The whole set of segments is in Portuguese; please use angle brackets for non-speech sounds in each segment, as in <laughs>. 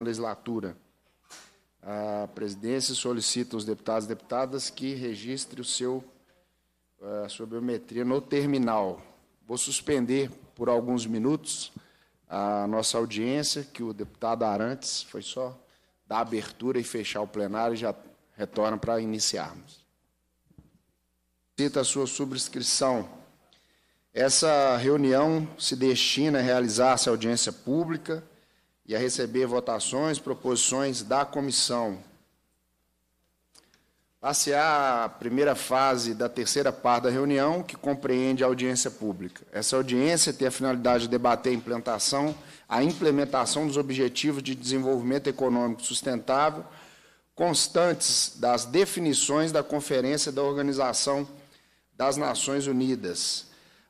legislatura. A presidência solicita aos deputados e deputadas que registre o seu, eh, a sua biometria no terminal. Vou suspender por alguns minutos a nossa audiência, que o deputado Arantes foi só dar abertura e fechar o plenário e já retorna para iniciarmos. Cita a sua subscrição. Essa reunião se destina a realizar-se audiência pública e a receber votações, proposições da comissão. Passear a primeira fase da terceira parte da reunião, que compreende a audiência pública. Essa audiência tem a finalidade de debater a implantação, a implementação dos objetivos de desenvolvimento econômico sustentável, constantes das definições da Conferência da Organização das Nações Unidas,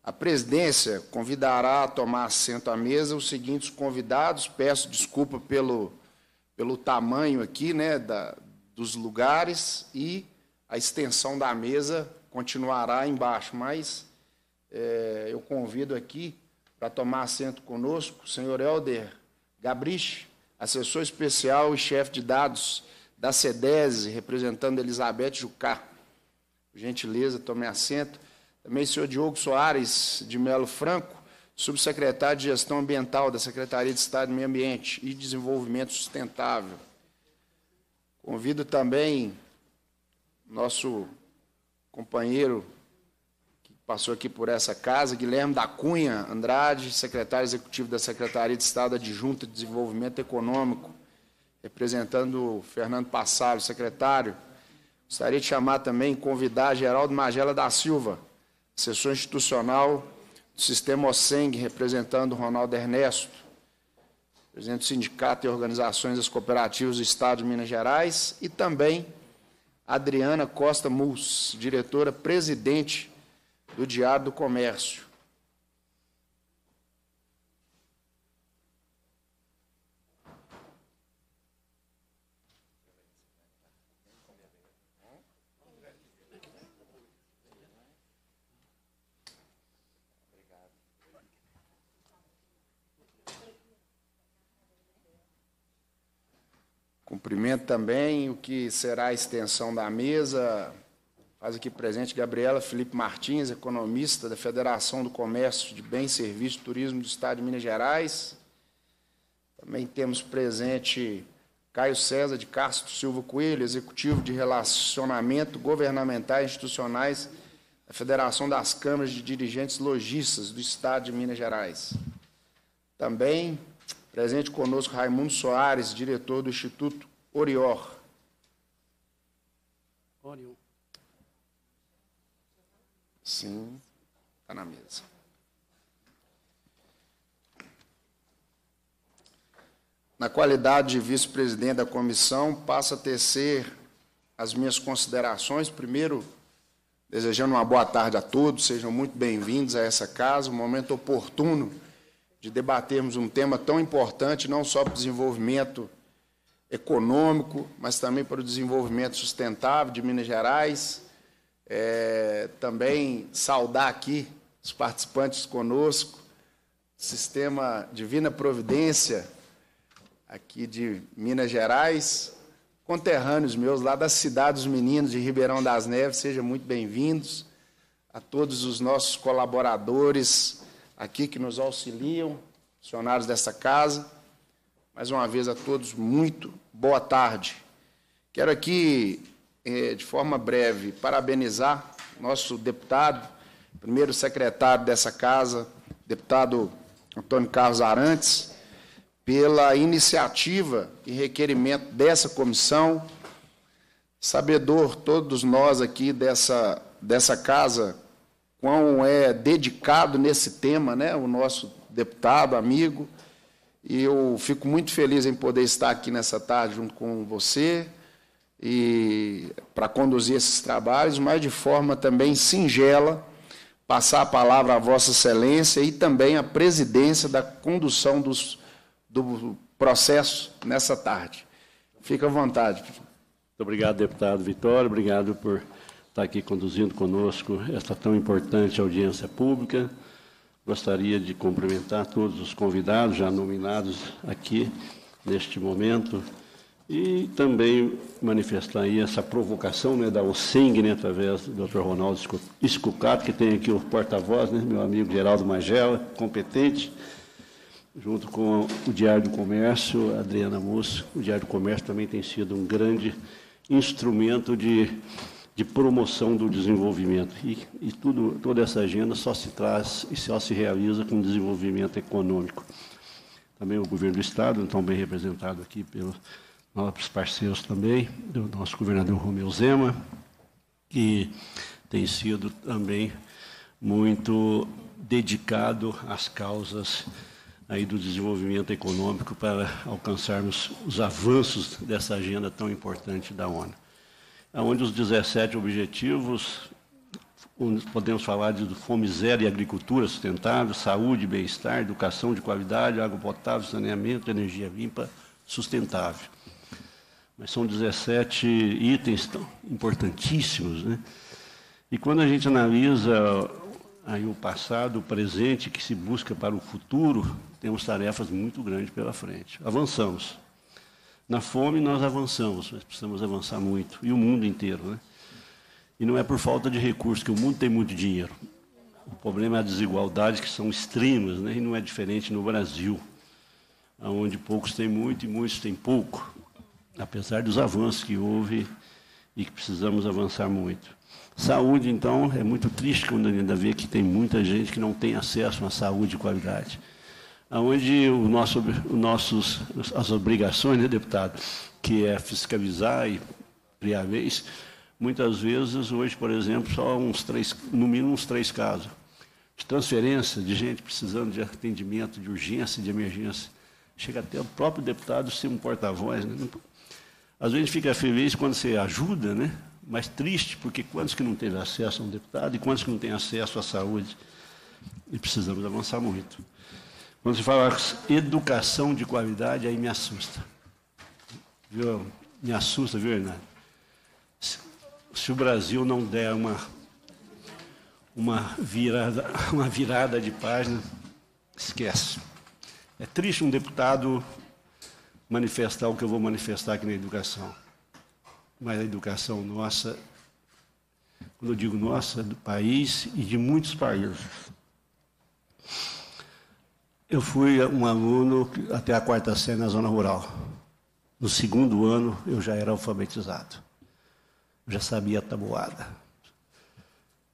a presidência convidará a tomar assento à mesa os seguintes convidados. Peço desculpa pelo, pelo tamanho aqui né, da, dos lugares e a extensão da mesa continuará embaixo, mas é, eu convido aqui para tomar assento conosco o senhor Helder Gabrich, assessor especial e chefe de dados da SEDESE, representando Elizabeth Jucá. Por gentileza, tome assento também o senhor Diogo Soares de Melo Franco, subsecretário de Gestão Ambiental da Secretaria de Estado do Meio Ambiente e Desenvolvimento Sustentável. Convido também nosso companheiro que passou aqui por essa casa, Guilherme da Cunha Andrade, secretário executivo da Secretaria de Estado Adjunta de Desenvolvimento Econômico, representando o Fernando Passalho, secretário. Gostaria de chamar também, convidar Geraldo Magela da Silva, sessão institucional do Sistema OSENG, representando Ronaldo Ernesto, presidente do Sindicato e Organizações das Cooperativas do Estado de Minas Gerais, e também Adriana Costa Mus, diretora-presidente do Diário do Comércio. Cumprimento também o que será a extensão da mesa. Faz aqui presente Gabriela Felipe Martins, economista da Federação do Comércio de Bens, Serviços e Turismo do Estado de Minas Gerais. Também temos presente Caio César de Castro Silva Coelho, executivo de relacionamento governamentais institucionais da Federação das Câmaras de Dirigentes Logistas do Estado de Minas Gerais. Também Presente conosco Raimundo Soares, diretor do Instituto Orior. Orion. Sim, está na mesa. Na qualidade de vice-presidente da comissão, passa a tecer as minhas considerações. Primeiro, desejando uma boa tarde a todos, sejam muito bem-vindos a essa casa, um momento oportuno de debatermos um tema tão importante, não só para o desenvolvimento econômico, mas também para o desenvolvimento sustentável de Minas Gerais. É, também saudar aqui os participantes conosco, Sistema Divina Providência, aqui de Minas Gerais, conterrâneos meus lá da cidade dos meninos de Ribeirão das Neves, sejam muito bem-vindos. A todos os nossos colaboradores, aqui que nos auxiliam, funcionários dessa casa. Mais uma vez a todos, muito boa tarde. Quero aqui, eh, de forma breve, parabenizar nosso deputado, primeiro secretário dessa casa, deputado Antônio Carlos Arantes, pela iniciativa e requerimento dessa comissão. Sabedor, todos nós aqui dessa, dessa casa, quão é dedicado nesse tema, né, o nosso deputado, amigo. E eu fico muito feliz em poder estar aqui nessa tarde junto com você e para conduzir esses trabalhos, mas de forma também singela, passar a palavra à Vossa Excelência e também à presidência da condução dos, do processo nessa tarde. Fica à vontade. Muito obrigado, deputado Vitório. Obrigado por está aqui conduzindo conosco esta tão importante audiência pública. Gostaria de cumprimentar todos os convidados já nominados aqui neste momento e também manifestar aí essa provocação né, da OSING, né, através do Dr. Ronaldo Escucato, que tem aqui o porta-voz, né, meu amigo Geraldo Magela, competente, junto com o Diário do Comércio, Adriana Moço. O Diário do Comércio também tem sido um grande instrumento de de promoção do desenvolvimento. E, e tudo, toda essa agenda só se traz e só se realiza com desenvolvimento econômico. Também o governo do Estado, então bem representado aqui pelos nossos parceiros também, do nosso governador Romeu Zema, que tem sido também muito dedicado às causas aí do desenvolvimento econômico para alcançarmos os avanços dessa agenda tão importante da ONU onde os 17 objetivos, podemos falar de fome zero e agricultura sustentável, saúde, bem-estar, educação de qualidade, água potável, saneamento, energia limpa, sustentável. Mas são 17 itens importantíssimos. Né? E quando a gente analisa aí o passado, o presente que se busca para o futuro, temos tarefas muito grandes pela frente. Avançamos. Na fome nós avançamos, mas precisamos avançar muito, e o mundo inteiro, né? E não é por falta de recursos, que o mundo tem muito dinheiro. O problema é a desigualdade, que são extremas, né? e não é diferente no Brasil, onde poucos têm muito e muitos têm pouco, apesar dos avanços que houve e que precisamos avançar muito. Saúde, então, é muito triste quando ainda vê que tem muita gente que não tem acesso a uma saúde de qualidade onde o nosso, o nossos, as obrigações, né, deputado, que é fiscalizar e criar vez, muitas vezes, hoje, por exemplo, só uns três, no mínimo uns três casos. De transferência de gente precisando de atendimento, de urgência, de emergência. Chega até o próprio deputado ser um porta-voz. Né? Às vezes fica feliz quando você ajuda, né? mas triste, porque quantos que não teve acesso a um deputado e quantos que não têm acesso à saúde? E precisamos avançar muito. Quando se fala educação de qualidade, aí me assusta. Viu? Me assusta, viu, Hernando? Se, se o Brasil não der uma, uma, virada, <laughs> uma virada de página, esquece. É triste um deputado manifestar o que eu vou manifestar aqui na educação. Mas a educação nossa, quando eu digo nossa, é do país e de muitos países, eu fui um aluno até a quarta série na zona rural. No segundo ano, eu já era alfabetizado. Já sabia a tabuada.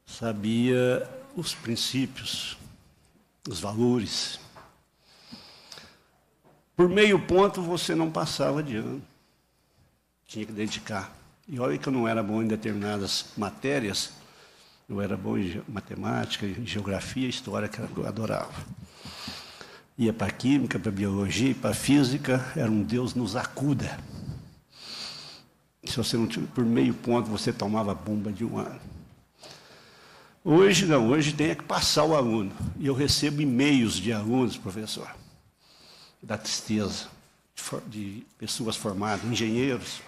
Sabia os princípios, os valores. Por meio ponto, você não passava de ano. Tinha que dedicar. E olha que eu não era bom em determinadas matérias. Eu era bom em matemática, em geografia, história, que eu adorava ia para a química, para a biologia, para a física, era um Deus nos acuda. Se você não tiver por meio ponto, você tomava a bomba de um ano. Hoje não, hoje tem é que passar o aluno. E eu recebo e-mails de alunos, professor, da tristeza, de pessoas formadas, engenheiros.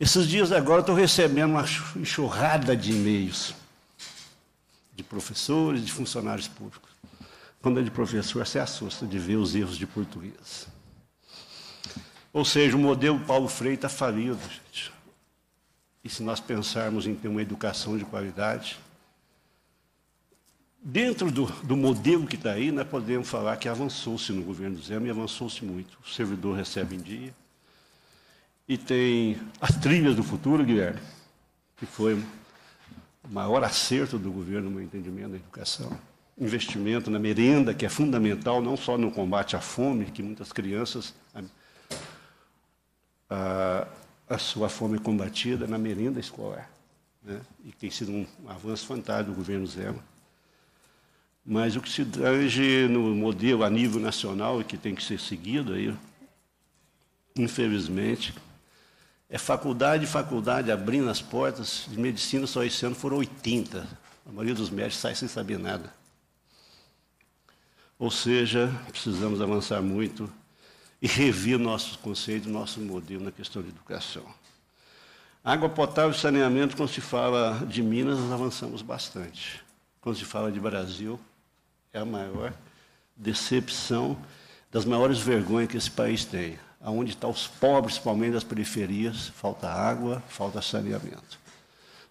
Esses dias agora estou recebendo uma enxurrada de e-mails de professores, de funcionários públicos. Quando é de professor, se é assusta de ver os erros de português. Ou seja, o modelo Paulo Freitas está falido, gente. E se nós pensarmos em ter uma educação de qualidade, dentro do, do modelo que está aí, nós podemos falar que avançou-se no governo do Zema e avançou-se muito. O servidor recebe em dia. E tem as trilhas do futuro, Guilherme, que foi o maior acerto do governo, no meu entendimento, na educação investimento na merenda, que é fundamental não só no combate à fome, que muitas crianças. A, a sua fome é combatida na merenda escolar. Né? E tem sido um avanço fantástico do governo Zema. Mas o que se tange no modelo a nível nacional e que tem que ser seguido aí, infelizmente, é faculdade, faculdade abrindo as portas de medicina, só esse ano foram 80. A maioria dos médicos sai sem saber nada. Ou seja, precisamos avançar muito e rever nossos conceitos, nosso modelo na questão de educação. Água potável e saneamento, quando se fala de Minas, nós avançamos bastante. Quando se fala de Brasil, é a maior decepção, das maiores vergonhas que esse país tem. Aonde estão os pobres, principalmente das periferias, falta água, falta saneamento.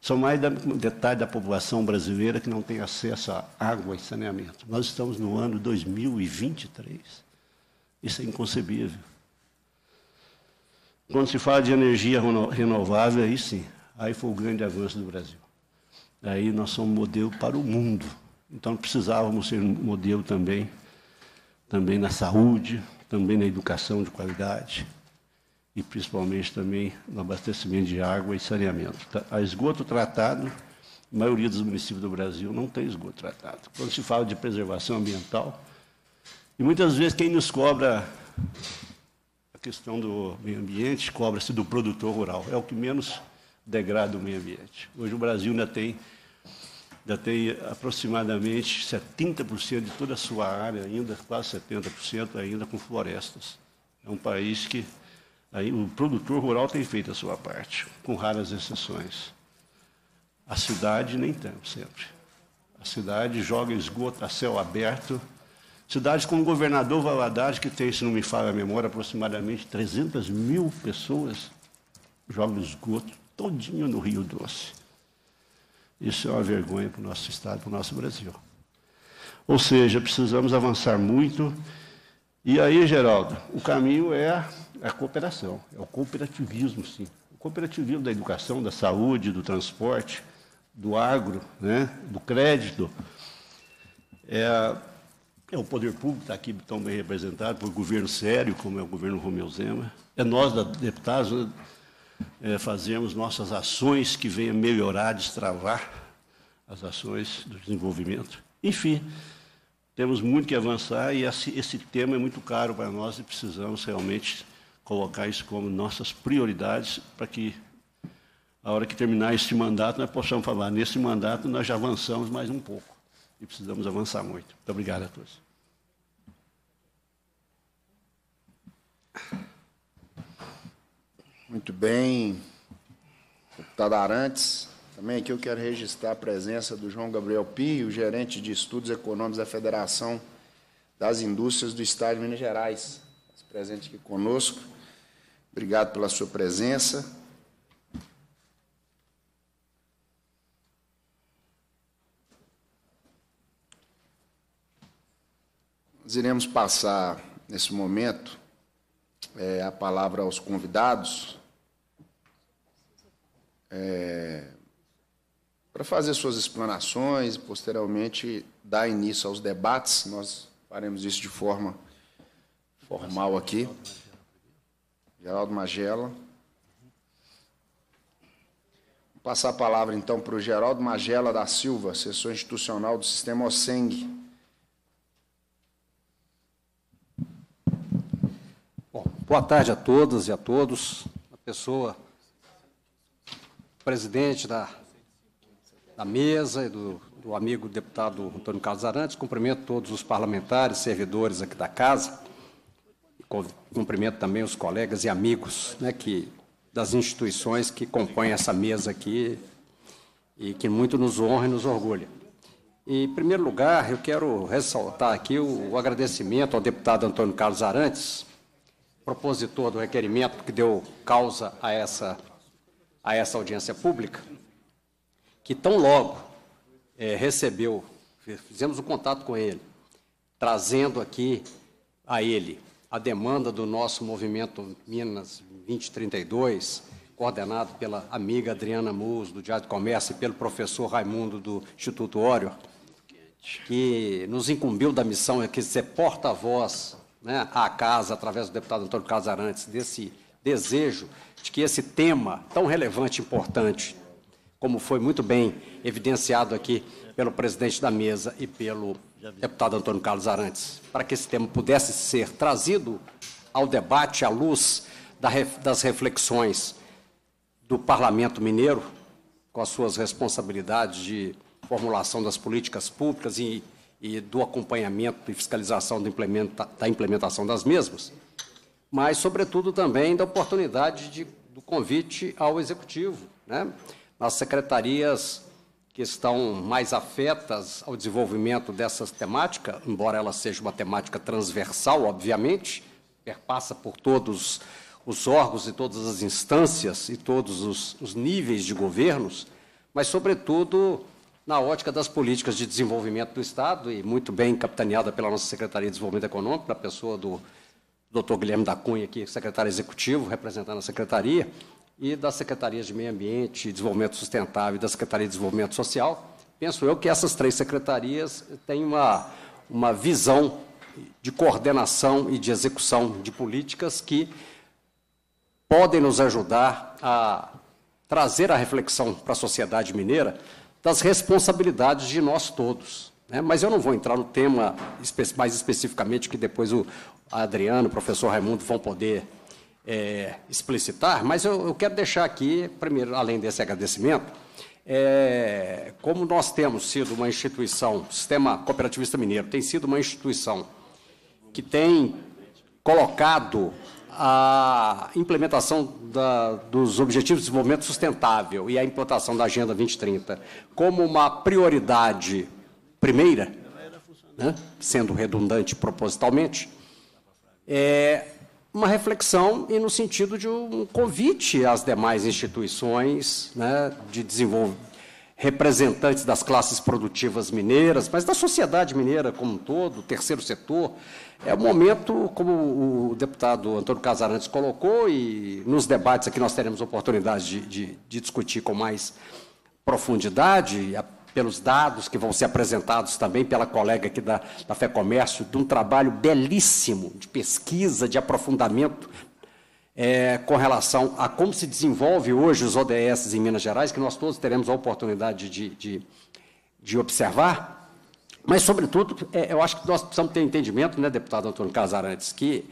São mais da metade da população brasileira que não tem acesso a água e saneamento. Nós estamos no ano 2023. Isso é inconcebível. Quando se fala de energia renovável, aí sim, aí foi o grande avanço do Brasil. Aí nós somos modelo para o mundo. Então precisávamos ser modelo também, também na saúde, também na educação de qualidade e principalmente também no abastecimento de água e saneamento. A tá? esgoto tratado, a maioria dos municípios do Brasil não tem esgoto tratado. Quando se fala de preservação ambiental, e muitas vezes quem nos cobra a questão do meio ambiente cobra-se do produtor rural. É o que menos degrada o meio ambiente. Hoje o Brasil ainda tem, ainda tem aproximadamente 70% de toda a sua área, ainda quase 70% ainda com florestas. É um país que Aí o produtor rural tem feito a sua parte, com raras exceções. A cidade nem tanto, sempre. A cidade joga esgoto a céu aberto. Cidades como Governador Valadares, que tem, se não me falha a memória, aproximadamente 300 mil pessoas, jogam esgoto todinho no Rio Doce. Isso é uma vergonha para o nosso Estado, para o nosso Brasil. Ou seja, precisamos avançar muito. E aí, Geraldo, o caminho é a cooperação, é o cooperativismo, sim. O cooperativismo da educação, da saúde, do transporte, do agro, né, do crédito. É, é o poder público está aqui tão bem representado por um governo sério, como é o governo Romeu Zema. É nós, deputados, é, fazermos nossas ações que venham melhorar, destravar as ações do desenvolvimento. Enfim, temos muito que avançar e esse, esse tema é muito caro para nós e precisamos realmente colocar isso como nossas prioridades para que, a hora que terminar este mandato, nós possamos falar. Nesse mandato, nós já avançamos mais um pouco e precisamos avançar muito. Muito obrigado a todos. Muito bem. Deputado Arantes, também aqui eu quero registrar a presença do João Gabriel Pio, gerente de estudos econômicos da Federação das Indústrias do Estado de Minas Gerais presente aqui conosco. Obrigado pela sua presença. Nós iremos passar, nesse momento, é, a palavra aos convidados é, para fazer suas explanações e, posteriormente, dar início aos debates. Nós faremos isso de forma formal aqui. Geraldo Magela. Vou passar a palavra, então, para o Geraldo Magela da Silva, assessor institucional do Sistema OSENG. Bom, boa tarde a todas e a todos. A pessoa, presidente da, da mesa e do, do amigo deputado Antônio Carlos Arantes, cumprimento todos os parlamentares, servidores aqui da casa cumprimento também os colegas e amigos né, que, das instituições que compõem essa mesa aqui e que muito nos honra e nos orgulha. em primeiro lugar, eu quero ressaltar aqui o, o agradecimento ao deputado Antônio Carlos Arantes, propositor do requerimento que deu causa a essa, a essa audiência pública, que tão logo é, recebeu, fizemos o um contato com ele, trazendo aqui a ele a demanda do nosso movimento Minas 2032, coordenado pela amiga Adriana Mus, do Diário do Comércio, e pelo professor Raimundo, do Instituto Óreo, que nos incumbiu da missão de ser porta-voz né, à casa, através do deputado Antônio Casarantes, desse desejo de que esse tema tão relevante e importante, como foi muito bem evidenciado aqui pelo presidente da mesa e pelo deputado Antônio Carlos Arantes, para que esse tema pudesse ser trazido ao debate, à luz das reflexões do Parlamento Mineiro, com as suas responsabilidades de formulação das políticas públicas e, e do acompanhamento e fiscalização implementa, da implementação das mesmas, mas, sobretudo, também da oportunidade de, do convite ao Executivo, né? nas secretarias que estão mais afetas ao desenvolvimento dessa temática, embora ela seja uma temática transversal, obviamente, perpassa é, por todos os órgãos e todas as instâncias e todos os, os níveis de governos, mas, sobretudo, na ótica das políticas de desenvolvimento do Estado, e muito bem capitaneada pela nossa Secretaria de Desenvolvimento Econômico, na pessoa do Dr. Guilherme da Cunha, aqui, secretário executivo, representando a Secretaria, e das Secretarias de Meio Ambiente e Desenvolvimento Sustentável e da Secretaria de Desenvolvimento Social. Penso eu que essas três secretarias têm uma, uma visão de coordenação e de execução de políticas que podem nos ajudar a trazer a reflexão para a sociedade mineira das responsabilidades de nós todos. Né? Mas eu não vou entrar no tema mais especificamente, que depois o Adriano, o professor Raimundo vão poder é, explicitar, mas eu, eu, quero deixar aqui, primeiro, além desse agradecimento, é, como nós temos sido uma instituição, o Sistema Cooperativista Mineiro tem sido uma instituição que tem colocado a implementação da, dos Objetivos de Desenvolvimento Sustentável e a implantação da Agenda 2030 como uma prioridade primeira, né, sendo redundante propositalmente, é, uma reflexão e no sentido de um convite às demais instituições né, de desenvolvimento, representantes das classes produtivas mineiras, mas da sociedade mineira como um todo, terceiro setor. É o momento, como o deputado Antônio Casarantes colocou, e nos debates aqui nós teremos oportunidade de, de, de discutir com mais profundidade, a pelos dados que vão ser apresentados também pela colega aqui da, da Fé Comércio, de um trabalho belíssimo de pesquisa, de aprofundamento é, com relação a como se desenvolve hoje os ODS em Minas Gerais, que nós todos teremos a oportunidade de, de, de observar. Mas, sobretudo, é, eu acho que nós precisamos ter entendimento, né, deputado Antônio Casarantes, que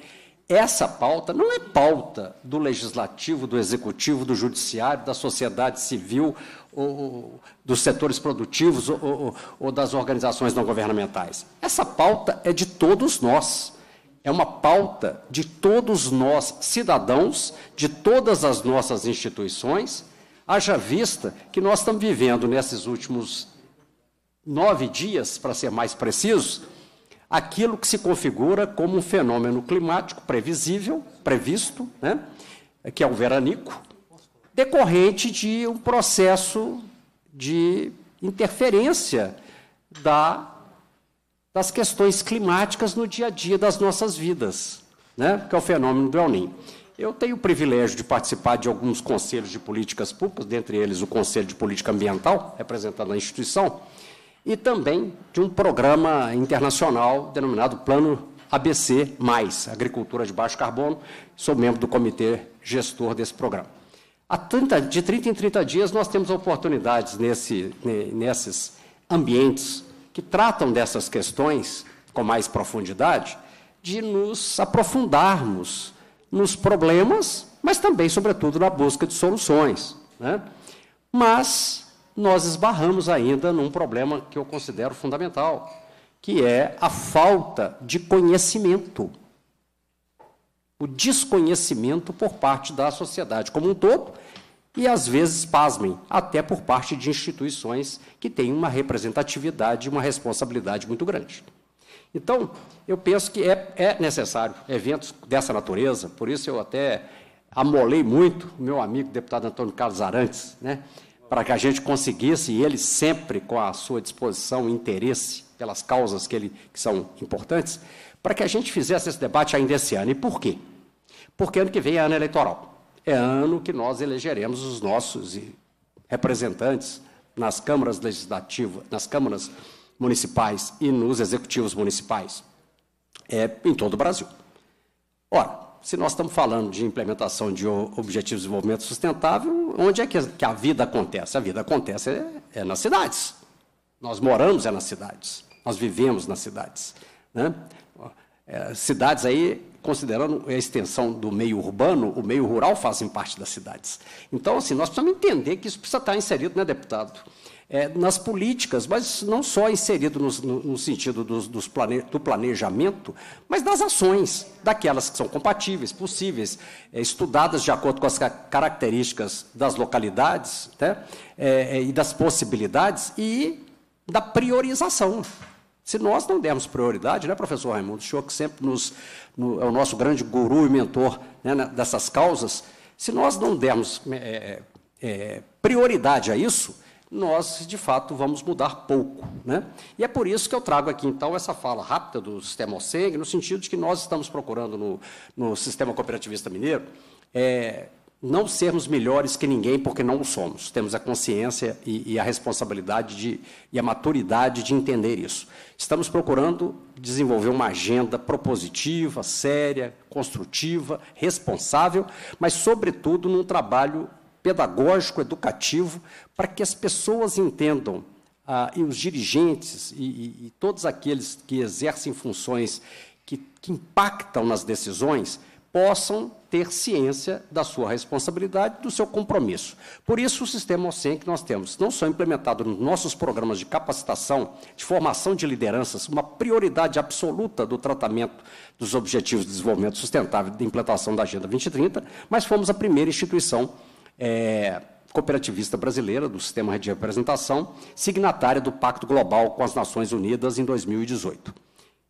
essa pauta não é pauta do legislativo, do executivo, do judiciário, da sociedade civil ou, dos setores produtivos ou, ou, ou das organizações não governamentais. Essa pauta é de todos nós. É uma pauta de todos nós, cidadãos, de todas as nossas instituições, haja vista que nós estamos vivendo nesses últimos nove dias, para ser mais preciso, aquilo que se configura como um fenômeno climático previsível, previsto, né? que é o veranico, decorrente de um processo de interferência da, das questões climáticas no dia a dia das nossas vidas, né? que é o fenômeno do El Niño. Eu tenho o privilégio de participar de alguns conselhos de políticas públicas, dentre eles o Conselho de Política Ambiental, representado na instituição, e também de um programa internacional denominado Plano ABC, Agricultura de Baixo Carbono. Sou membro do comitê gestor desse programa. A 30, de 30 em 30 dias, nós temos oportunidades nesse, nesses ambientes que tratam dessas questões com mais profundidade, de nos aprofundarmos nos problemas, mas também, sobretudo, na busca de soluções. Né? Mas nós esbarramos ainda num problema que eu considero fundamental, que é a falta de conhecimento o desconhecimento por parte da sociedade como um todo e, às vezes, pasmem, até por parte de instituições que têm uma representatividade, e uma responsabilidade muito grande. Então, eu penso que é, é necessário eventos dessa natureza, por isso eu até amolei muito o meu amigo deputado Antônio Carlos Arantes, né, para que a gente conseguisse, e ele sempre com a sua disposição e interesse pelas causas que, ele, que são importantes, para que a gente fizesse esse debate ainda esse ano. E por quê? Porque ano que vem é ano eleitoral. É ano que nós elegeremos os nossos representantes nas câmaras legislativas, nas câmaras municipais e nos executivos municipais é, em todo o Brasil. Ora, se nós estamos falando de implementação de objetivos de desenvolvimento sustentável, onde é que a vida acontece? A vida acontece é, é nas cidades. Nós moramos é nas cidades, nós vivemos nas cidades. Né? É, cidades aí, considerando a extensão do meio urbano, o meio rural fazem parte das cidades. Então, assim, nós precisamos entender que isso precisa estar inserido, né, deputado? É, nas políticas, mas não só inserido no, no, sentido dos, dos plane, do planejamento, mas nas ações, daquelas que são compatíveis, possíveis, é, estudadas de acordo com as características das localidades né, é, é, e das possibilidades e da priorização. Se nós não dermos prioridade, né, professor Raimundo? O senhor que sempre nos, no, é o nosso grande guru e mentor né, dessas causas, se nós não dermos é, é, é, prioridade a isso, nós, de fato, vamos mudar pouco. Né? E é por isso que eu trago aqui, então, essa fala rápida do sistema OSENG, no sentido de que nós estamos procurando no, no sistema cooperativista mineiro é, não sermos melhores que ninguém, porque não o somos. Temos a consciência e, e a responsabilidade de, e a maturidade de entender isso. Estamos procurando desenvolver uma agenda propositiva, séria, construtiva, responsável, mas, sobretudo, num trabalho pedagógico, educativo, para que as pessoas entendam ah, e os dirigentes e, e, e, todos aqueles que exercem funções que, que impactam nas decisões possam ter ciência da sua responsabilidade, do seu compromisso. Por isso, o sistema OCEN que nós temos, não só implementado nos nossos programas de capacitação, de formação de lideranças, uma prioridade absoluta do tratamento dos Objetivos de Desenvolvimento Sustentável e de implantação da Agenda 2030, mas fomos a primeira instituição é, cooperativista brasileira do Sistema de Representação, signatária do Pacto Global com as Nações Unidas em 2018.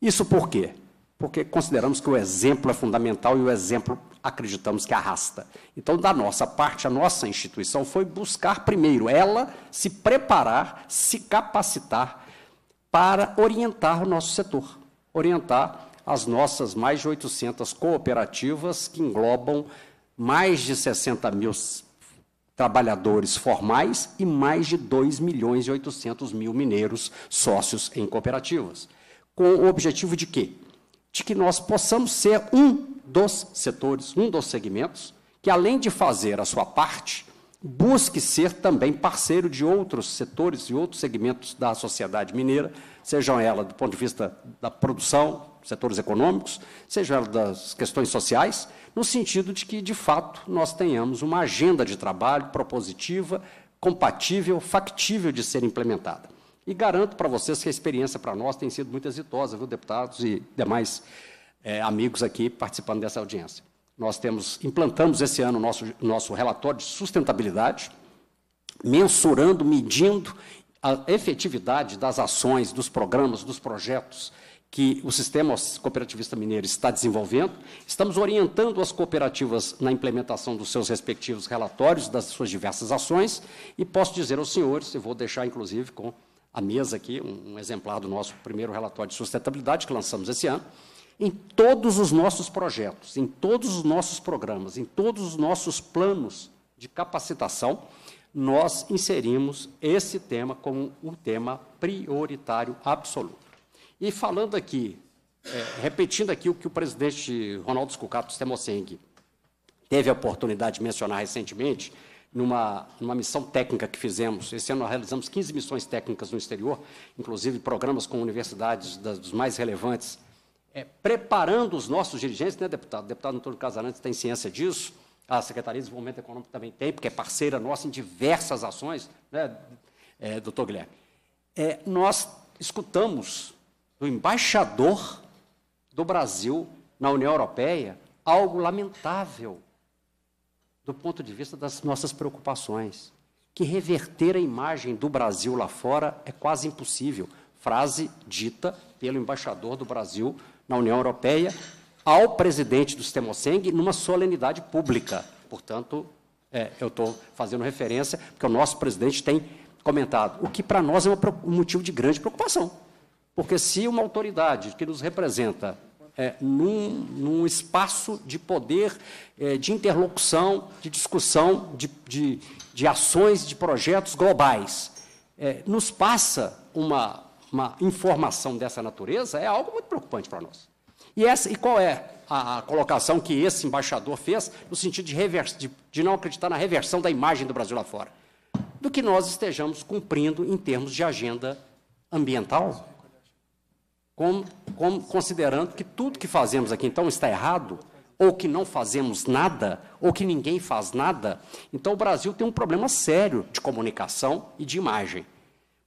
Isso por quê? porque consideramos que o exemplo é fundamental e o exemplo acreditamos que arrasta. Então, da nossa parte, a nossa instituição foi buscar primeiro ela se preparar, se capacitar para orientar o nosso setor, orientar as nossas mais de 800 cooperativas que englobam mais de 60 mil trabalhadores formais e mais de 2 milhões e 800 mil mineiros sócios em cooperativas. Com o objetivo de quê? de que nós possamos ser um dos setores, um dos segmentos, que além de fazer a sua parte, busque ser também parceiro de outros setores e outros segmentos da sociedade mineira, sejam ela do ponto de vista da produção, setores econômicos, sejam ela das questões sociais, no sentido de que, de fato, nós tenhamos uma agenda de trabalho propositiva, compatível, factível de ser implementada. E garanto para vocês que a experiência para nós tem sido muito exitosa, viu, deputados e demais é, amigos aqui participando dessa audiência. Nós temos, implantamos esse ano nosso, nosso relatório de sustentabilidade, mensurando, medindo a efetividade das ações, dos programas, dos projetos que o sistema cooperativista mineiro está desenvolvendo. Estamos orientando as cooperativas na implementação dos seus respectivos relatórios, das suas diversas ações, e posso dizer aos senhores, e vou deixar inclusive com a mesa aqui um, exemplar do nosso primeiro relatório de sustentabilidade que lançamos esse ano, em todos os nossos projetos, em todos os nossos programas, em todos os nossos planos de capacitação, nós inserimos esse tema como um tema prioritário absoluto. E falando aqui, é, repetindo aqui o que o presidente Ronaldo Scucato Temoceng teve a oportunidade de mencionar recentemente, numa, numa missão técnica que fizemos. Esse ano nós realizamos 15 missões técnicas no exterior, inclusive programas com universidades das, dos mais relevantes, é, preparando os nossos dirigentes, né, deputado? O deputado Antônio Casarantes tem ciência disso, a Secretaria de Desenvolvimento Econômico também tem, porque é parceira nossa em diversas ações, né, é, doutor Guilherme? É, nós escutamos do embaixador do Brasil na União Europeia algo lamentável do ponto de vista das nossas preocupações. Que reverter a imagem do Brasil lá fora é quase impossível. Frase dita pelo embaixador do Brasil na União Europeia ao presidente do Stemoceng numa solenidade pública. Portanto, é, eu estou fazendo referência, porque o nosso presidente tem comentado, o que para nós é um motivo de grande preocupação. Porque se uma autoridade que nos representa é, num, num, espaço de poder, é, de interlocução, de discussão, de, de, de ações, de projetos globais. É, nos passa uma, uma, informação dessa natureza é algo muito preocupante para nós. E, essa, e qual é a, a colocação que esse embaixador fez no sentido de, de, de não acreditar na reversão da imagem do Brasil lá fora? Do que nós estejamos cumprindo em termos de agenda ambiental como, como considerando que tudo que fazemos aqui então está errado, ou que não fazemos nada, ou que ninguém faz nada. Então o Brasil tem um problema sério de comunicação e de imagem.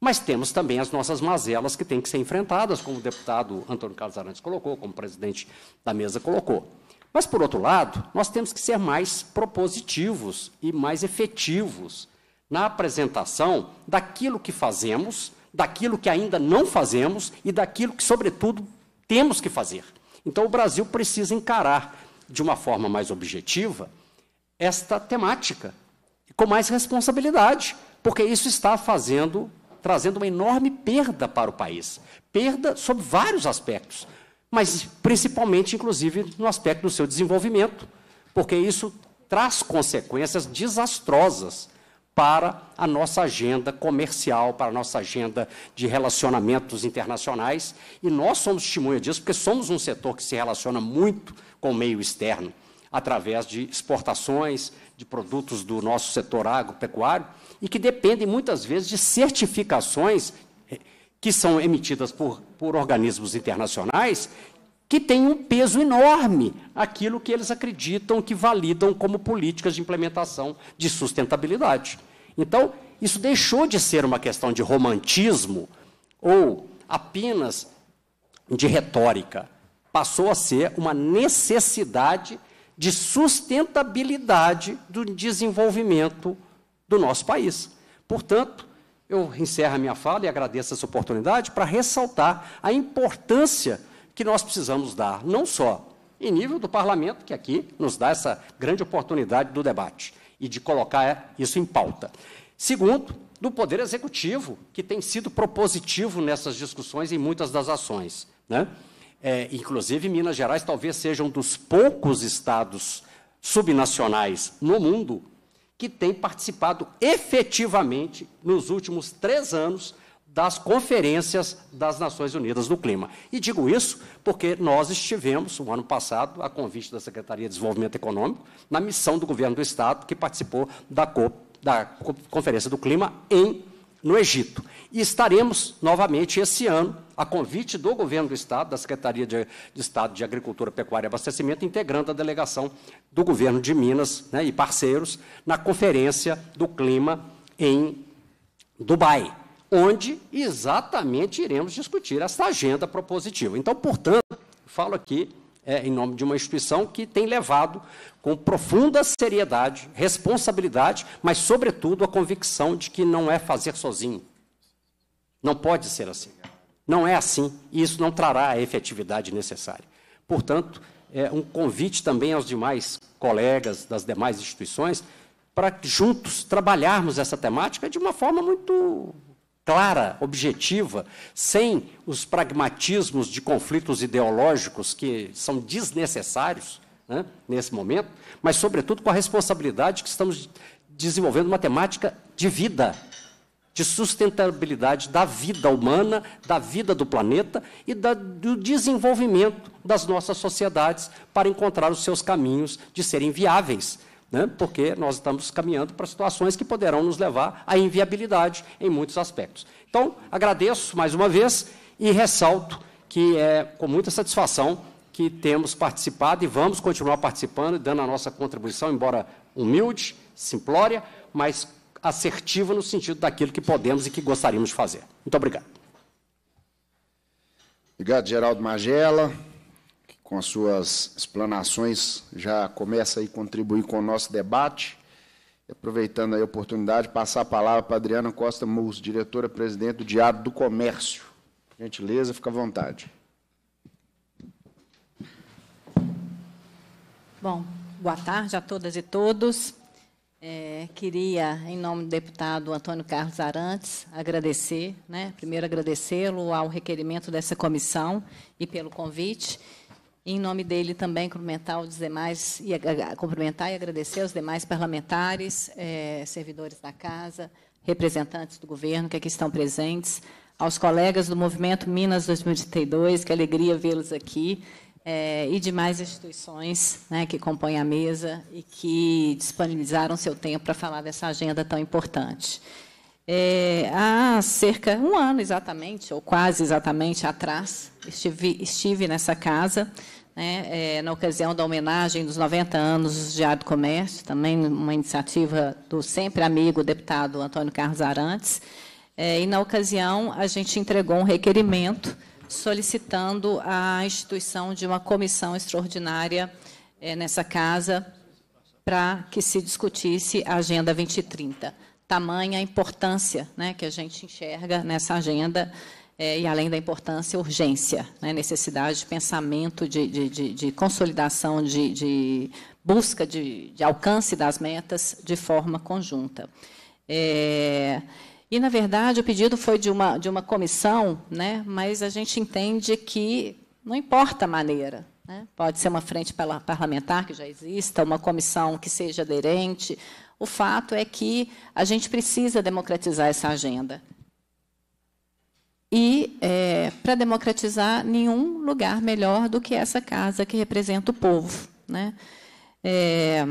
Mas temos também as nossas mazelas que têm que ser enfrentadas, como o deputado Antônio Carlos Arantes colocou, como o presidente da mesa colocou. Mas, por outro lado, nós temos que ser mais propositivos e mais efetivos na apresentação daquilo que fazemos daquilo que ainda não fazemos e daquilo que, sobretudo, temos que fazer. Então, o Brasil precisa encarar de uma forma mais objetiva esta temática com mais responsabilidade, porque isso está fazendo, trazendo uma enorme perda para o país, perda sob vários aspectos, mas principalmente, inclusive, no aspecto do seu desenvolvimento, porque isso traz consequências desastrosas para a nossa agenda comercial, para a nossa agenda de relacionamentos internacionais. E nós somos testemunha disso, porque somos um setor que se relaciona muito com o meio externo, através de exportações de produtos do nosso setor agropecuário, e que dependem muitas vezes de certificações eh, que são emitidas por, por organismos internacionais que tem um peso enorme aquilo que eles acreditam que validam como políticas de implementação de sustentabilidade. Então, isso deixou de ser uma questão de romantismo ou apenas de retórica, passou a ser uma necessidade de sustentabilidade do desenvolvimento do nosso país. Portanto, eu encerro a minha fala e agradeço essa oportunidade para ressaltar a importância que nós precisamos dar, não só em nível do parlamento, que aqui nos dá essa grande oportunidade do debate e de colocar isso em pauta. Segundo, do Poder Executivo, que tem sido propositivo nessas discussões em muitas das ações. Né? É, inclusive, Minas Gerais talvez seja um dos poucos estados subnacionais no mundo que tem participado efetivamente, nos últimos três anos, das conferências das Nações Unidas do Clima. E digo isso porque nós estivemos, o ano passado, a convite da Secretaria de Desenvolvimento Econômico, na missão do governo do Estado, que participou da, da Conferência do Clima em, no Egito. E estaremos novamente esse ano, a convite do governo do Estado, da Secretaria de, de Estado de Agricultura, Pecuária e Abastecimento, integrando a delegação do governo de Minas né, e parceiros, na Conferência do Clima em Dubai onde exatamente iremos discutir essa agenda propositiva. Então, portanto, falo aqui é, em nome de uma instituição que tem levado com profunda seriedade, responsabilidade, mas, sobretudo, a convicção de que não é fazer sozinho. Não pode ser assim. Não é assim. E isso não trará a efetividade necessária. Portanto, é um convite também aos demais colegas das demais instituições para juntos trabalharmos essa temática de uma forma muito clara, objetiva, sem os pragmatismos de conflitos ideológicos que são desnecessários né, nesse momento, mas, sobretudo, com a responsabilidade que estamos desenvolvendo uma temática de vida, de sustentabilidade da vida humana, da vida do planeta e da, do desenvolvimento das nossas sociedades para encontrar os seus caminhos de serem viáveis né? porque nós estamos caminhando para situações que poderão nos levar à inviabilidade em muitos aspectos. Então, agradeço mais uma vez e ressalto que é com muita satisfação que temos participado e vamos continuar participando, e dando a nossa contribuição, embora humilde, simplória, mas assertiva no sentido daquilo que podemos e que gostaríamos de fazer. Muito obrigado. Obrigado, Geraldo Magela com suas explanações, já começa a contribuir com o nosso debate. Aproveitando a oportunidade, passar a palavra para a Adriana Costa Mus, diretora-presidente do Diário do Comércio. gentileza, fica à vontade. Bom, boa tarde a todas e todos. É, queria, em nome do deputado Antônio Carlos Arantes, agradecer, né, primeiro agradecê-lo ao requerimento dessa comissão e pelo convite. Em nome dele também cumprimentar os demais e cumprimentar e agradecer aos demais parlamentares, eh, servidores da casa, representantes do governo que aqui estão presentes, aos colegas do Movimento Minas 2032, que alegria vê-los aqui, eh, e demais instituições né, que compõem a mesa e que disponibilizaram seu tempo para falar dessa agenda tão importante. Eh, há cerca um ano exatamente, ou quase exatamente atrás, estive, estive nessa casa, né, é, na ocasião da homenagem dos 90 anos do Diário do Comércio, também uma iniciativa do sempre amigo deputado Antônio Carlos Arantes, é, e na ocasião a gente entregou um requerimento solicitando a instituição de uma comissão extraordinária é, nessa casa para que se discutisse a Agenda 2030. Tamanha a importância né, que a gente enxerga nessa agenda é, e além da importância, urgência, né, necessidade de pensamento, de, de, de, de consolidação, de, busca de, alcance das metas de forma conjunta. É, e, na verdade, o pedido foi de uma, de uma comissão, né, mas a gente entende que não importa a maneira. Né, pode ser uma frente parlamentar que já exista, uma comissão que seja aderente. O fato é que a gente precisa democratizar essa agenda. E, é, para democratizar, nenhum lugar melhor do que essa casa que representa o povo. Né? É,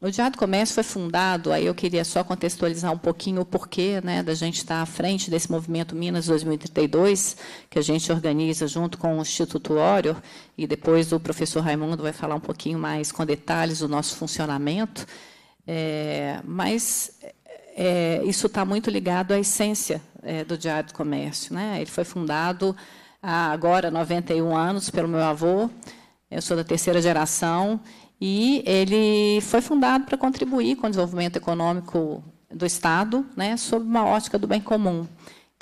o Diário do Comércio foi fundado, aí eu queria só contextualizar um pouquinho o porquê né, da gente estar à frente desse movimento Minas 2032, que a gente organiza junto com o Instituto Ório, e depois o professor Raimundo vai falar um pouquinho mais com detalhes do nosso funcionamento. É, mas é, isso está muito ligado à essência é, do Diário do Comércio. Né? Ele foi fundado há agora 91 anos pelo meu avô, eu sou da terceira geração, e ele foi fundado para contribuir com o desenvolvimento econômico do Estado, né, sob uma ótica do bem comum.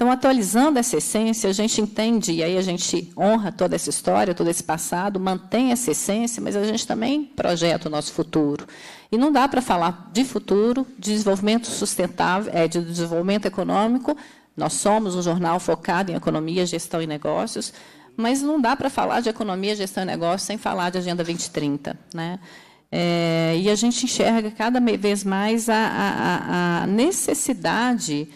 Então, atualizando essa essência, a gente entende, e aí a gente honra toda essa história, todo esse passado, mantém essa essência, mas a gente também projeta o nosso futuro. E não dá para falar de futuro, de desenvolvimento sustentável, é, de desenvolvimento econômico. Nós somos um jornal focado em economia, gestão e negócios, mas não dá para falar de economia, gestão e negócios sem falar de Agenda 2030. Né? É, e a gente enxerga cada vez mais a, a, a necessidade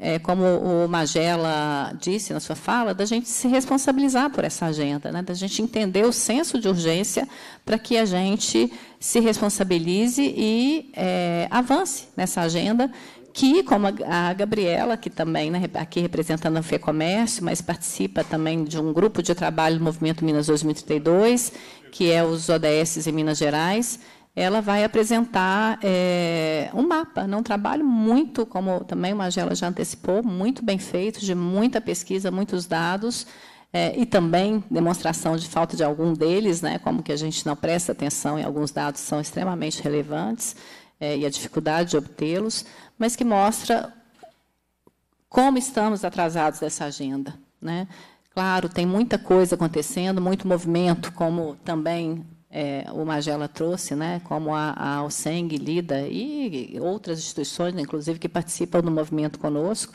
é, como o Magela disse na sua fala, da gente se responsabilizar por essa agenda, né? da gente entender o senso de urgência para que a gente se responsabilize e é, avance nessa agenda que, como a Gabriela, que também né, aqui representando a Comércio, mas participa também de um grupo de trabalho do Movimento Minas 2032, que é os ODS em Minas Gerais, ela vai apresentar é, um mapa, né? um trabalho muito, como também o Magela já antecipou, muito bem feito, de muita pesquisa, muitos dados, é, e também demonstração de falta de algum deles, né, como que a gente não presta atenção em alguns dados são extremamente relevantes, é, e a dificuldade de obtê-los, mas que mostra como estamos atrasados dessa agenda. Né? Claro, tem muita coisa acontecendo, muito movimento, como também é, o Magela trouxe, né, como a, a Alceng, Lida e outras instituições, né, inclusive, que participam do movimento conosco,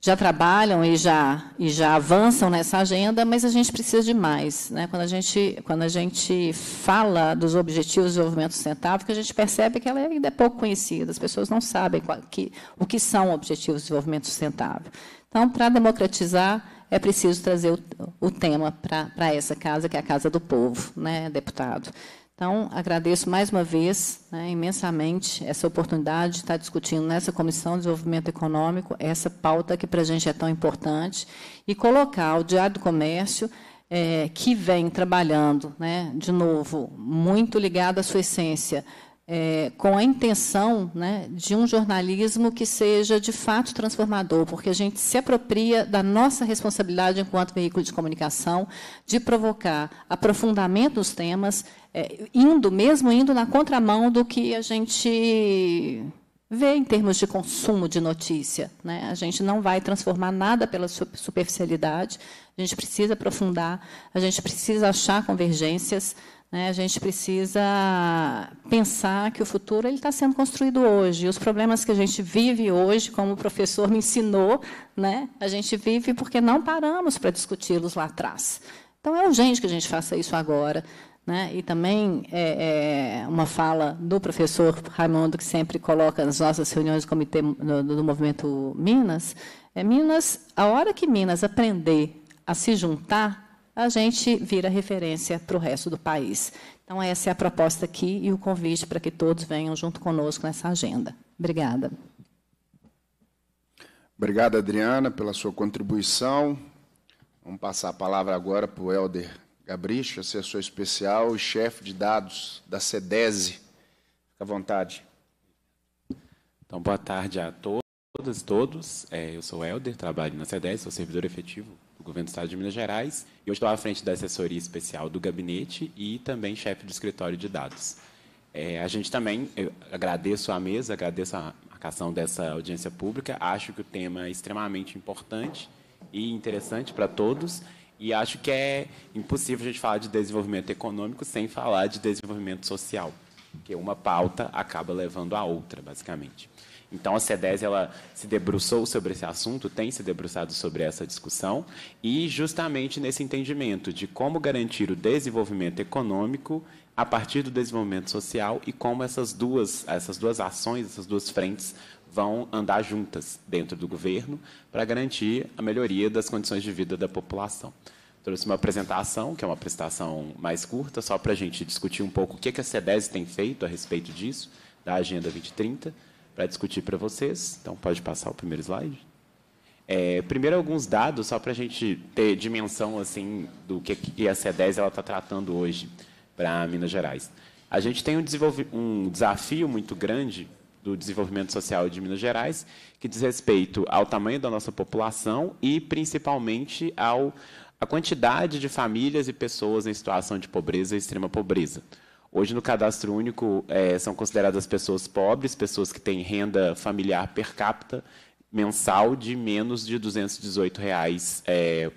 já trabalham e já, e já avançam nessa agenda, mas a gente precisa de mais. Né? Quando, a gente, quando a gente fala dos objetivos de desenvolvimento sustentável, que a gente percebe é que ela ainda é pouco conhecida, as pessoas não sabem qual, que, o que são objetivos de desenvolvimento sustentável. Então, para democratizar é preciso trazer o, o tema para essa casa, que é a Casa do Povo, né, deputado? Então, agradeço mais uma vez né, imensamente essa oportunidade de estar discutindo nessa Comissão de Desenvolvimento Econômico essa pauta que para a gente é tão importante e colocar o Diário do Comércio, é, que vem trabalhando, né, de novo, muito ligado à sua essência é, com a intenção né, de um jornalismo que seja de fato transformador, porque a gente se apropria da nossa responsabilidade enquanto veículo de comunicação de provocar aprofundamento dos temas, é, indo mesmo indo na contramão do que a gente vê em termos de consumo de notícia. Né? A gente não vai transformar nada pela superficialidade, a gente precisa aprofundar, a gente precisa achar convergências. Né? A gente precisa pensar que o futuro ele está sendo construído hoje. E os problemas que a gente vive hoje, como o professor me ensinou, né? a gente vive porque não paramos para discuti-los lá atrás. Então, é urgente que a gente faça isso agora. Né? E também é, é, uma fala do professor Raimundo, que sempre coloca nas nossas reuniões do comitê do, do movimento Minas, é Minas, a hora que Minas aprender a se juntar, a gente vira referência para o resto do país. Então, essa é a proposta aqui e o convite para que todos venham junto conosco nessa agenda. Obrigada. Obrigado, Adriana, pela sua contribuição. Vamos passar a palavra agora para o Helder Gabrich, assessor especial e chefe de dados da SEDESE. Fica à vontade. Então, boa tarde a todas, todos. É, eu sou o Helder, trabalho na SEDESE, sou servidor efetivo governo do estado de Minas Gerais, e hoje estou à frente da assessoria especial do gabinete e também chefe do escritório de dados. É, a gente também, agradeço à mesa, agradeço a marcação dessa audiência pública, acho que o tema é extremamente importante e interessante para todos, e acho que é impossível a gente falar de desenvolvimento econômico sem falar de desenvolvimento social, porque uma pauta acaba levando à outra, basicamente. Então, a CEDES ela se debruçou sobre esse assunto, tem se debruçado sobre essa discussão, e justamente nesse entendimento de como garantir o desenvolvimento econômico a partir do desenvolvimento social e como essas duas, essas duas ações, essas duas frentes vão andar juntas dentro do governo para garantir a melhoria das condições de vida da população trouxe uma apresentação, que é uma apresentação mais curta, só para a gente discutir um pouco o que, a CEDES tem feito a respeito disso, da Agenda 2030, para discutir para vocês. Então, pode passar o primeiro slide. É, primeiro, alguns dados, só para a gente ter dimensão assim do que, que a C10 está tratando hoje para Minas Gerais. A gente tem um, um desafio muito grande do desenvolvimento social de Minas Gerais, que diz respeito ao tamanho da nossa população e, principalmente, ao, a quantidade de famílias e pessoas em situação de pobreza e extrema pobreza. Hoje, no cadastro único, é, são consideradas pessoas pobres, pessoas que têm renda familiar per capita mensal de menos de R$ 218. Reais, é,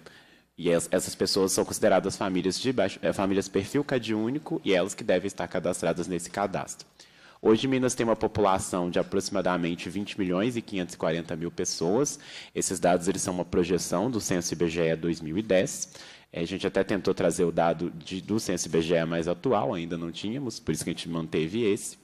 e essas pessoas são consideradas famílias de baixo, é, famílias perfil único e elas que devem estar cadastradas nesse cadastro. Hoje, Minas tem uma população de aproximadamente 20 milhões e 540 mil pessoas. Esses dados eles são uma projeção do Censo IBGE 2010. É, a gente até tentou trazer o dado de, do censo IBGE mais atual, ainda não tínhamos, por isso que a gente manteve esse.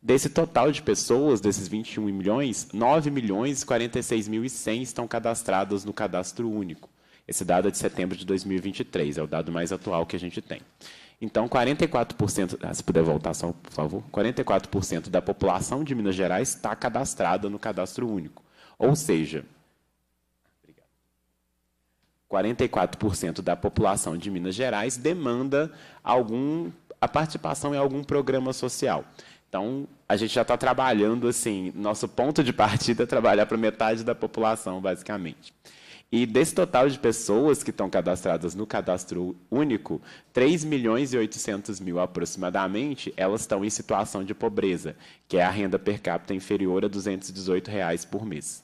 Desse total de pessoas, desses 21 milhões, 9 milhões e 46 mil e 100 estão cadastradas no cadastro único. Esse dado é de setembro de 2023, é o dado mais atual que a gente tem. Então, 44%, ah, se puder voltar só, por favor, 44% da população de Minas Gerais está cadastrada no cadastro único. Ou seja, 44% da população de Minas Gerais demanda algum, a participação em algum programa social. Então, a gente já está trabalhando assim, nosso ponto de partida é trabalhar para metade da população, basicamente. E desse total de pessoas que estão cadastradas no cadastro único, 3 milhões e 800 mil aproximadamente, elas estão em situação de pobreza, que é a renda per capita inferior a R$ 218 reais por mês.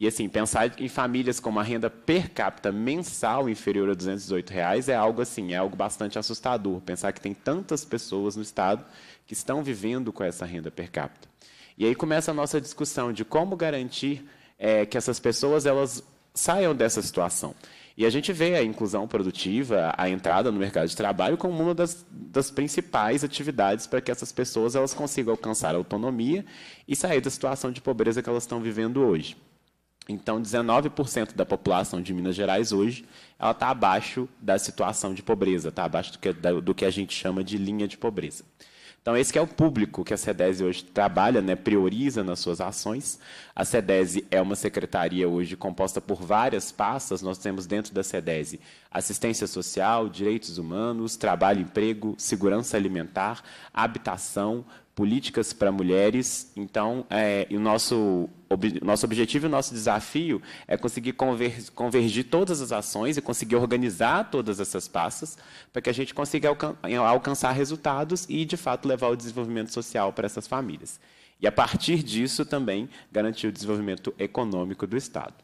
E assim, pensar em famílias com uma renda per capita mensal inferior a R$ reais é algo assim, é algo bastante assustador. Pensar que tem tantas pessoas no estado que estão vivendo com essa renda per capita. E aí começa a nossa discussão de como garantir é, que essas pessoas elas saiam dessa situação. E a gente vê a inclusão produtiva, a entrada no mercado de trabalho como uma das, das principais atividades para que essas pessoas elas consigam alcançar a autonomia e sair da situação de pobreza que elas estão vivendo hoje. Então, 19% da população de Minas Gerais hoje ela está abaixo da situação de pobreza, está abaixo do que, do que a gente chama de linha de pobreza. Então, esse é o público que a SEDESI hoje trabalha, né, prioriza nas suas ações. A SEDESI é uma secretaria hoje composta por várias pastas. Nós temos dentro da SEDESI assistência social, direitos humanos, trabalho e emprego, segurança alimentar, habitação, políticas para mulheres. Então, é, o nosso nosso objetivo e nosso desafio é conseguir conver, convergir todas as ações e conseguir organizar todas essas passas para que a gente consiga alcan, alcançar resultados e, de fato, levar o desenvolvimento social para essas famílias. E, a partir disso, também garantir o desenvolvimento econômico do Estado.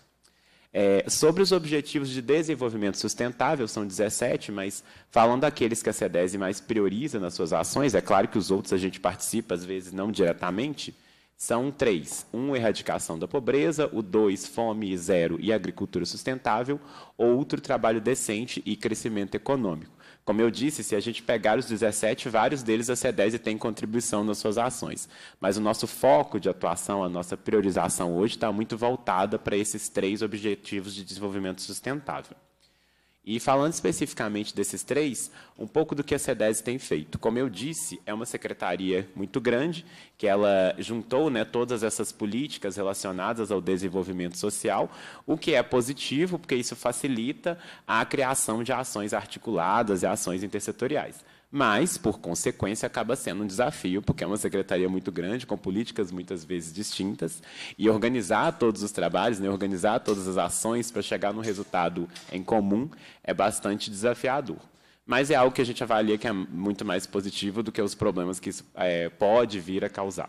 É, sobre os objetivos de desenvolvimento sustentável, são 17, mas falando daqueles que a CEDESI mais prioriza nas suas ações, é claro que os outros a gente participa, às vezes não diretamente, são três: um, erradicação da pobreza, o dois, fome zero e agricultura sustentável, outro, trabalho decente e crescimento econômico. Como eu disse, se a gente pegar os 17, vários deles a C10 tem contribuição nas suas ações. Mas o nosso foco de atuação, a nossa priorização hoje está muito voltada para esses três objetivos de desenvolvimento sustentável. E falando especificamente desses três, um pouco do que a CEDES tem feito. Como eu disse, é uma secretaria muito grande, que ela juntou né, todas essas políticas relacionadas ao desenvolvimento social, o que é positivo, porque isso facilita a criação de ações articuladas e ações intersetoriais mas, por consequência, acaba sendo um desafio, porque é uma secretaria muito grande, com políticas muitas vezes distintas, e organizar todos os trabalhos, né, organizar todas as ações para chegar num resultado em comum é bastante desafiador. Mas é algo que a gente avalia que é muito mais positivo do que os problemas que isso é, pode vir a causar.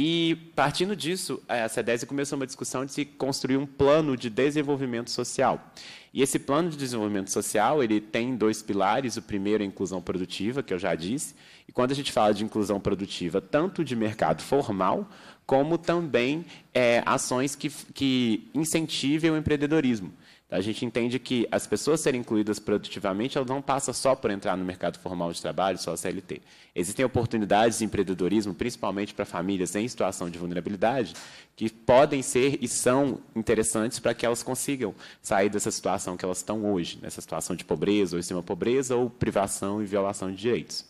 E, partindo disso, eh, a SEDESI começou uma discussão de se construir um plano de desenvolvimento social. E esse plano de desenvolvimento social ele tem dois pilares. O primeiro é a inclusão produtiva, que eu já disse. E quando a gente fala de inclusão produtiva, tanto de mercado formal, como também é, ações que, que incentivem o empreendedorismo. A gente entende que as pessoas serem incluídas produtivamente, elas não passam só por entrar no mercado formal de trabalho, só a CLT. Existem oportunidades de empreendedorismo, principalmente para famílias em situação de vulnerabilidade, que podem ser e são interessantes para que elas consigam sair dessa situação que elas estão hoje, nessa situação de pobreza ou extrema pobreza ou privação e violação de direitos.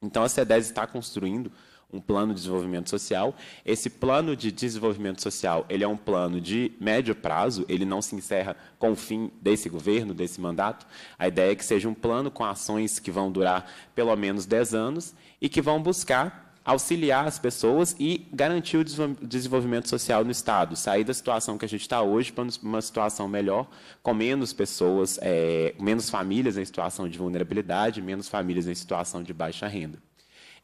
Então, a CEDES está construindo um plano de desenvolvimento social. Esse plano de desenvolvimento social, ele é um plano de médio prazo, ele não se encerra com o fim desse governo, desse mandato. A ideia é que seja um plano com ações que vão durar pelo menos 10 anos e que vão buscar auxiliar as pessoas e garantir o desenvolvimento social no Estado, sair da situação que a gente está hoje para uma situação melhor, com menos pessoas, é, menos famílias em situação de vulnerabilidade, menos famílias em situação de baixa renda.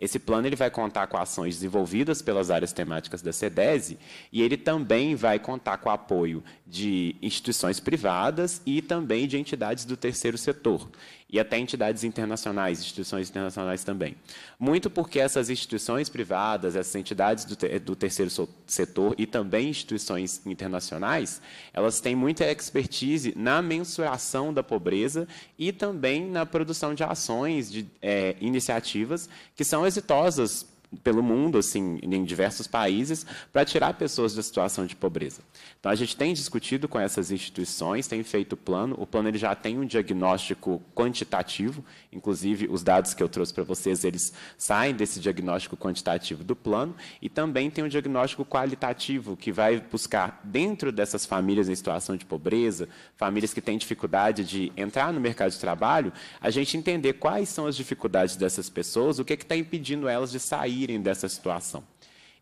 Esse plano ele vai contar com ações desenvolvidas pelas áreas temáticas da SEDESI e ele também vai contar com o apoio de instituições privadas e também de entidades do terceiro setor e até entidades internacionais, instituições internacionais também. Muito porque essas instituições privadas, essas entidades do, ter do terceiro setor e também instituições internacionais, elas têm muita expertise na mensuração da pobreza e também na produção de ações, de é, iniciativas que são exitosas pelo mundo, assim, em diversos países, para tirar pessoas da situação de pobreza. Então a gente tem discutido com essas instituições, tem feito o plano. O plano ele já tem um diagnóstico quantitativo, inclusive os dados que eu trouxe para vocês, eles saem desse diagnóstico quantitativo do plano e também tem um diagnóstico qualitativo que vai buscar dentro dessas famílias em situação de pobreza, famílias que têm dificuldade de entrar no mercado de trabalho, a gente entender quais são as dificuldades dessas pessoas, o que é está impedindo elas de sair saírem dessa situação.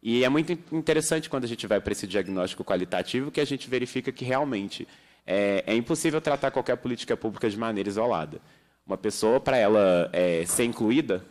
E é muito interessante quando a gente vai para esse diagnóstico qualitativo que a gente verifica que realmente é, é impossível tratar qualquer política pública de maneira isolada. Uma pessoa, para ela é, ser incluída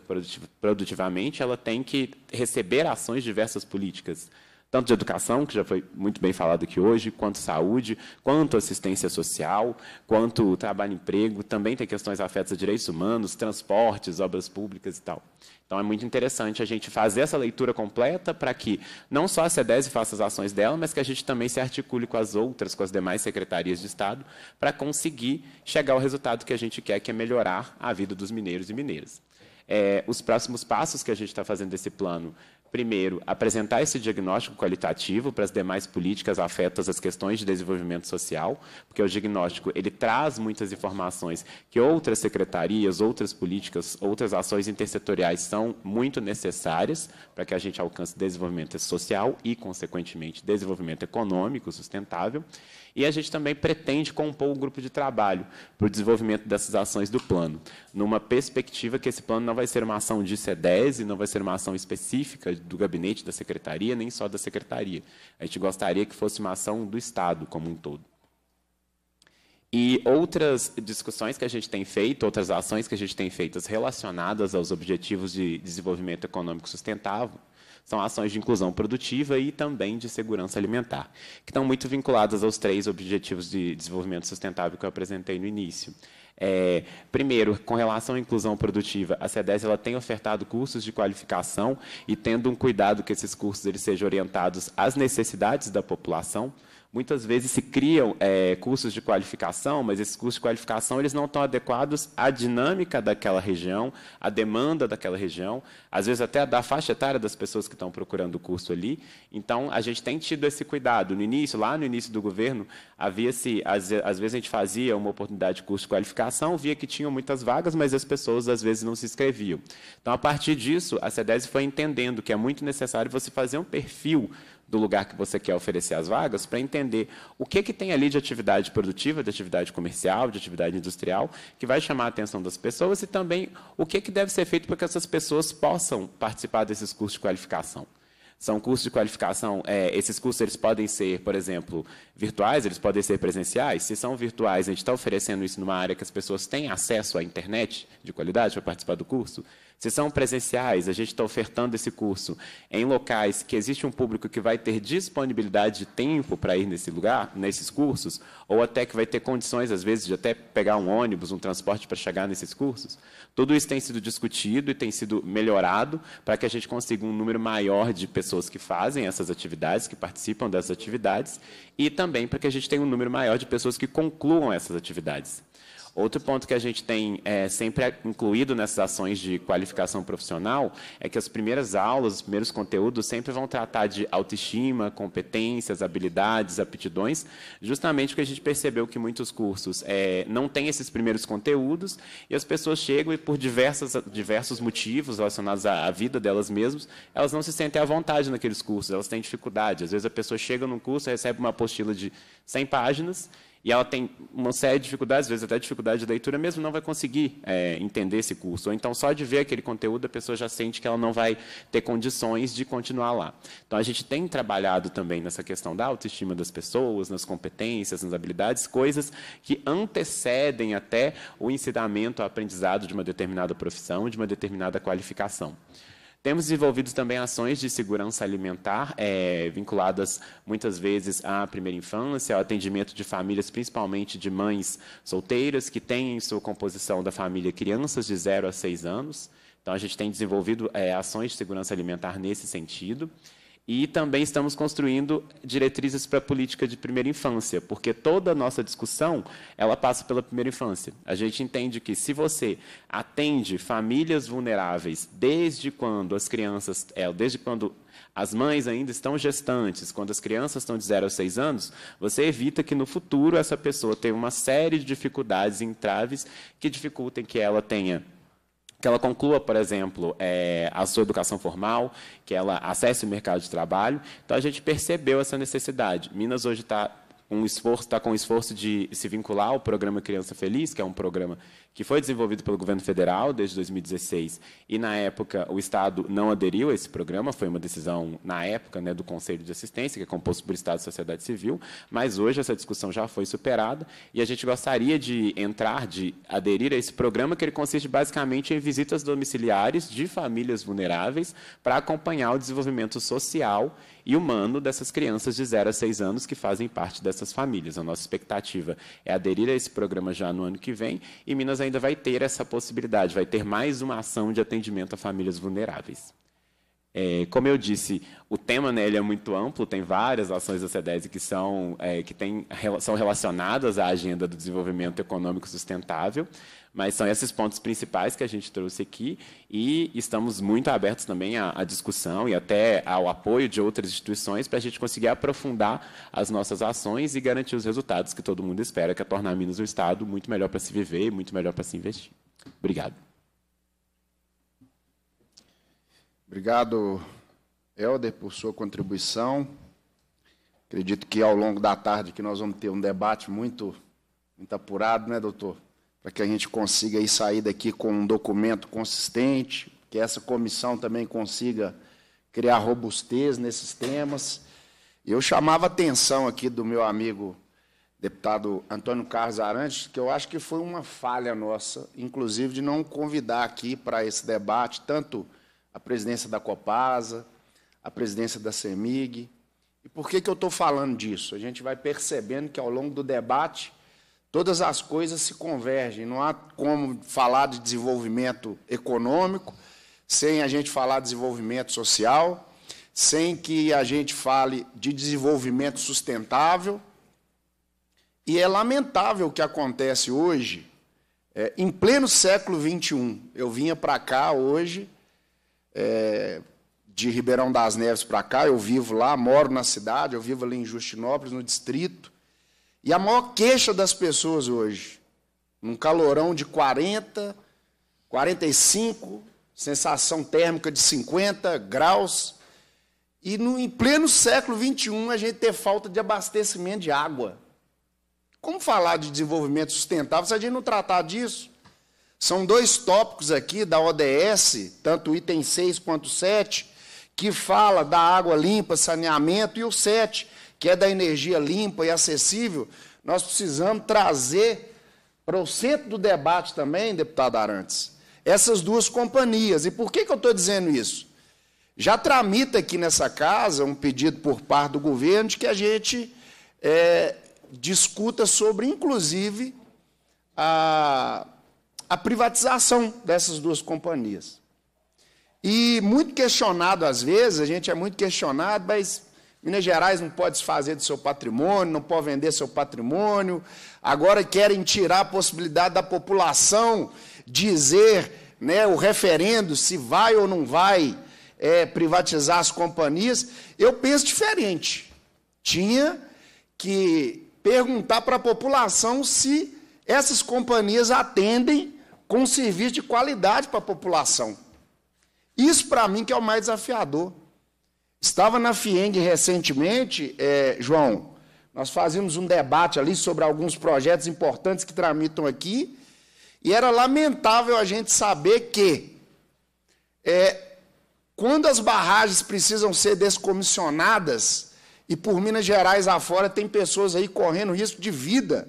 produtivamente, ela tem que receber ações de diversas políticas, tanto de educação, que já foi muito bem falado aqui hoje, quanto saúde, quanto assistência social, quanto trabalho e emprego, também tem questões afetas a direitos humanos, transportes, obras públicas e tal. Então é muito interessante a gente fazer essa leitura completa para que não só a SEDESI faça as ações dela, mas que a gente também se articule com as outras, com as demais secretarias de Estado, para conseguir chegar ao resultado que a gente quer, que é melhorar a vida dos mineiros e mineiras. É, os próximos passos que a gente está fazendo desse plano primeiro, apresentar esse diagnóstico qualitativo para as demais políticas afetas às questões de desenvolvimento social, porque o diagnóstico ele traz muitas informações que outras secretarias, outras políticas, outras ações intersetoriais são muito necessárias para que a gente alcance desenvolvimento social e, consequentemente, desenvolvimento econômico sustentável. E a gente também pretende compor o um grupo de trabalho para o desenvolvimento dessas ações do plano, numa perspectiva que esse plano não vai ser uma ação de CEDES, não vai ser uma ação específica do gabinete da secretaria, nem só da secretaria. A gente gostaria que fosse uma ação do Estado como um todo. E outras discussões que a gente tem feito, outras ações que a gente tem feito relacionadas aos objetivos de desenvolvimento econômico sustentável, são ações de inclusão produtiva e também de segurança alimentar, que estão muito vinculadas aos três objetivos de desenvolvimento sustentável que eu apresentei no início. É, primeiro, com relação à inclusão produtiva, a CEDES ela tem ofertado cursos de qualificação e tendo um cuidado que esses cursos eles sejam orientados às necessidades da população. Muitas vezes se criam é, cursos de qualificação, mas esses cursos de qualificação eles não estão adequados à dinâmica daquela região, à demanda daquela região, às vezes até da faixa etária das pessoas que estão procurando o curso ali. Então, a gente tem tido esse cuidado. No início, lá no início do governo, havia-se, às, às vezes a gente fazia uma oportunidade de curso de qualificação, via que tinham muitas vagas, mas as pessoas às vezes não se inscreviam. Então, a partir disso, a CEDES foi entendendo que é muito necessário você fazer um perfil do lugar que você quer oferecer as vagas para entender o que, que tem ali de atividade produtiva, de atividade comercial, de atividade industrial, que vai chamar a atenção das pessoas e também o que, que deve ser feito para que essas pessoas possam participar desses cursos de qualificação. São cursos de qualificação, é, esses cursos eles podem ser, por exemplo, virtuais, eles podem ser presenciais. Se são virtuais, a gente está oferecendo isso numa área que as pessoas têm acesso à internet de qualidade para participar do curso. Se são presenciais, a gente está ofertando esse curso em locais que existe um público que vai ter disponibilidade de tempo para ir nesse lugar, nesses cursos, ou até que vai ter condições, às vezes, de até pegar um ônibus, um transporte para chegar nesses cursos. Tudo isso tem sido discutido e tem sido melhorado para que a gente consiga um número maior de pessoas que fazem essas atividades, que participam dessas atividades, e também para que a gente tenha um número maior de pessoas que concluam essas atividades. Outro ponto que a gente tem é, sempre incluído nessas ações de qualificação profissional é que as primeiras aulas, os primeiros conteúdos sempre vão tratar de autoestima, competências, habilidades, aptidões, justamente porque a gente percebeu que muitos cursos é, não têm esses primeiros conteúdos e as pessoas chegam e, por diversas, diversos motivos relacionados à, à vida delas mesmas, elas não se sentem à vontade naqueles cursos, elas têm dificuldade. Às vezes a pessoa chega num curso, recebe uma apostila de 100 páginas e ela tem uma série de dificuldades, às vezes até dificuldade de leitura mesmo, não vai conseguir é, entender esse curso. Ou então, só de ver aquele conteúdo, a pessoa já sente que ela não vai ter condições de continuar lá. Então, a gente tem trabalhado também nessa questão da autoestima das pessoas, nas competências, nas habilidades, coisas que antecedem até o ensinamento o aprendizado de uma determinada profissão, de uma determinada qualificação. Temos desenvolvido também ações de segurança alimentar, é, vinculadas muitas vezes à primeira infância, ao atendimento de famílias, principalmente de mães solteiras, que têm em sua composição da família crianças de 0 a 6 anos. Então, a gente tem desenvolvido é, ações de segurança alimentar nesse sentido. E também estamos construindo diretrizes para a política de primeira infância, porque toda a nossa discussão ela passa pela primeira infância. A gente entende que se você atende famílias vulneráveis desde quando as crianças, é, desde quando as mães ainda estão gestantes, quando as crianças estão de 0 a 6 anos, você evita que no futuro essa pessoa tenha uma série de dificuldades e entraves que dificultem que ela tenha que ela conclua, por exemplo, é, a sua educação formal, que ela acesse o mercado de trabalho. Então, a gente percebeu essa necessidade. Minas hoje está um esforço, está com o esforço de se vincular ao programa Criança Feliz, que é um programa que foi desenvolvido pelo governo federal desde 2016. E na época o Estado não aderiu a esse programa, foi uma decisão na época né, do Conselho de Assistência, que é composto por Estado e sociedade civil. Mas hoje essa discussão já foi superada e a gente gostaria de entrar, de aderir a esse programa, que ele consiste basicamente em visitas domiciliares de famílias vulneráveis para acompanhar o desenvolvimento social e humano dessas crianças de 0 a 6 anos que fazem parte dessas famílias. A nossa expectativa é aderir a esse programa já no ano que vem e Minas ainda vai ter essa possibilidade, vai ter mais uma ação de atendimento a famílias vulneráveis. É, como eu disse, o tema nele né, é muito amplo, tem várias ações da CEDES que, são, é, que tem, são relacionadas à agenda do desenvolvimento econômico sustentável. Mas são esses pontos principais que a gente trouxe aqui e estamos muito abertos também à, à discussão e até ao apoio de outras instituições para a gente conseguir aprofundar as nossas ações e garantir os resultados que todo mundo espera, que é tornar Minas um estado muito melhor para se viver e muito melhor para se investir. Obrigado. Obrigado, Helder, por sua contribuição. Acredito que ao longo da tarde que nós vamos ter um debate muito, muito apurado, né, doutor? para que a gente consiga sair daqui com um documento consistente, que essa comissão também consiga criar robustez nesses temas. Eu chamava a atenção aqui do meu amigo deputado Antônio Carlos Arantes, que eu acho que foi uma falha nossa, inclusive de não convidar aqui para esse debate tanto a presidência da Copasa, a presidência da CEMIG. E por que, que eu estou falando disso? A gente vai percebendo que ao longo do debate Todas as coisas se convergem, não há como falar de desenvolvimento econômico sem a gente falar de desenvolvimento social, sem que a gente fale de desenvolvimento sustentável. E é lamentável o que acontece hoje, é, em pleno século XXI. Eu vinha para cá hoje, é, de Ribeirão das Neves para cá, eu vivo lá, moro na cidade, eu vivo ali em Justinópolis, no distrito. E a maior queixa das pessoas hoje, num calorão de 40, 45, sensação térmica de 50 graus, e no, em pleno século XXI a gente ter falta de abastecimento de água. Como falar de desenvolvimento sustentável se a gente não tratar disso? São dois tópicos aqui da ODS, tanto o item 6 quanto o 7, que fala da água limpa, saneamento, e o 7, que é da energia limpa e acessível, nós precisamos trazer para o centro do debate também, deputado Arantes, essas duas companhias. E por que, que eu estou dizendo isso? Já tramita aqui nessa casa um pedido por parte do governo de que a gente é, discuta sobre, inclusive, a, a privatização dessas duas companhias. E muito questionado às vezes, a gente é muito questionado, mas Minas Gerais não pode desfazer do seu patrimônio, não pode vender seu patrimônio. Agora querem tirar a possibilidade da população dizer, né, o referendo se vai ou não vai é, privatizar as companhias. Eu penso diferente. Tinha que perguntar para a população se essas companhias atendem com serviço de qualidade para a população. Isso, para mim, que é o mais desafiador. Estava na FIENG recentemente, é, João, nós fazíamos um debate ali sobre alguns projetos importantes que tramitam aqui, e era lamentável a gente saber que, é, quando as barragens precisam ser descomissionadas, e por Minas Gerais afora tem pessoas aí correndo risco de vida,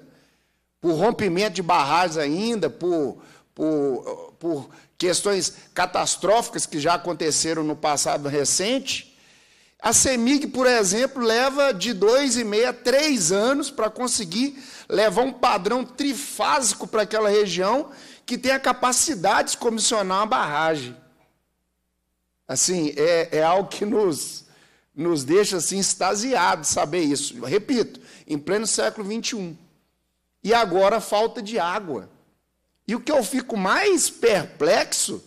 por rompimento de barragens ainda, por, por, por questões catastróficas que já aconteceram no passado recente, a CEMIG, por exemplo, leva de dois e meio a três anos para conseguir levar um padrão trifásico para aquela região que tem a capacidade de comissionar uma barragem. Assim, é, é algo que nos, nos deixa assim extasiados saber isso. Eu repito, em pleno século XXI. E agora falta de água. E o que eu fico mais perplexo,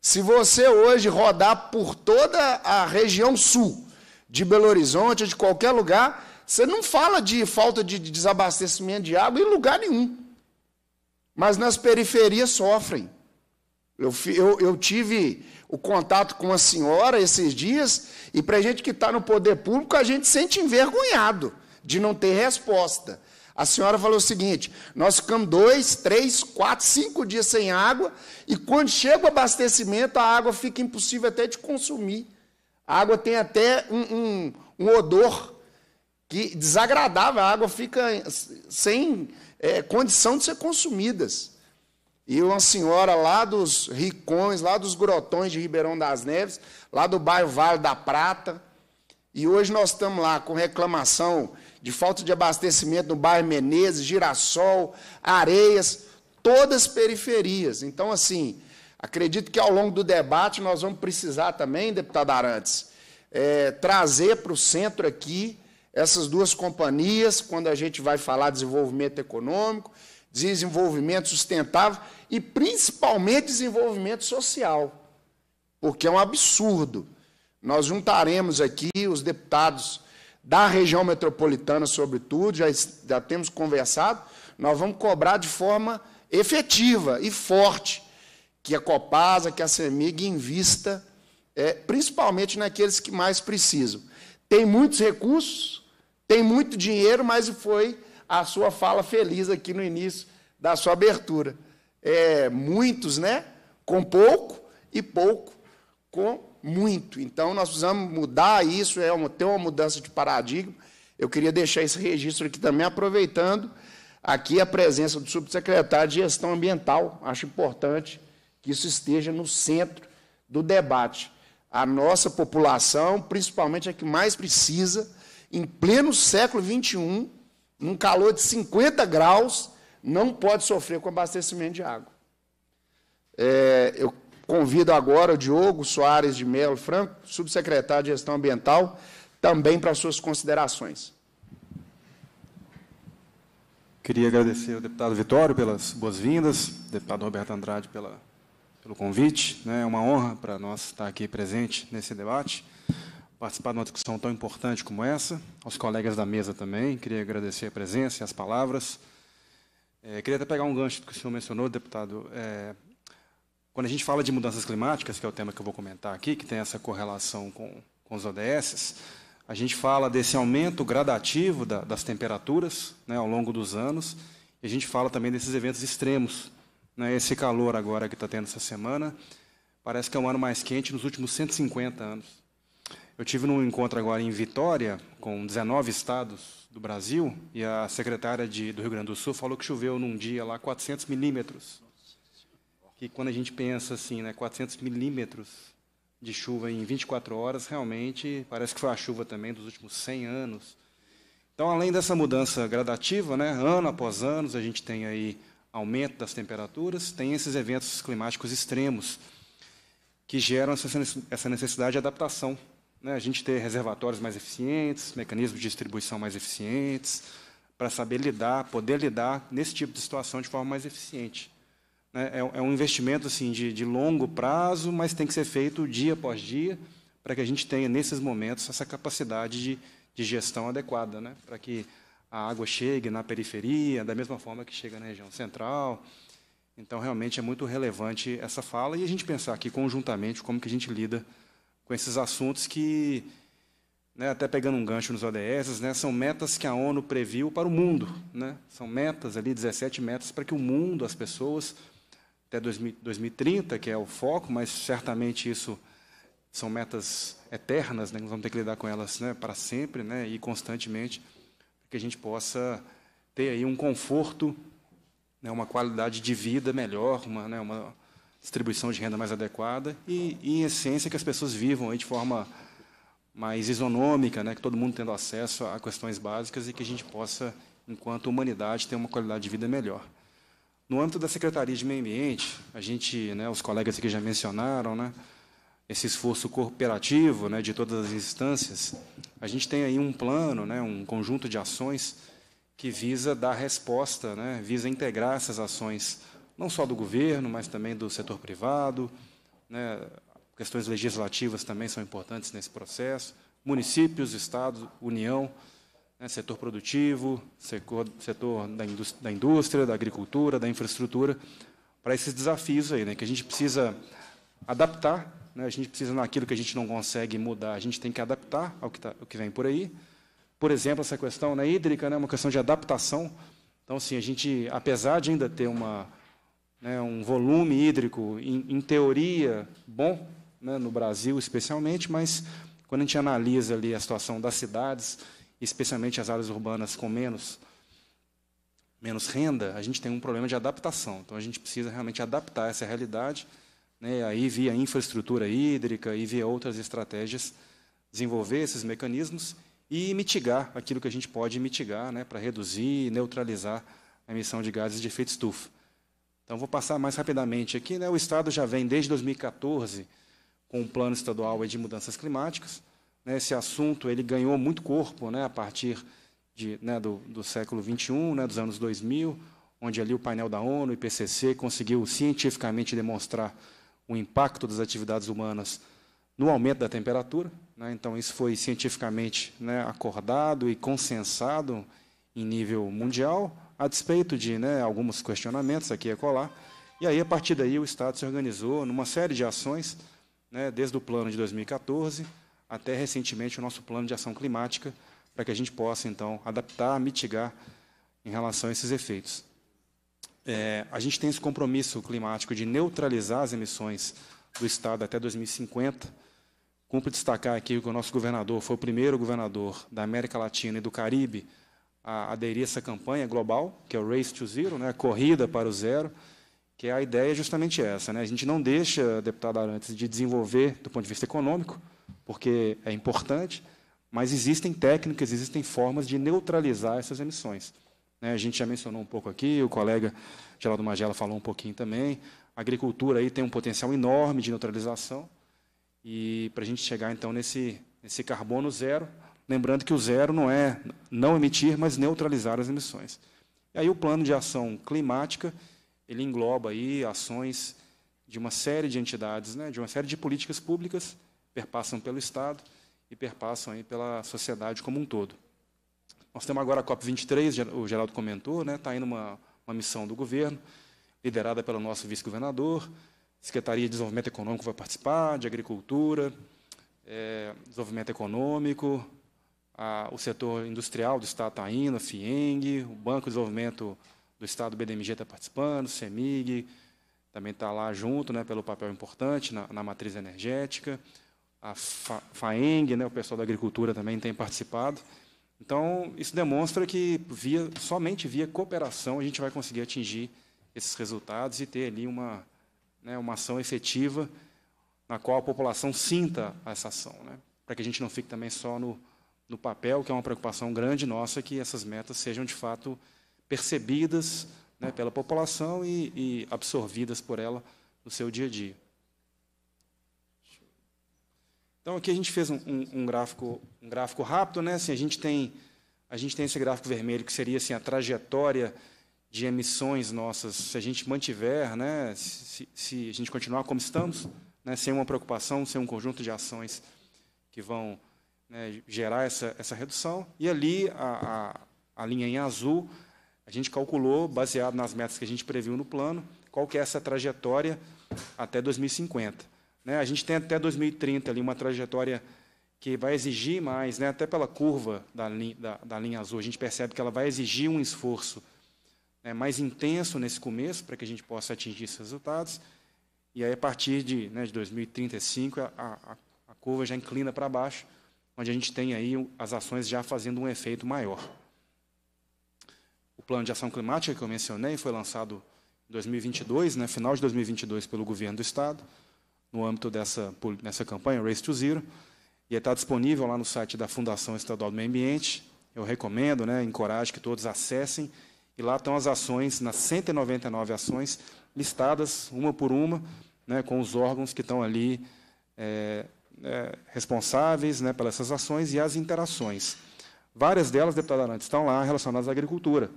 se você hoje rodar por toda a região sul, de Belo Horizonte, de qualquer lugar, você não fala de falta de desabastecimento de água em lugar nenhum. Mas nas periferias sofrem. Eu, eu, eu tive o contato com a senhora esses dias, e para a gente que está no poder público, a gente sente envergonhado de não ter resposta. A senhora falou o seguinte: nós ficamos dois, três, quatro, cinco dias sem água, e quando chega o abastecimento, a água fica impossível até de consumir. A água tem até um, um, um odor que desagradável. A água fica sem é, condição de ser consumidas. E uma senhora lá dos Ricões, lá dos Grotões de Ribeirão das Neves, lá do bairro Vale da Prata. E hoje nós estamos lá com reclamação de falta de abastecimento no bairro Menezes, Girassol, Areias, todas periferias. Então, assim, Acredito que ao longo do debate nós vamos precisar também, deputado Arantes, é, trazer para o centro aqui essas duas companhias, quando a gente vai falar desenvolvimento econômico, desenvolvimento sustentável e principalmente desenvolvimento social, porque é um absurdo. Nós juntaremos aqui os deputados da região metropolitana, sobretudo, já, já temos conversado, nós vamos cobrar de forma efetiva e forte que a Copasa, que a CEMIG invista, é, principalmente naqueles que mais precisam. Tem muitos recursos, tem muito dinheiro, mas foi a sua fala feliz aqui no início da sua abertura. É, muitos, né? Com pouco e pouco com muito. Então, nós precisamos mudar isso, é uma, ter uma mudança de paradigma. Eu queria deixar esse registro aqui também, aproveitando aqui a presença do subsecretário de Gestão Ambiental. Acho importante que isso esteja no centro do debate. A nossa população, principalmente a que mais precisa, em pleno século XXI, num calor de 50 graus, não pode sofrer com abastecimento de água. É, eu convido agora o Diogo Soares de Melo Franco, subsecretário de Gestão Ambiental, também para suas considerações. Queria agradecer ao deputado Vitório pelas boas-vindas, deputado Roberto Andrade pela pelo convite. Né? É uma honra para nós estar aqui presente nesse debate, participar de uma discussão tão importante como essa. Aos colegas da mesa também, queria agradecer a presença e as palavras. É, queria até pegar um gancho que o senhor mencionou, deputado. É, quando a gente fala de mudanças climáticas, que é o tema que eu vou comentar aqui, que tem essa correlação com, com os ODSs, a gente fala desse aumento gradativo da, das temperaturas né, ao longo dos anos, e a gente fala também desses eventos extremos, né, esse calor agora que está tendo essa semana. Parece que é um ano mais quente nos últimos 150 anos. Eu tive num encontro agora em Vitória, com 19 estados do Brasil, e a secretária de, do Rio Grande do Sul falou que choveu num dia lá 400 milímetros. Que quando a gente pensa assim, né, 400 milímetros de chuva em 24 horas, realmente parece que foi a chuva também dos últimos 100 anos. Então, além dessa mudança gradativa, né, ano após ano, a gente tem aí aumento das temperaturas, tem esses eventos climáticos extremos que geram essa necessidade de adaptação. Né? A gente ter reservatórios mais eficientes, mecanismos de distribuição mais eficientes, para saber lidar, poder lidar nesse tipo de situação de forma mais eficiente. Né? É, é, um investimento assim de, de longo prazo, mas tem que ser feito dia após dia para que a gente tenha nesses momentos essa capacidade de, de gestão adequada, né? para que a água chegue na periferia, da mesma forma que chega na região central. Então, realmente é muito relevante essa fala e a gente pensar aqui conjuntamente como que a gente lida com esses assuntos que, né, até pegando um gancho nos ODS, né, são metas que a ONU previu para o mundo. Né? São metas ali, 17 metas, para que o mundo, as pessoas, até 2030, que é o foco, mas certamente isso são metas eternas, né? nós vamos ter que lidar com elas né, para sempre né, e constantemente que a gente possa ter aí um conforto, né, uma qualidade de vida melhor, uma, né, uma distribuição de renda mais adequada e, e, em essência, que as pessoas vivam aí de forma mais isonômica, né, que todo mundo tendo acesso a questões básicas e que a gente possa, enquanto humanidade, ter uma qualidade de vida melhor. No âmbito da Secretaria de Meio Ambiente, a gente, né, os colegas aqui já mencionaram, né, esse esforço cooperativo né, de todas as instâncias, a gente tem aí um plano, né, um conjunto de ações que visa dar resposta, né, visa integrar essas ações, não só do governo, mas também do setor privado. Né, questões legislativas também são importantes nesse processo. Municípios, Estado, União, né, setor produtivo, setor, da, indústria, da agricultura, da infraestrutura, para esses desafios aí, né, que a gente precisa adaptar né? A gente precisa naquilo que a gente não consegue mudar, a gente tem que adaptar ao que, tá, ao que vem por aí. Por exemplo, essa questão né, hídrica, né, é uma questão de adaptação. Então, assim, a gente, apesar de ainda ter uma, né, um volume hídrico, em, em teoria, bom, né, no Brasil especialmente, mas quando a gente analisa ali a situação das cidades, especialmente as áreas urbanas com menos, menos renda, a gente tem um problema de adaptação. Então, a gente precisa realmente adaptar essa realidade né, aí via infraestrutura hídrica e via outras estratégias, desenvolver esses mecanismos e mitigar aquilo que a gente pode mitigar né, para reduzir e neutralizar a emissão de gases de efeito estufa. Então, vou passar mais rapidamente aqui. Né, o Estado já vem desde 2014 com o um Plano Estadual de Mudanças Climáticas. Né, esse assunto ele ganhou muito corpo né, a partir de, né, do, do, século XXI, né, dos anos 2000, onde ali o painel da ONU, o IPCC, conseguiu cientificamente demonstrar o impacto das atividades humanas no aumento da temperatura. Né? Então, isso foi cientificamente né, acordado e consensado em nível mundial, a despeito de né, alguns questionamentos aqui e acolá. E aí, a partir daí, o Estado se organizou numa série de ações, né, desde o plano de 2014 até recentemente o nosso plano de ação climática, para que a gente possa, então, adaptar, mitigar em relação a esses efeitos é, a gente tem esse compromisso climático de neutralizar as emissões do Estado até 2050. Cumpre destacar aqui que o nosso governador foi o primeiro governador da América Latina e do Caribe a aderir a essa campanha global, que é o Race to Zero, né, corrida para o zero, que a ideia é justamente essa. Né? A gente não deixa, deputado Arantes, de desenvolver do ponto de vista econômico, porque é importante, mas existem técnicas, existem formas de neutralizar essas emissões. Né, a gente já mencionou um pouco aqui, o colega Geraldo Magela falou um pouquinho também. A agricultura aí tem um potencial enorme de neutralização. E para a gente chegar então nesse, nesse carbono zero, lembrando que o zero não é não emitir, mas neutralizar as emissões. E aí o plano de ação climática, ele engloba aí ações de uma série de entidades, né, de uma série de políticas públicas, perpassam pelo Estado e perpassam aí pela sociedade como um todo. Nós temos agora a COP23, o Geraldo comentou, né? está indo uma, uma missão do governo, liderada pelo nosso vice-governador, Secretaria de Desenvolvimento Econômico vai participar, de Agricultura, é, Desenvolvimento Econômico, a, o setor industrial do Estado está indo, a FIENG, o Banco de Desenvolvimento do Estado, o BDMG, está participando, o CEMIG, também está lá junto, né, pelo papel importante na, na matriz energética, a FAENG, né, o pessoal da agricultura também tem participado. Então, isso demonstra que via, somente via cooperação a gente vai conseguir atingir esses resultados e ter ali uma, né, uma ação efetiva na qual a população sinta essa ação, né? para que a gente não fique também só no, no papel, que é uma preocupação grande nossa, que essas metas sejam de fato percebidas né, pela população e, e absorvidas por ela no seu dia a dia. Então aqui a gente fez um, um, um, gráfico, um gráfico rápido, né? Assim, a gente tem a gente tem esse gráfico vermelho que seria assim a trajetória de emissões nossas, se a gente mantiver, né? Se, se a gente continuar como estamos, né? Sem uma preocupação, sem um conjunto de ações que vão né, gerar essa, essa redução. E ali a, a, a linha em azul a gente calculou, baseado nas metas que a gente previu no plano, qual que é essa trajetória até 2050. Né? A gente tem até 2030 ali uma trajetória que vai exigir mais, né? até pela curva da, da, da, linha azul, a gente percebe que ela vai exigir um esforço né, mais intenso nesse começo para que a gente possa atingir esses resultados. E aí, a partir de, né, de 2035, a, a, a, curva já inclina para baixo, onde a gente tem aí as ações já fazendo um efeito maior. O plano de ação climática que eu mencionei foi lançado em 2022, né, final de 2022, pelo governo do Estado no âmbito dessa, dessa campanha, Race to Zero, e está disponível lá no site da Fundação Estadual do Meio Ambiente. Eu recomendo, né, encorajo que todos acessem. E lá estão as ações, nas 199 ações, listadas uma por uma, né, com os órgãos que estão ali é, é, responsáveis né, pelas essas ações e as interações. Várias delas, deputada Arantes, estão lá relacionadas à agricultura.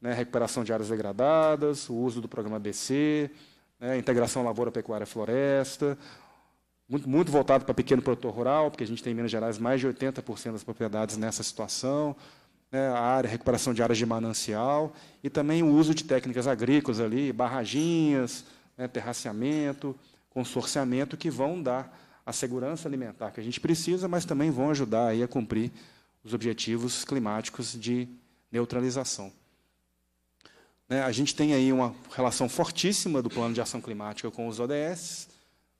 Né, recuperação de áreas degradadas, o uso do programa BC, né, integração lavoura-pecuária-floresta, muito, muito, voltado para pequeno produtor rural, porque a gente tem em Minas Gerais mais de 80% das propriedades nessa situação, né, a área, recuperação de áreas de manancial, e também o uso de técnicas agrícolas ali, barraginhas, né, terraceamento, consorciamento, que vão dar a segurança alimentar que a gente precisa, mas também vão ajudar aí a cumprir os objetivos climáticos de neutralização. Né, a gente tem aí uma relação fortíssima do plano de ação climática com os ODS.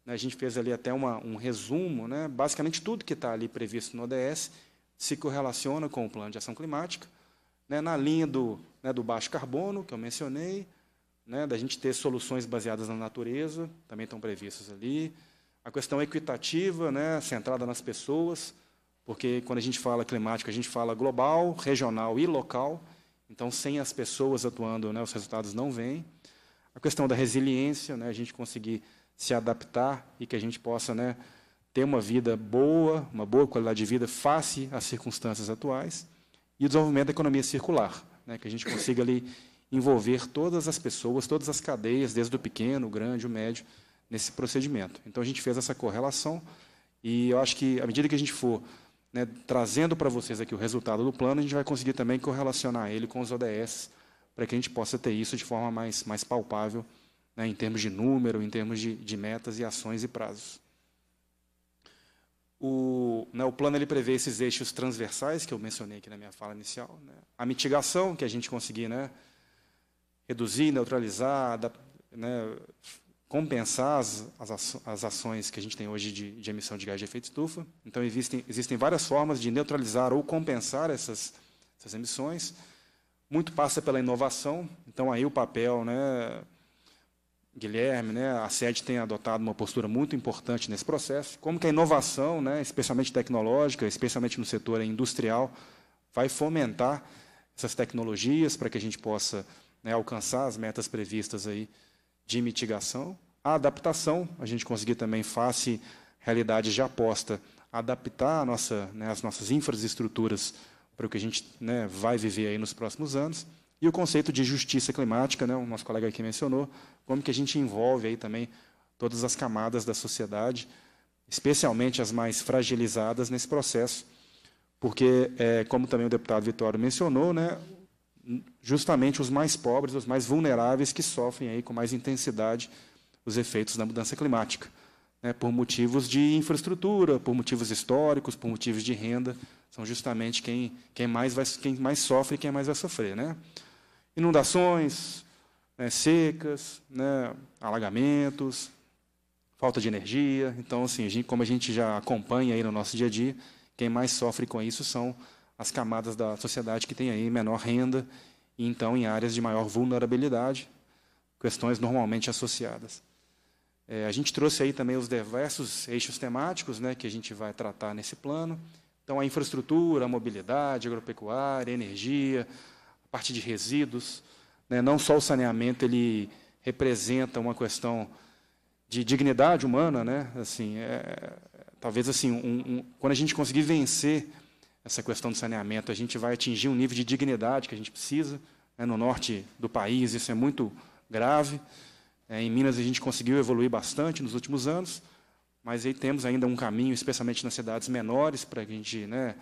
Né, a gente fez ali até uma, um resumo. Né? Basicamente, tudo que está ali previsto no ODS se correlaciona com o plano de ação climática. Né? Na linha do, né, do baixo carbono, que eu mencionei, né, da gente ter soluções baseadas na natureza, também estão previstas ali. A questão equitativa, né, centrada nas pessoas, porque quando a gente fala climático, a gente fala global, regional e local. Então, sem as pessoas atuando, né, os resultados não vêm. A questão da resiliência, né, a gente conseguir se adaptar e que a gente possa né, ter uma vida boa, uma boa qualidade de vida face às circunstâncias atuais. E o desenvolvimento da economia circular, né, que a gente consiga ali envolver todas as pessoas, todas as cadeias, desde o pequeno, o grande, o médio, nesse procedimento. Então, a gente fez essa correlação e eu acho que, à medida que a gente for né, trazendo para vocês aqui o resultado do plano, a gente vai conseguir também correlacionar ele com os ODS, para que a gente possa ter isso de forma mais, mais palpável, né, em termos de número, em termos de, de metas e ações e prazos. O, né, o, plano ele prevê esses eixos transversais que eu mencionei aqui na minha fala inicial. Né, a mitigação, que a gente conseguir né, reduzir, neutralizar, né, compensar as, as, ações que a gente tem hoje de, de emissão de gás de efeito estufa. Então, existem, existem várias formas de neutralizar ou compensar essas, essas emissões. Muito passa pela inovação, então aí o papel, né, Guilherme, né, a SED tem adotado uma postura muito importante nesse processo, como que a inovação, né, especialmente tecnológica, especialmente no setor industrial, vai fomentar essas tecnologias para que a gente possa né, alcançar as metas previstas aí de mitigação, a adaptação, a gente conseguir também, face realidade já posta, adaptar nossa, né, as nossas infraestruturas para o que a gente né, vai viver aí nos próximos anos. E o conceito de justiça climática, né, o nosso colega aqui mencionou, como que a gente envolve aí também todas as camadas da sociedade, especialmente as mais fragilizadas nesse processo, porque, é, como também o deputado Vitório mencionou, né, justamente os mais pobres, os mais vulneráveis que sofrem aí com mais intensidade os efeitos da mudança climática, né, por motivos de infraestrutura, por motivos históricos, por motivos de renda, são justamente quem, quem, mais, vai, quem mais sofre e quem mais vai sofrer. Né? Inundações, né, secas, né, alagamentos, falta de energia. Então, assim, como a gente já acompanha aí no nosso dia a dia, quem mais sofre com isso são as camadas da sociedade que têm aí menor renda e então em áreas de maior vulnerabilidade, questões normalmente associadas. É, a gente trouxe aí também os diversos eixos temáticos né, que a gente vai tratar nesse plano. Então, a infraestrutura, a mobilidade, a agropecuária, a energia, a parte de resíduos. Né, não só o saneamento ele representa uma questão de dignidade humana, né, assim, é, é talvez assim, um, um, quando a gente conseguir vencer essa questão do saneamento. A gente vai atingir um nível de dignidade que a gente precisa né, no norte do país, isso é muito grave. É, em Minas a gente conseguiu evoluir bastante nos últimos anos, mas aí temos ainda um caminho, especialmente nas cidades menores, para a gente né,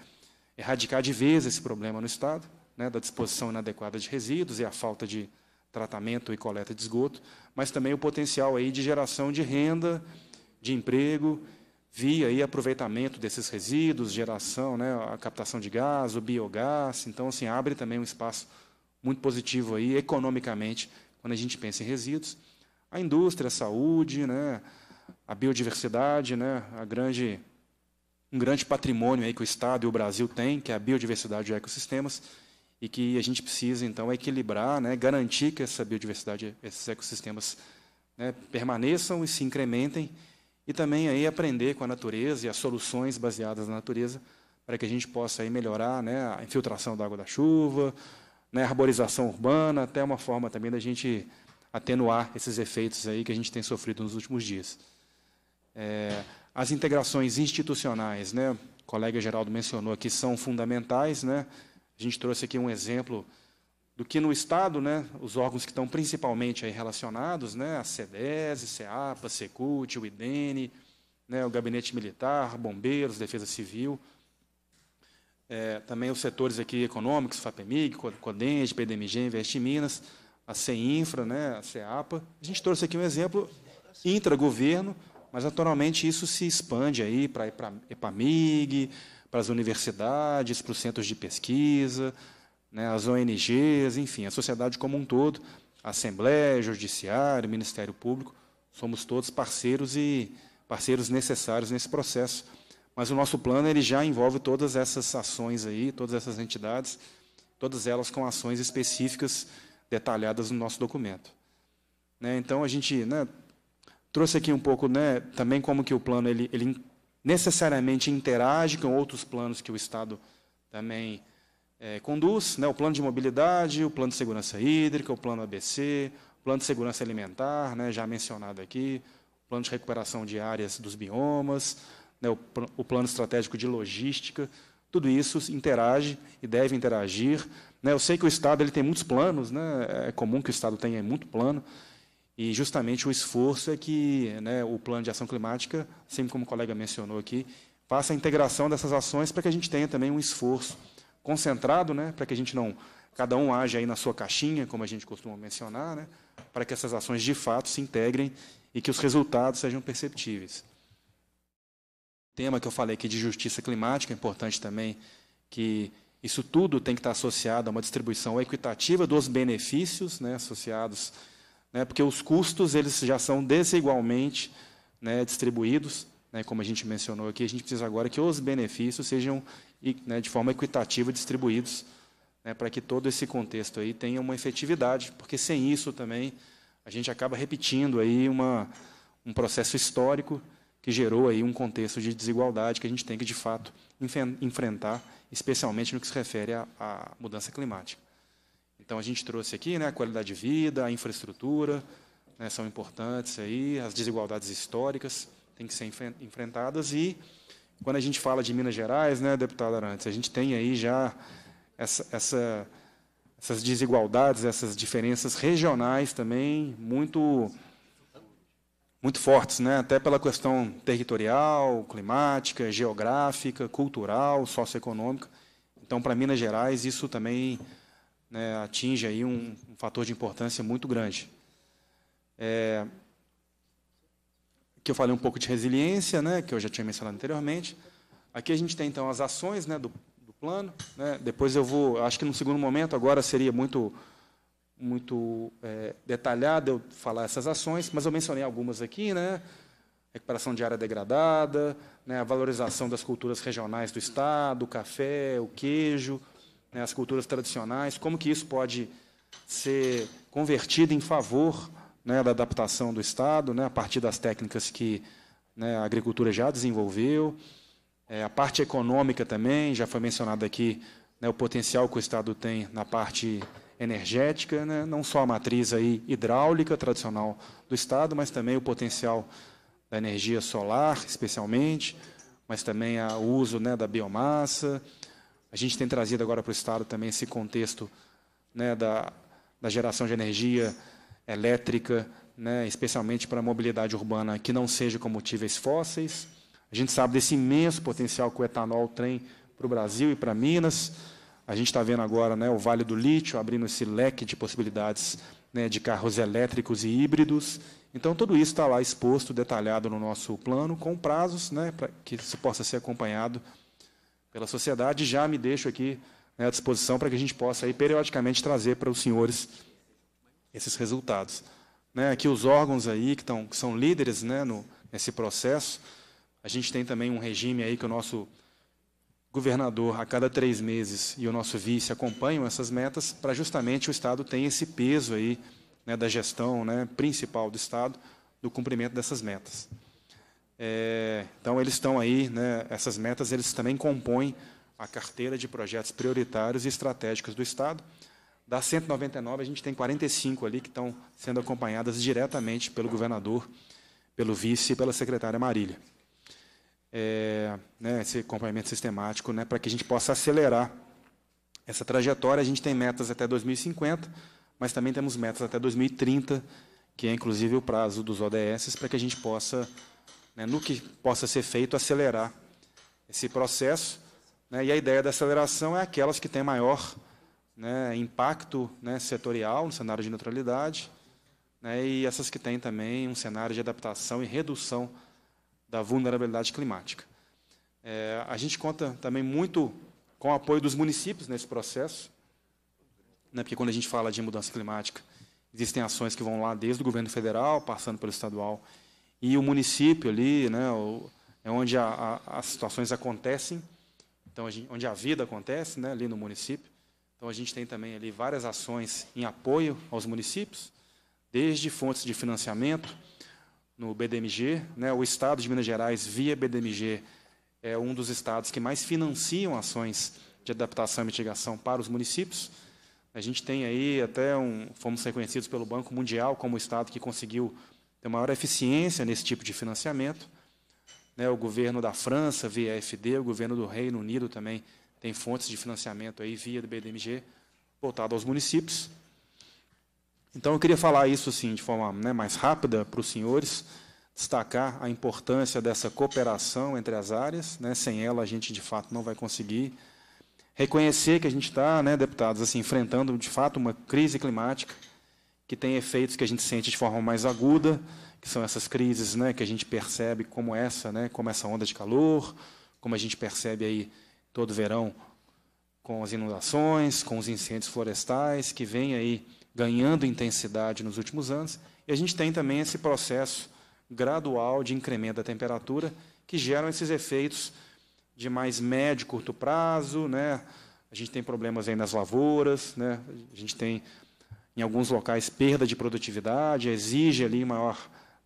erradicar de vez esse problema no Estado, né, da disposição inadequada de resíduos e a falta de tratamento e coleta de esgoto, mas também o potencial aí de geração de renda, de emprego via aí aproveitamento desses resíduos, geração, né, a captação de gás, o biogás. Então, assim, abre também um espaço muito positivo aí economicamente quando a gente pensa em resíduos. A indústria, a saúde, né, a biodiversidade, né, a grande um grande patrimônio aí que o Estado e o Brasil têm, que é a biodiversidade e ecossistemas, e que a gente precisa, então, equilibrar, né, garantir que essa biodiversidade, esses ecossistemas né, permaneçam e se incrementem, e também aí aprender com a natureza e as soluções baseadas na natureza para que a gente possa aí melhorar né, a infiltração da água da chuva, né, a arborização urbana, até uma forma também da gente atenuar esses efeitos aí que a gente tem sofrido nos últimos dias. É, as integrações institucionais, né, o colega Geraldo mencionou aqui, são fundamentais. Né, a gente trouxe aqui um exemplo do que no Estado, né, os órgãos que estão principalmente aí relacionados, né, a CEDES, CEAPA, Secult, o IDENE, né, o Gabinete Militar, Bombeiros, Defesa Civil, é, também os setores aqui econômicos, FAPEMIG, CODENGE, PDMG, Invest Minas, a CEINFRA, né, a CEAPA. A gente trouxe aqui um exemplo intra governo mas naturalmente isso se expande aí para a EPAMIG, para as universidades, para os centros de pesquisa, né, as ONGs, enfim, a sociedade como um todo, Assembleia, Judiciário, Ministério Público, somos todos parceiros e parceiros necessários nesse processo. Mas o nosso plano ele já envolve todas essas ações aí, todas essas entidades, todas elas com ações específicas detalhadas no nosso documento. Né, então a gente né, trouxe aqui um pouco, né, também como que o plano ele, ele necessariamente interage com outros planos que o Estado também é, conduz, né, o plano de mobilidade, o plano de segurança hídrica, o plano ABC, o plano de segurança alimentar, né, já mencionado aqui, o plano de recuperação de áreas dos biomas, né, o, o plano estratégico de logística, tudo isso interage e deve interagir. Né, eu sei que o Estado ele tem muitos planos, né, é comum que o Estado tenha muito plano, e justamente o esforço é que né, o plano de ação climática, assim como o colega mencionou aqui, faça a integração dessas ações para que a gente tenha também um esforço concentrado, né, para que a gente não cada um age aí na sua caixinha, como a gente costuma mencionar, né, para que essas ações de fato se integrem e que os resultados sejam perceptíveis. O tema que eu falei aqui de justiça climática é importante também que isso tudo tem que estar associado a uma distribuição equitativa dos benefícios, né, associados, né, porque os custos eles já são desigualmente né, distribuídos né, como a gente mencionou aqui, a gente precisa agora que os benefícios sejam né, de forma equitativa distribuídos né, para que todo esse contexto aí tenha uma efetividade, porque sem isso também a gente acaba repetindo aí uma, um processo histórico que gerou aí um contexto de desigualdade que a gente tem que de fato enfrentar, especialmente no que se refere à, à mudança climática. Então a gente trouxe aqui né, a qualidade de vida, a infraestrutura, né, são importantes aí, as desigualdades históricas têm que ser enfrentadas. E quando a gente fala de Minas Gerais, né, deputado Arantes, a gente tem aí já essa, essa, essas desigualdades, essas diferenças regionais também muito muito fortes, né? até pela questão territorial, climática, geográfica, cultural, socioeconômica. Então, para Minas Gerais, isso também né, atinge aí um, um, fator de importância muito grande. É, que eu falei um pouco de resiliência, né, que eu já tinha mencionado anteriormente. Aqui a gente tem então as ações né, do, do plano. Né? Depois eu vou, acho que no segundo momento agora seria muito muito é, detalhado eu falar essas ações, mas eu mencionei algumas aqui, né? Recuperação de área degradada, né? a valorização das culturas regionais do estado, o café, o queijo, né? as culturas tradicionais, como que isso pode ser convertido em favor né, da adaptação do Estado, né, a partir das técnicas que né, a agricultura já desenvolveu, é, a parte econômica também, já foi mencionado aqui né, o potencial que o Estado tem na parte energética, né, não só a matriz aí hidráulica tradicional do Estado, mas também o potencial da energia solar, especialmente, mas também o uso né, da biomassa. A gente tem trazido agora para o Estado também esse contexto né, da, da geração de energia elétrica, né, especialmente para a mobilidade urbana, que não seja combustíveis fósseis. A gente sabe desse imenso potencial que o etanol tem para o Brasil e para Minas. A gente está vendo agora né, o Vale do Lítio abrindo esse leque de possibilidades né, de carros elétricos e híbridos. Então, tudo isso está lá exposto, detalhado no nosso plano, com prazos né, para que isso possa ser acompanhado pela sociedade. Já me deixo aqui né, à disposição para que a gente possa, aí, periodicamente, trazer para os senhores esses resultados. Né, aqui os órgãos aí que, tão, que são líderes né, no, nesse processo, a gente tem também um regime aí que o nosso governador, a cada três meses, e o nosso vice acompanham essas metas, para justamente o Estado ter esse peso aí né, da gestão né, principal do Estado, do cumprimento dessas metas. É, então, eles estão aí, né, essas metas, eles também compõem a carteira de projetos prioritários e estratégicos do Estado, das 199, a gente tem 45 ali que estão sendo acompanhadas diretamente pelo governador, pelo vice e pela secretária Marília. É, né, esse acompanhamento sistemático, né, para que a gente possa acelerar essa trajetória. A gente tem metas até 2050, mas também temos metas até 2030, que é inclusive o prazo dos ODS, para que a gente possa, né, no que possa ser feito, acelerar esse processo. Né, e a ideia da aceleração é aquelas que têm maior né, impacto né, setorial no cenário de neutralidade, né, e essas que têm também um cenário de adaptação e redução da vulnerabilidade climática. É, a gente conta também muito com o apoio dos municípios nesse processo, né, porque quando a gente fala de mudança climática, existem ações que vão lá desde o governo federal, passando pelo estadual, e o município ali, né, o, é onde a, a, as situações acontecem, então, onde a vida acontece, né, ali no município. Então a gente tem também ali várias ações em apoio aos municípios, desde fontes de financiamento no BDMG, né? O Estado de Minas Gerais via BDMG é um dos estados que mais financiam ações de adaptação e mitigação para os municípios. A gente tem aí até um, fomos reconhecidos pelo Banco Mundial como o estado que conseguiu ter maior eficiência nesse tipo de financiamento. Né? o governo da França, via FD, o governo do Reino Unido também tem fontes de financiamento aí via do BDMG voltado aos municípios. Então eu queria falar isso assim de forma né, mais rápida para os senhores, destacar a importância dessa cooperação entre as áreas, né, sem ela a gente de fato não vai conseguir reconhecer que a gente está, né, deputados, assim enfrentando de fato uma crise climática que tem efeitos que a gente sente de forma mais aguda, que são essas crises, né, que a gente percebe como essa, né, como essa onda de calor, como a gente percebe aí todo verão com as inundações, com os incêndios florestais que vem aí ganhando intensidade nos últimos anos, e a gente tem também esse processo gradual de incremento da temperatura que geram esses efeitos de mais médio curto prazo, né? A gente tem problemas aí nas lavouras, né? A gente tem em alguns locais perda de produtividade, exige ali maior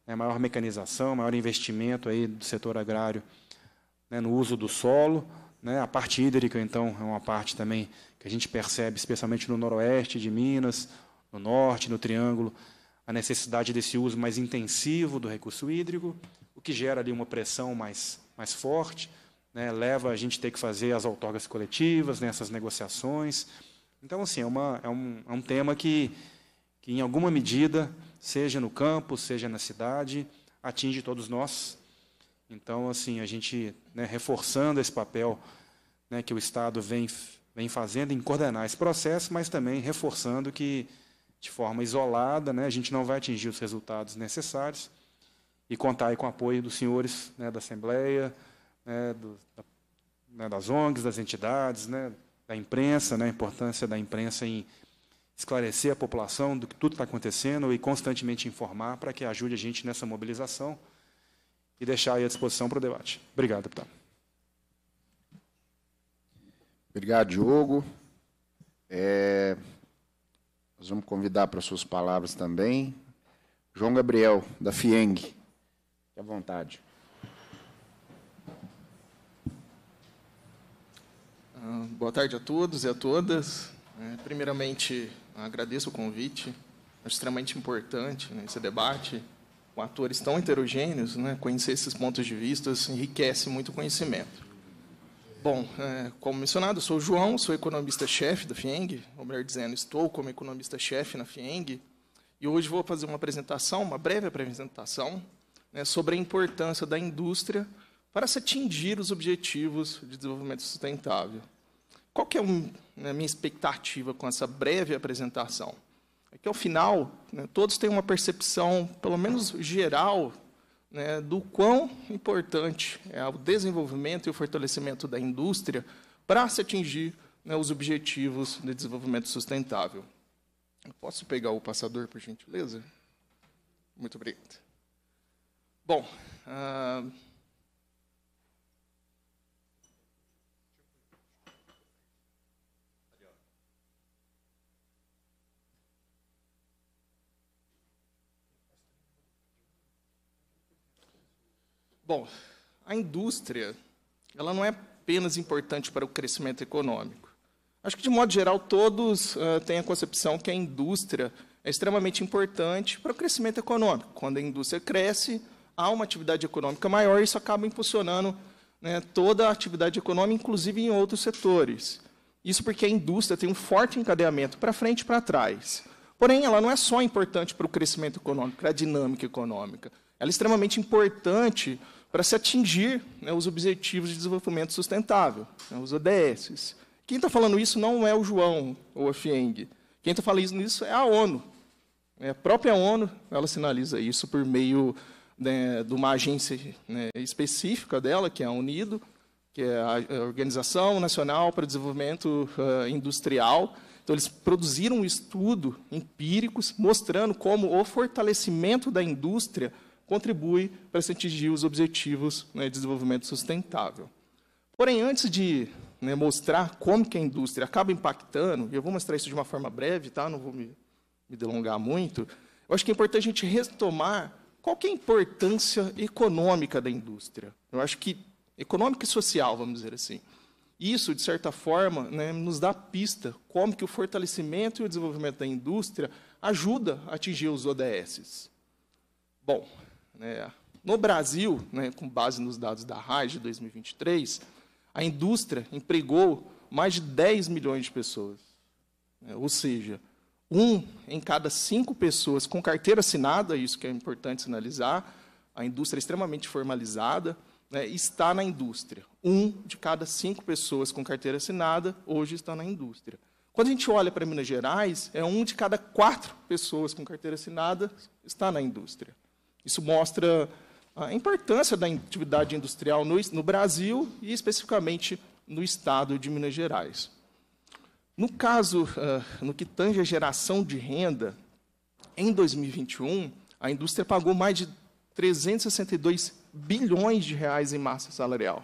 né, maior mecanização, maior investimento aí do setor agrário né, no uso do solo né? A parte hídrica, então, é uma parte também que a gente percebe, especialmente no noroeste de Minas, no norte, no Triângulo, a necessidade desse uso mais intensivo do recurso hídrico, o que gera ali uma pressão mais, mais forte, né? leva a gente a ter que fazer as outorgas coletivas, nessas né, negociações. Então, assim, é, uma, é, um, é um tema que, que, em alguma medida, seja no campo, seja na cidade, atinge todos nós, então, assim, a gente né, reforçando esse papel né, que o Estado vem, vem fazendo em coordenar esse processo, mas também reforçando que, de forma isolada, né, a gente não vai atingir os resultados necessários e contar aí com o apoio dos senhores né, da Assembleia, né, do, da, né, das ONGs, das entidades, da imprensa, a importância da imprensa em esclarecer a população do que tudo está acontecendo e constantemente informar para que ajude a gente nessa mobilização e deixar aí à disposição para o debate. Obrigado, deputado. Obrigado, Diogo. É... Nós vamos convidar para suas palavras também João Gabriel, da FIENG. Fique à vontade. Ah, boa tarde a todos e a todas. É, primeiramente, agradeço o convite. Acho extremamente importante né, esse debate com atores tão heterogêneos, né, conhecer esses pontos de vista assim, enriquece muito o conhecimento. Bom, é, como mencionado, sou o João, sou economista-chefe da FIENG, ou melhor dizendo, estou como economista-chefe na FIENG, e hoje vou fazer uma apresentação, uma breve apresentação, né, sobre a importância da indústria para se atingir os objetivos de desenvolvimento sustentável. Qual que é a né, minha expectativa com essa breve apresentação? é que, ao final, né, todos têm uma percepção, pelo menos geral, né, do quão importante é o desenvolvimento e o fortalecimento da indústria para se atingir né, os objetivos de desenvolvimento sustentável. Eu posso pegar o passador, por gentileza? Muito obrigado. Bom, uh... Bom, a indústria, ela não é apenas importante para o crescimento econômico. Acho que, de modo geral, todos uh, têm a concepção que a indústria é extremamente importante para o crescimento econômico. Quando a indústria cresce, há uma atividade econômica maior e isso acaba impulsionando né, toda a atividade econômica, inclusive em outros setores. Isso porque a indústria tem um forte encadeamento para frente e para trás. Porém, ela não é só importante para o crescimento econômico, para a dinâmica econômica. Ela é extremamente importante para se atingir né, os Objetivos de Desenvolvimento Sustentável, né, os ODS. Quem está falando isso não é o João ou a FIENG. Quem está falando isso é a ONU. É a própria ONU ela sinaliza isso por meio né, de uma agência né, específica dela, que é a UNIDO, que é a Organização Nacional para o Desenvolvimento uh, Industrial. Então, eles produziram um estudo empírico mostrando como o fortalecimento da indústria contribui para se atingir os objetivos né, de desenvolvimento sustentável. Porém, antes de né, mostrar como que a indústria acaba impactando, e eu vou mostrar isso de uma forma breve, tá? não vou me, me delongar muito, eu acho que é importante a gente retomar qual que é a importância econômica da indústria. Eu acho que econômica e social, vamos dizer assim. Isso, de certa forma, né, nos dá pista como que o fortalecimento e o desenvolvimento da indústria ajuda a atingir os ODSs. Bom, né? No Brasil, né, com base nos dados da RAI de 2023, a indústria empregou mais de 10 milhões de pessoas. Né? Ou seja, um em cada cinco pessoas com carteira assinada, isso que é importante sinalizar, a indústria é extremamente formalizada, né, está na indústria. Um de cada cinco pessoas com carteira assinada hoje está na indústria. Quando a gente olha para Minas Gerais, é um de cada quatro pessoas com carteira assinada está na indústria. Isso mostra a importância da atividade industrial no, no Brasil e, especificamente, no estado de Minas Gerais. No caso, uh, no que tange a geração de renda, em 2021, a indústria pagou mais de 362 bilhões de reais em massa salarial.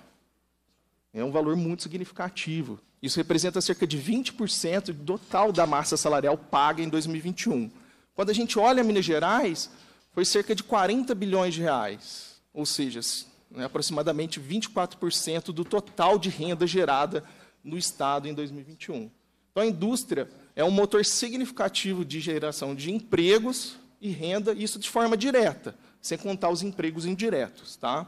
É um valor muito significativo. Isso representa cerca de 20% do total da massa salarial paga em 2021. Quando a gente olha Minas Gerais, foi cerca de 40 bilhões de reais, ou seja, né, aproximadamente 24% do total de renda gerada no Estado em 2021. Então, a indústria é um motor significativo de geração de empregos e renda, isso de forma direta, sem contar os empregos indiretos. Tá?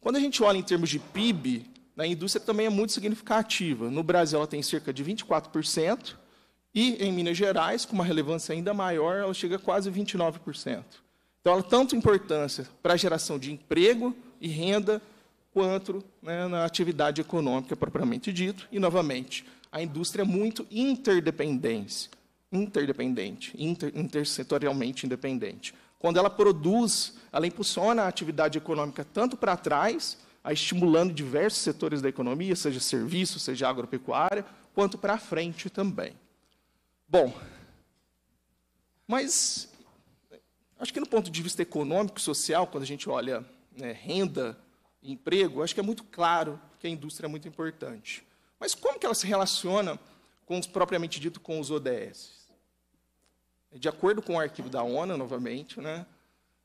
Quando a gente olha em termos de PIB, né, a indústria também é muito significativa. No Brasil, ela tem cerca de 24%, e em Minas Gerais, com uma relevância ainda maior, ela chega a quase 29%. Então, ela tanto importância para a geração de emprego e renda, quanto né, na atividade econômica propriamente dito. E, novamente, a indústria é muito interdependente, interdependente, inter, intersetorialmente independente. Quando ela produz, ela impulsiona a atividade econômica tanto para trás, estimulando diversos setores da economia, seja serviço, seja agropecuária, quanto para frente também. Bom, mas Acho que no ponto de vista econômico, social, quando a gente olha né, renda e emprego, acho que é muito claro que a indústria é muito importante. Mas como que ela se relaciona com os propriamente dito com os ODS? De acordo com o arquivo da ONU, novamente, né,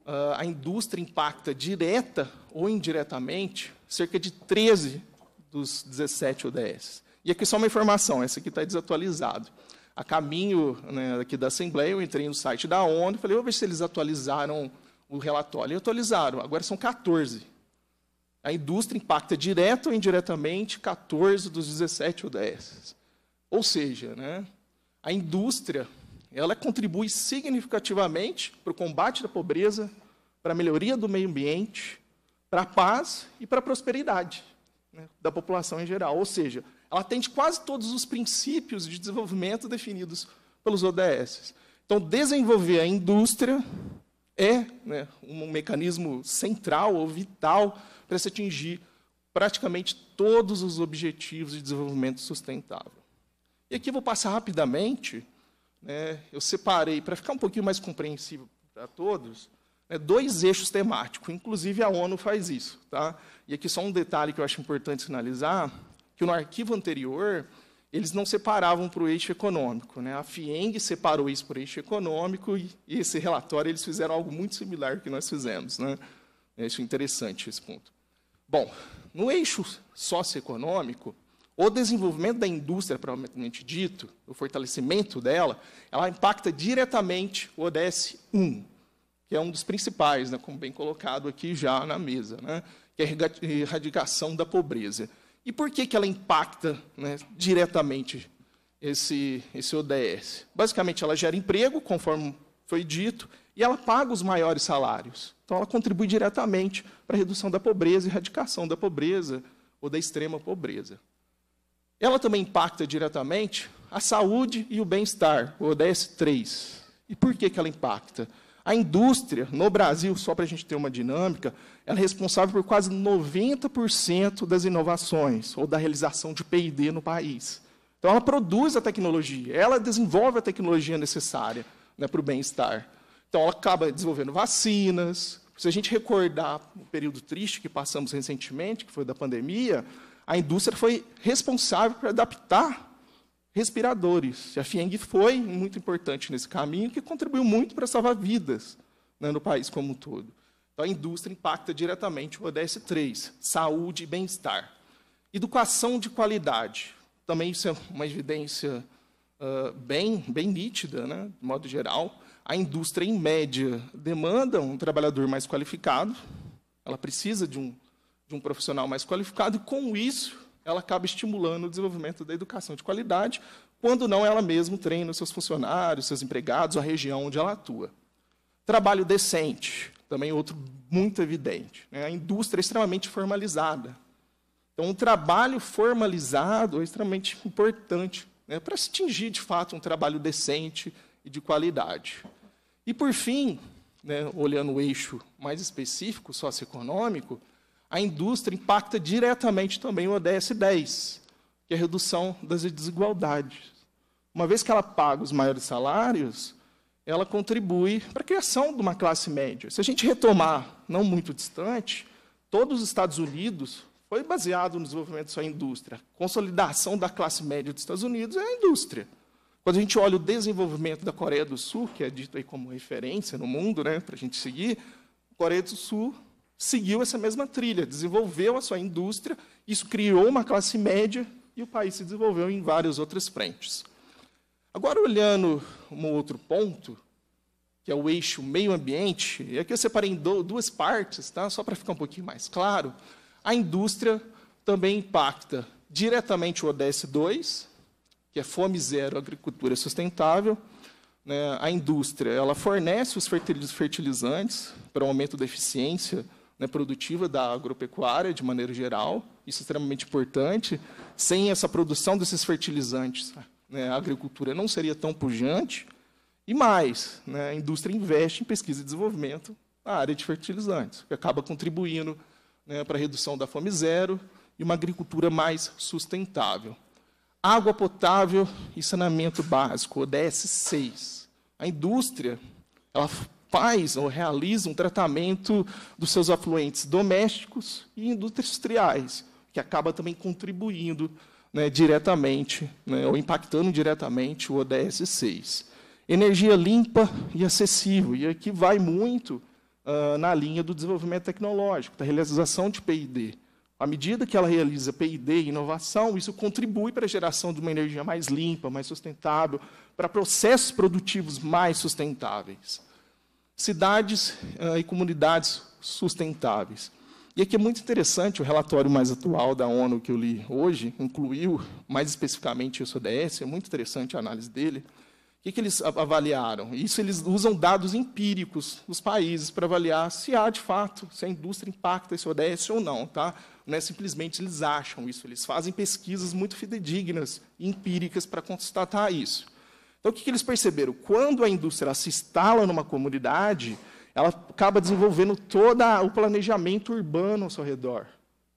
ah, a indústria impacta direta ou indiretamente cerca de 13 dos 17 ODS. E aqui só uma informação, essa aqui está desatualizada a caminho né, aqui da Assembleia, eu entrei no site da ONU e falei, vou ver se eles atualizaram o relatório. E atualizaram, agora são 14. A indústria impacta direto ou indiretamente 14 dos 17 ODS. Ou seja, né, a indústria ela contribui significativamente para o combate da pobreza, para a melhoria do meio ambiente, para a paz e para a prosperidade né, da população em geral. Ou seja, ela atende quase todos os princípios de desenvolvimento definidos pelos ODS. Então, desenvolver a indústria é né, um mecanismo central ou vital para se atingir praticamente todos os objetivos de desenvolvimento sustentável. E aqui eu vou passar rapidamente, né, eu separei, para ficar um pouquinho mais compreensível para todos, né, dois eixos temáticos, inclusive a ONU faz isso. Tá? E aqui só um detalhe que eu acho importante sinalizar, que no arquivo anterior eles não separavam para o eixo econômico. Né? A FIENG separou isso para o eixo econômico e, esse relatório eles fizeram algo muito similar ao que nós fizemos. Né? Isso é interessante, esse ponto. Bom, no eixo socioeconômico, o desenvolvimento da indústria, provavelmente dito, o fortalecimento dela, ela impacta diretamente o ODS 1, que é um dos principais, né, como bem colocado aqui já na mesa, né, que é a erradicação da pobreza. E por que, que ela impacta né, diretamente esse, esse ODS? Basicamente, ela gera emprego, conforme foi dito, e ela paga os maiores salários. Então, ela contribui diretamente para a redução da pobreza, erradicação da pobreza ou da extrema pobreza. Ela também impacta diretamente a saúde e o bem-estar, o ODS 3. E por que, que ela impacta? A indústria no Brasil, só para a gente ter uma dinâmica, ela é responsável por quase 90% das inovações ou da realização de PD no país. Então, ela produz a tecnologia, ela desenvolve a tecnologia necessária né, para o bem-estar. Então, ela acaba desenvolvendo vacinas. Se a gente recordar o período triste que passamos recentemente, que foi da pandemia, a indústria foi responsável por adaptar respiradores. E a FIENG foi muito importante nesse caminho, que contribuiu muito para salvar vidas né, no país como um todo. Então, a indústria impacta diretamente o ODS 3, saúde e bem-estar. Educação de qualidade. Também isso é uma evidência uh, bem, bem nítida, né, de modo geral. A indústria, em média, demanda um trabalhador mais qualificado, ela precisa de um, de um profissional mais qualificado, e com isso ela acaba estimulando o desenvolvimento da educação de qualidade, quando não ela mesma treina os seus funcionários, seus empregados, a região onde ela atua. Trabalho decente, também outro muito evidente. Né? A indústria é extremamente formalizada. Então, um trabalho formalizado é extremamente importante né? para se atingir, de fato, um trabalho decente e de qualidade. E, por fim, né, olhando o eixo mais específico, socioeconômico, a indústria impacta diretamente também o ODS 10, que é a redução das desigualdades. Uma vez que ela paga os maiores salários, ela contribui para a criação de uma classe média. Se a gente retomar, não muito distante, todos os Estados Unidos foi baseado no desenvolvimento da sua indústria. A consolidação da classe média dos Estados Unidos é a indústria. Quando a gente olha o desenvolvimento da Coreia do Sul, que é dito aí como referência no mundo, né, para a gente seguir, a Coreia do Sul seguiu essa mesma trilha, desenvolveu a sua indústria, isso criou uma classe média e o país se desenvolveu em várias outras frentes. Agora, olhando um outro ponto, que é o eixo meio ambiente, e aqui eu separei em duas partes, tá? só para ficar um pouquinho mais claro, a indústria também impacta diretamente o ODS 2, que é fome zero, agricultura sustentável. Né? A indústria ela fornece os fertilizantes para o aumento da eficiência né, produtiva da agropecuária, de maneira geral, isso é extremamente importante. Sem essa produção desses fertilizantes, né, a agricultura não seria tão pujante. E mais, né, a indústria investe em pesquisa e desenvolvimento na área de fertilizantes, que acaba contribuindo né, para a redução da fome zero e uma agricultura mais sustentável. Água potável e saneamento básico, ODS 6. A indústria ela faz ou realiza um tratamento dos seus afluentes domésticos e industriais, que acaba também contribuindo né, diretamente, né, ou impactando diretamente o ODS 6. Energia limpa e acessível, e aqui vai muito uh, na linha do desenvolvimento tecnológico, da realização de PID. À medida que ela realiza PID e inovação, isso contribui para a geração de uma energia mais limpa, mais sustentável, para processos produtivos mais sustentáveis cidades uh, e comunidades sustentáveis. E aqui é muito interessante, o relatório mais atual da ONU que eu li hoje, incluiu mais especificamente o ODS, é muito interessante a análise dele. O que, que eles avaliaram? Isso eles usam dados empíricos dos países para avaliar se há, de fato, se a indústria impacta esse ODS ou não. Tá? Não é simplesmente eles acham isso, eles fazem pesquisas muito fidedignas, empíricas, para constatar isso. Então, o que, que eles perceberam? Quando a indústria se instala numa comunidade, ela acaba desenvolvendo todo o planejamento urbano ao seu redor.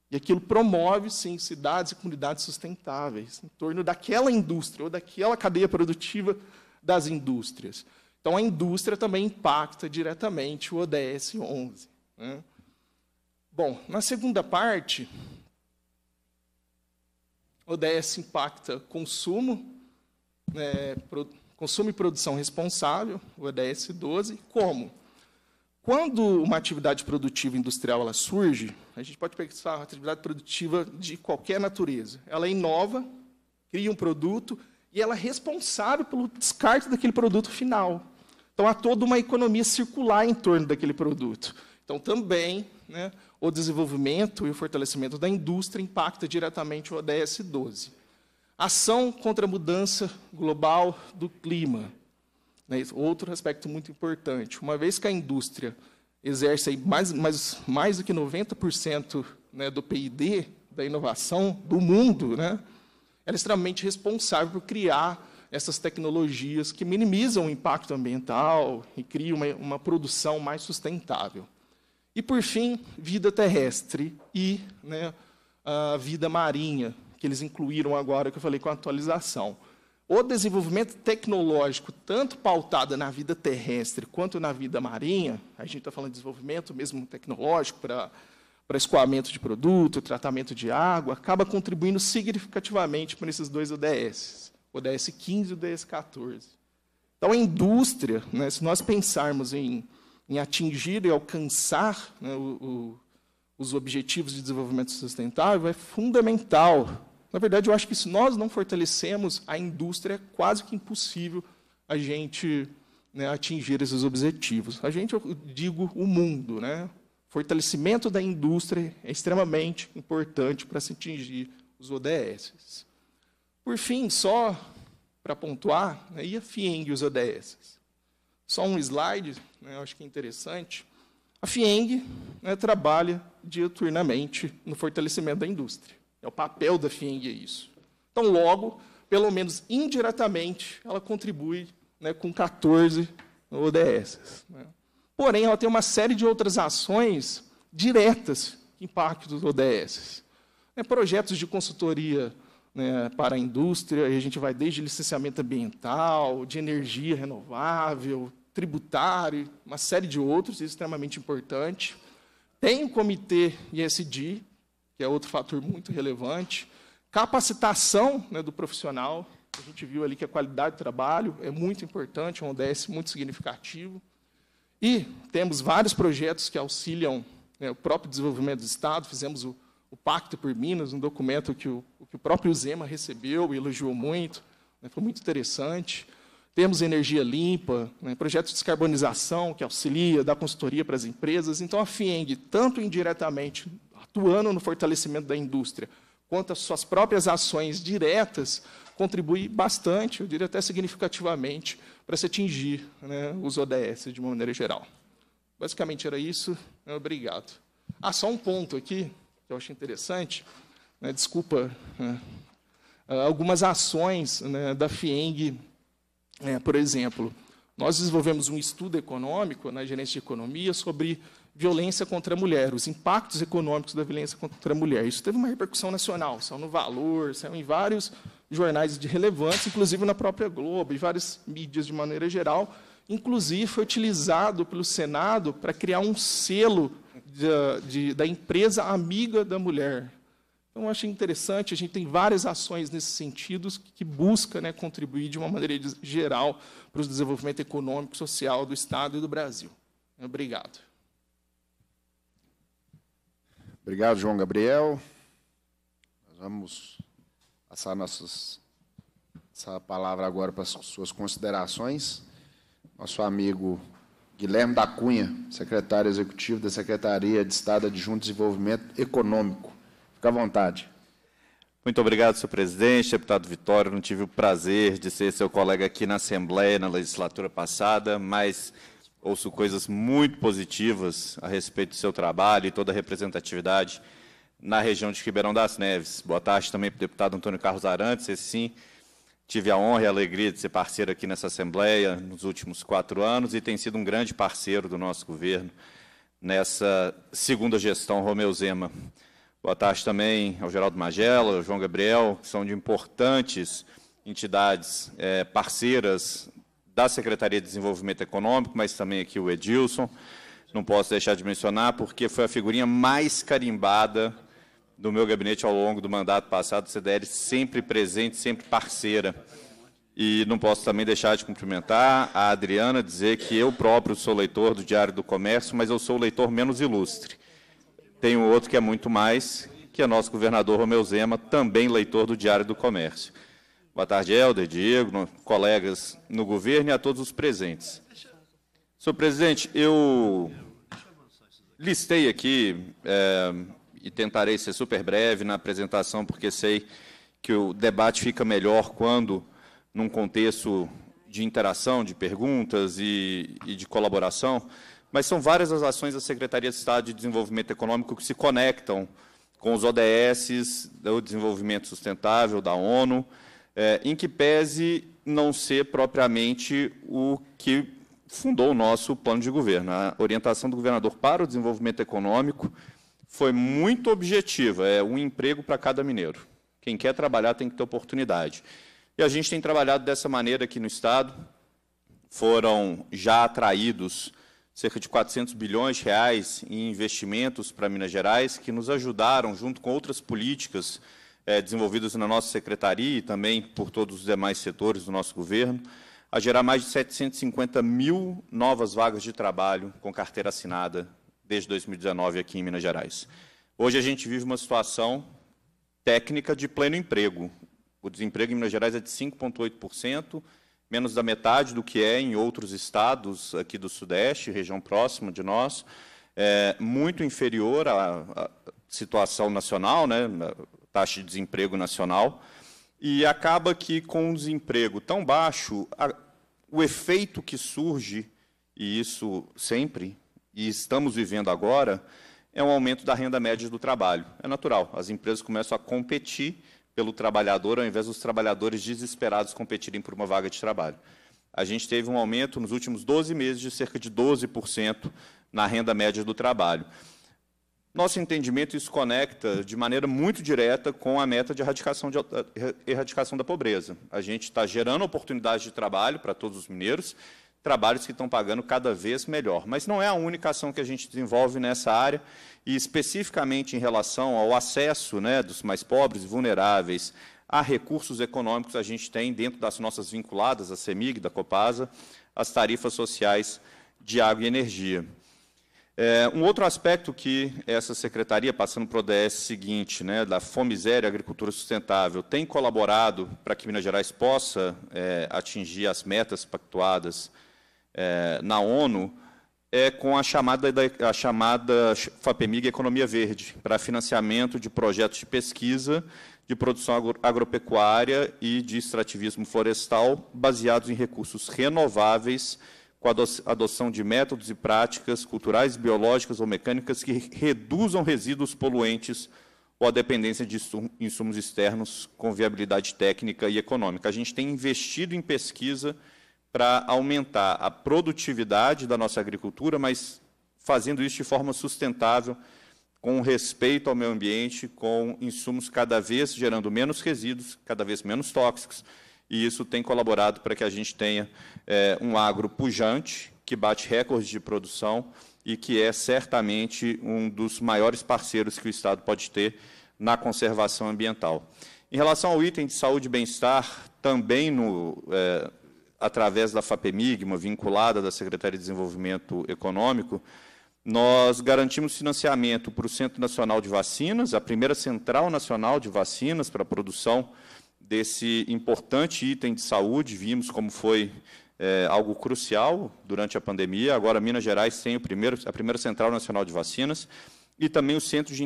E aquilo promove, sim, cidades e comunidades sustentáveis em torno daquela indústria ou daquela cadeia produtiva das indústrias. Então, a indústria também impacta diretamente o ODS 11. Né? Bom, na segunda parte, o ODS impacta consumo, é, pro, consumo e produção responsável, o ODS 12, como? Quando uma atividade produtiva industrial ela surge, a gente pode pensar uma atividade produtiva de qualquer natureza. Ela inova, cria um produto e ela é responsável pelo descarte daquele produto final. Então há toda uma economia circular em torno daquele produto. Então também, né, o desenvolvimento e o fortalecimento da indústria impacta diretamente o ODS 12. Ação contra a mudança global do clima. Né? Outro aspecto muito importante. Uma vez que a indústria exerce mais, mais, mais do que 90% né, do PIB da inovação do mundo, né, ela é extremamente responsável por criar essas tecnologias que minimizam o impacto ambiental e criam uma, uma produção mais sustentável. E, por fim, vida terrestre e né, a vida marinha, que eles incluíram agora, que eu falei com a atualização. O desenvolvimento tecnológico, tanto pautado na vida terrestre quanto na vida marinha, a gente está falando de desenvolvimento mesmo tecnológico para para escoamento de produto, tratamento de água, acaba contribuindo significativamente para esses dois ODS, ODS 15 e ODS 14. Então, a indústria, né, se nós pensarmos em, em atingir e alcançar né, o, o, os objetivos de desenvolvimento sustentável, é fundamental na verdade, eu acho que se nós não fortalecemos a indústria, é quase que impossível a gente né, atingir esses objetivos. A gente, eu digo, o mundo. Né? Fortalecimento da indústria é extremamente importante para se atingir os ODS. Por fim, só para pontuar, né, e a FIENG e os ODS? Só um slide, né, acho que é interessante. A FIENG né, trabalha diuturnamente no fortalecimento da indústria. É O papel da FIENG é isso. Então, logo, pelo menos indiretamente, ela contribui né, com 14 ODS. Né? Porém, ela tem uma série de outras ações diretas que impactam os ODS. É né, projetos de consultoria né, para a indústria, e a gente vai desde licenciamento ambiental, de energia renovável, tributário, uma série de outros, isso é extremamente importante. Tem o comitê ISD, que é outro fator muito relevante. Capacitação né, do profissional, a gente viu ali que a qualidade do trabalho é muito importante, é um ODS muito significativo. E temos vários projetos que auxiliam né, o próprio desenvolvimento do Estado. Fizemos o, o, Pacto por Minas, um documento que o, que o próprio Zema recebeu e elogiou muito. Né, foi muito interessante. Temos energia limpa, né, projetos de descarbonização que auxilia, dá consultoria para as empresas. Então, a FIENG, tanto indiretamente atuando no fortalecimento da indústria, quanto às suas próprias ações diretas, contribui bastante, eu diria até significativamente, para se atingir né, os ODS de uma maneira geral. Basicamente era isso. Obrigado. Ah, só um ponto aqui, que eu achei interessante. Né, desculpa. Né, algumas ações né, da FIENG, né, por exemplo. Nós desenvolvemos um estudo econômico na gerência de economia sobre violência contra a mulher, os impactos econômicos da violência contra a mulher. Isso teve uma repercussão nacional, saiu no Valor, saiu em vários jornais de relevância, inclusive na própria Globo, e várias mídias de maneira geral. Inclusive, foi utilizado pelo Senado para criar um selo da, de, da empresa amiga da mulher. Então, acho interessante, a gente tem várias ações nesse sentido que busca né, contribuir de uma maneira geral para o desenvolvimento econômico, social do Estado e do Brasil. Obrigado. Obrigado, João Gabriel. Nós vamos passar nossas, essa palavra agora para as suas considerações. Nosso amigo Guilherme da Cunha, secretário executivo da Secretaria de Estado de Junto Desenvolvimento Econômico. Fica à vontade. Muito obrigado, senhor presidente, deputado Vitório. Não tive o prazer de ser seu colega aqui na Assembleia na legislatura passada, mas ouço coisas muito positivas a respeito do seu trabalho e toda a representatividade na região de Ribeirão das Neves. Boa tarde também para o deputado Antônio Carlos Arantes, esse sim. Tive a honra e a alegria de ser parceiro aqui nessa Assembleia nos últimos quatro anos e tem sido um grande parceiro do nosso governo nessa segunda gestão Romeu Zema. Boa tarde também ao Geraldo Magela, ao João Gabriel, que são de importantes entidades é, parceiras da Secretaria de Desenvolvimento Econômico, mas também aqui o Edilson. Não posso deixar de mencionar, porque foi a figurinha mais carimbada do meu gabinete ao longo do mandato passado, CDL sempre presente, sempre parceira. E não posso também deixar de cumprimentar a Adriana, dizer que eu próprio sou leitor do Diário do Comércio, mas eu sou o leitor menos ilustre. Tem um outro que é muito mais, que é nosso governador Romeu Zema, também leitor do Diário do Comércio. Boa tarde, Helder, Diego, colegas no governo e a todos os presentes. Senhor presidente, eu listei aqui, é, e tentarei ser super breve na apresentação, porque sei que o debate fica melhor quando, num contexto de interação, de perguntas e, e de colaboração, mas são várias as ações da Secretaria de Estado de Desenvolvimento Econômico que se conectam com os ODSs do desenvolvimento sustentável da ONU é, em que pese não ser propriamente o que fundou o nosso plano de governo. A orientação do governador para o desenvolvimento econômico foi muito objetiva, é um emprego para cada mineiro. Quem quer trabalhar tem que ter oportunidade. E a gente tem trabalhado dessa maneira aqui no Estado. Foram já atraídos cerca de 400 bilhões de reais em investimentos para Minas Gerais, que nos ajudaram, junto com outras políticas, é, desenvolvidos na nossa secretaria e também por todos os demais setores do nosso governo, a gerar mais de 750 mil novas vagas de trabalho com carteira assinada desde 2019 aqui em Minas Gerais. Hoje a gente vive uma situação técnica de pleno emprego. O desemprego em Minas Gerais é de 5,8%, menos da metade do que é em outros estados aqui do Sudeste, região próxima de nós, é muito inferior à, à situação nacional, né? taxa de desemprego nacional, e acaba que, com um desemprego tão baixo, a, o efeito que surge, e isso sempre, e estamos vivendo agora, é um aumento da renda média do trabalho. É natural, as empresas começam a competir pelo trabalhador, ao invés dos trabalhadores desesperados competirem por uma vaga de trabalho. A gente teve um aumento nos últimos 12 meses de cerca de 12% na renda média do trabalho. Nosso entendimento isso conecta de maneira muito direta com a meta de erradicação, de eh, erradicação da pobreza. A gente está gerando oportunidades de trabalho para todos os mineiros, trabalhos que estão pagando cada vez melhor. Mas não é a única ação que a gente desenvolve nessa área, e especificamente em relação ao acesso né, dos mais pobres e vulneráveis a recursos econômicos, a gente tem dentro das nossas vinculadas, a CEMIG, da Copasa, as tarifas sociais de água e energia. É, um outro aspecto que essa secretaria, passando para o ODS seguinte, né, da fome zero e agricultura sustentável, tem colaborado para que Minas Gerais possa é, atingir as metas pactuadas é, na ONU, é com a chamada, da, a chamada FAPEMIG Economia Verde, para financiamento de projetos de pesquisa, de produção agro, agropecuária e de extrativismo florestal, baseados em recursos renováveis, com a adoção de métodos e práticas culturais, biológicas ou mecânicas que reduzam resíduos poluentes ou a dependência de insumos externos com viabilidade técnica e econômica. A gente tem investido em pesquisa para aumentar a produtividade da nossa agricultura, mas fazendo isso de forma sustentável, com respeito ao meio ambiente, com insumos cada vez gerando menos resíduos, cada vez menos tóxicos, e isso tem colaborado para que a gente tenha é, um agro pujante, que bate recordes de produção e que é certamente um dos maiores parceiros que o Estado pode ter na conservação ambiental. Em relação ao item de saúde e bem-estar, também no, é, através da FAPEMIGMA, vinculada da Secretaria de Desenvolvimento Econômico, nós garantimos financiamento para o Centro Nacional de Vacinas, a primeira central nacional de vacinas para a produção desse importante item de saúde, vimos como foi é, algo crucial durante a pandemia. Agora, Minas Gerais tem o primeiro, a primeira Central Nacional de Vacinas e também o Centro de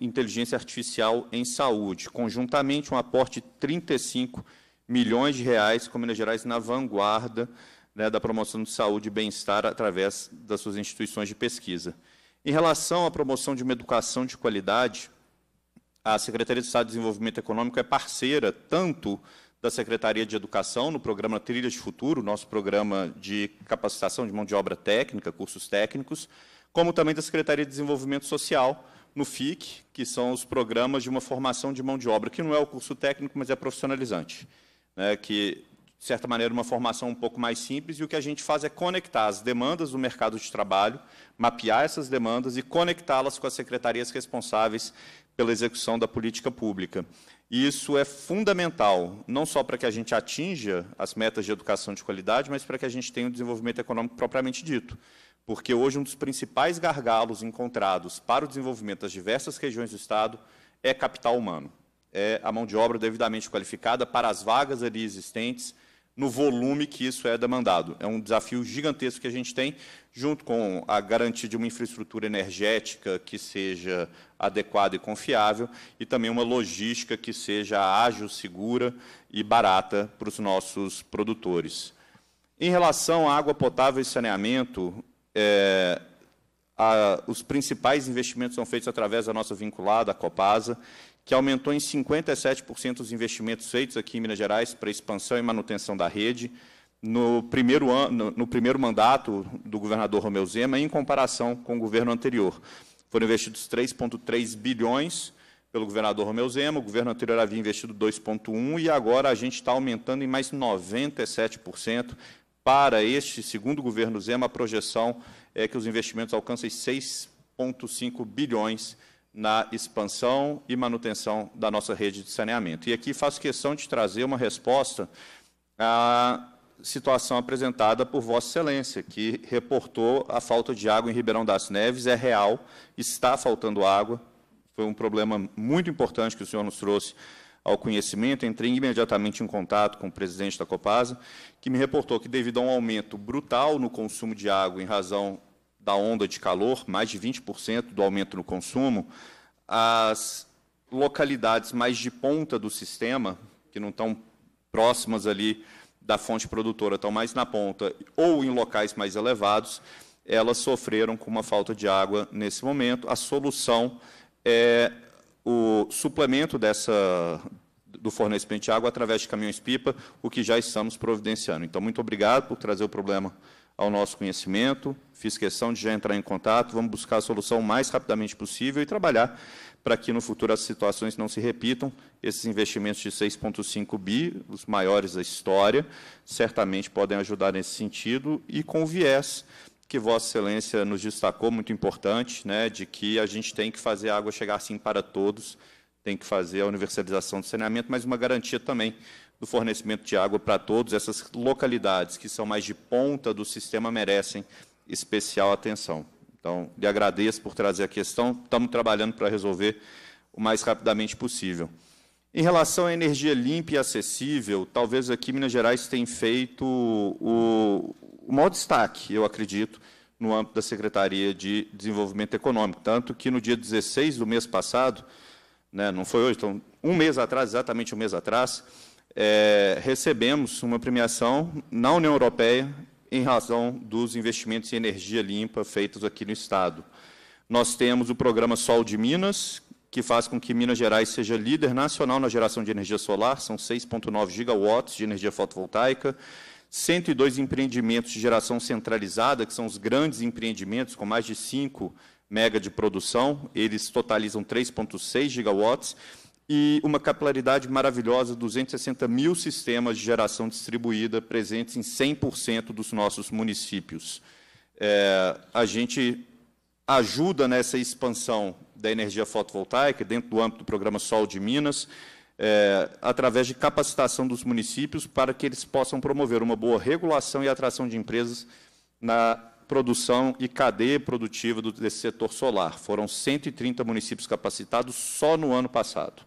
Inteligência Artificial em Saúde. Conjuntamente, um aporte de 35 milhões de reais com Minas Gerais na vanguarda né, da promoção de saúde e bem-estar através das suas instituições de pesquisa. Em relação à promoção de uma educação de qualidade, a Secretaria de Estado de Desenvolvimento Econômico é parceira tanto da Secretaria de Educação no programa Trilhas de Futuro, nosso programa de capacitação de mão de obra técnica, cursos técnicos, como também da Secretaria de Desenvolvimento Social no FIC, que são os programas de uma formação de mão de obra, que não é o curso técnico, mas é profissionalizante, né, que de certa maneira, uma formação um pouco mais simples, e o que a gente faz é conectar as demandas do mercado de trabalho, mapear essas demandas e conectá-las com as secretarias responsáveis pela execução da política pública. E isso é fundamental, não só para que a gente atinja as metas de educação de qualidade, mas para que a gente tenha um desenvolvimento econômico propriamente dito. Porque hoje um dos principais gargalos encontrados para o desenvolvimento das diversas regiões do Estado é capital humano. É a mão de obra devidamente qualificada para as vagas ali existentes no volume que isso é demandado. É um desafio gigantesco que a gente tem, junto com a garantia de uma infraestrutura energética que seja adequada e confiável, e também uma logística que seja ágil, segura e barata para os nossos produtores. Em relação à água potável e saneamento, é, a, os principais investimentos são feitos através da nossa vinculada, a Copasa, que aumentou em 57% os investimentos feitos aqui em Minas Gerais para expansão e manutenção da rede no primeiro, ano, no primeiro mandato do governador Romeu Zema em comparação com o governo anterior. Foram investidos 3,3 bilhões pelo governador Romeu Zema, o governo anterior havia investido 2,1 e agora a gente está aumentando em mais 97%. Para este segundo governo Zema, a projeção é que os investimentos alcancem 6,5 bilhões na expansão e manutenção da nossa rede de saneamento. E aqui faço questão de trazer uma resposta à situação apresentada por Vossa Excelência, que reportou a falta de água em Ribeirão das Neves. É real, está faltando água. Foi um problema muito importante que o senhor nos trouxe ao conhecimento, entrei imediatamente em contato com o presidente da Copasa, que me reportou que, devido a um aumento brutal no consumo de água em razão da onda de calor, mais de 20% do aumento no consumo, as localidades mais de ponta do sistema, que não estão próximas ali da fonte produtora, estão mais na ponta, ou em locais mais elevados, elas sofreram com uma falta de água nesse momento. A solução é o suplemento dessa do fornecimento de água através de caminhões-pipa, o que já estamos providenciando. Então, muito obrigado por trazer o problema ao nosso conhecimento. Fiz questão de já entrar em contato, vamos buscar a solução o mais rapidamente possível e trabalhar para que no futuro as situações não se repitam. Esses investimentos de 6,5 bi, os maiores da história, certamente podem ajudar nesse sentido e com o viés que Vossa Excelência nos destacou, muito importante, né, de que a gente tem que fazer a água chegar assim para todos, tem que fazer a universalização do saneamento, mas uma garantia também do fornecimento de água para todos. Essas localidades que são mais de ponta do sistema merecem especial atenção. Então, lhe agradeço por trazer a questão. Estamos trabalhando para resolver o mais rapidamente possível. Em relação à energia limpa e acessível, talvez aqui Minas Gerais tenha feito o, o maior destaque, eu acredito, no âmbito da Secretaria de Desenvolvimento Econômico. Tanto que no dia 16 do mês passado, né, não foi hoje, então um mês atrás, exatamente um mês atrás, é, recebemos uma premiação na União Europeia em razão dos investimentos em energia limpa feitos aqui no Estado. Nós temos o programa Sol de Minas, que faz com que Minas Gerais seja líder nacional na geração de energia solar, são 6,9 gigawatts de energia fotovoltaica, 102 empreendimentos de geração centralizada, que são os grandes empreendimentos com mais de 5 mega de produção, eles totalizam 3,6 gigawatts, e uma capilaridade maravilhosa, 260 mil sistemas de geração distribuída presentes em 100% dos nossos municípios. É, a gente ajuda nessa expansão da energia fotovoltaica dentro do âmbito do programa Sol de Minas, é, através de capacitação dos municípios para que eles possam promover uma boa regulação e atração de empresas na produção e cadeia produtiva do, desse setor solar. Foram 130 municípios capacitados só no ano passado.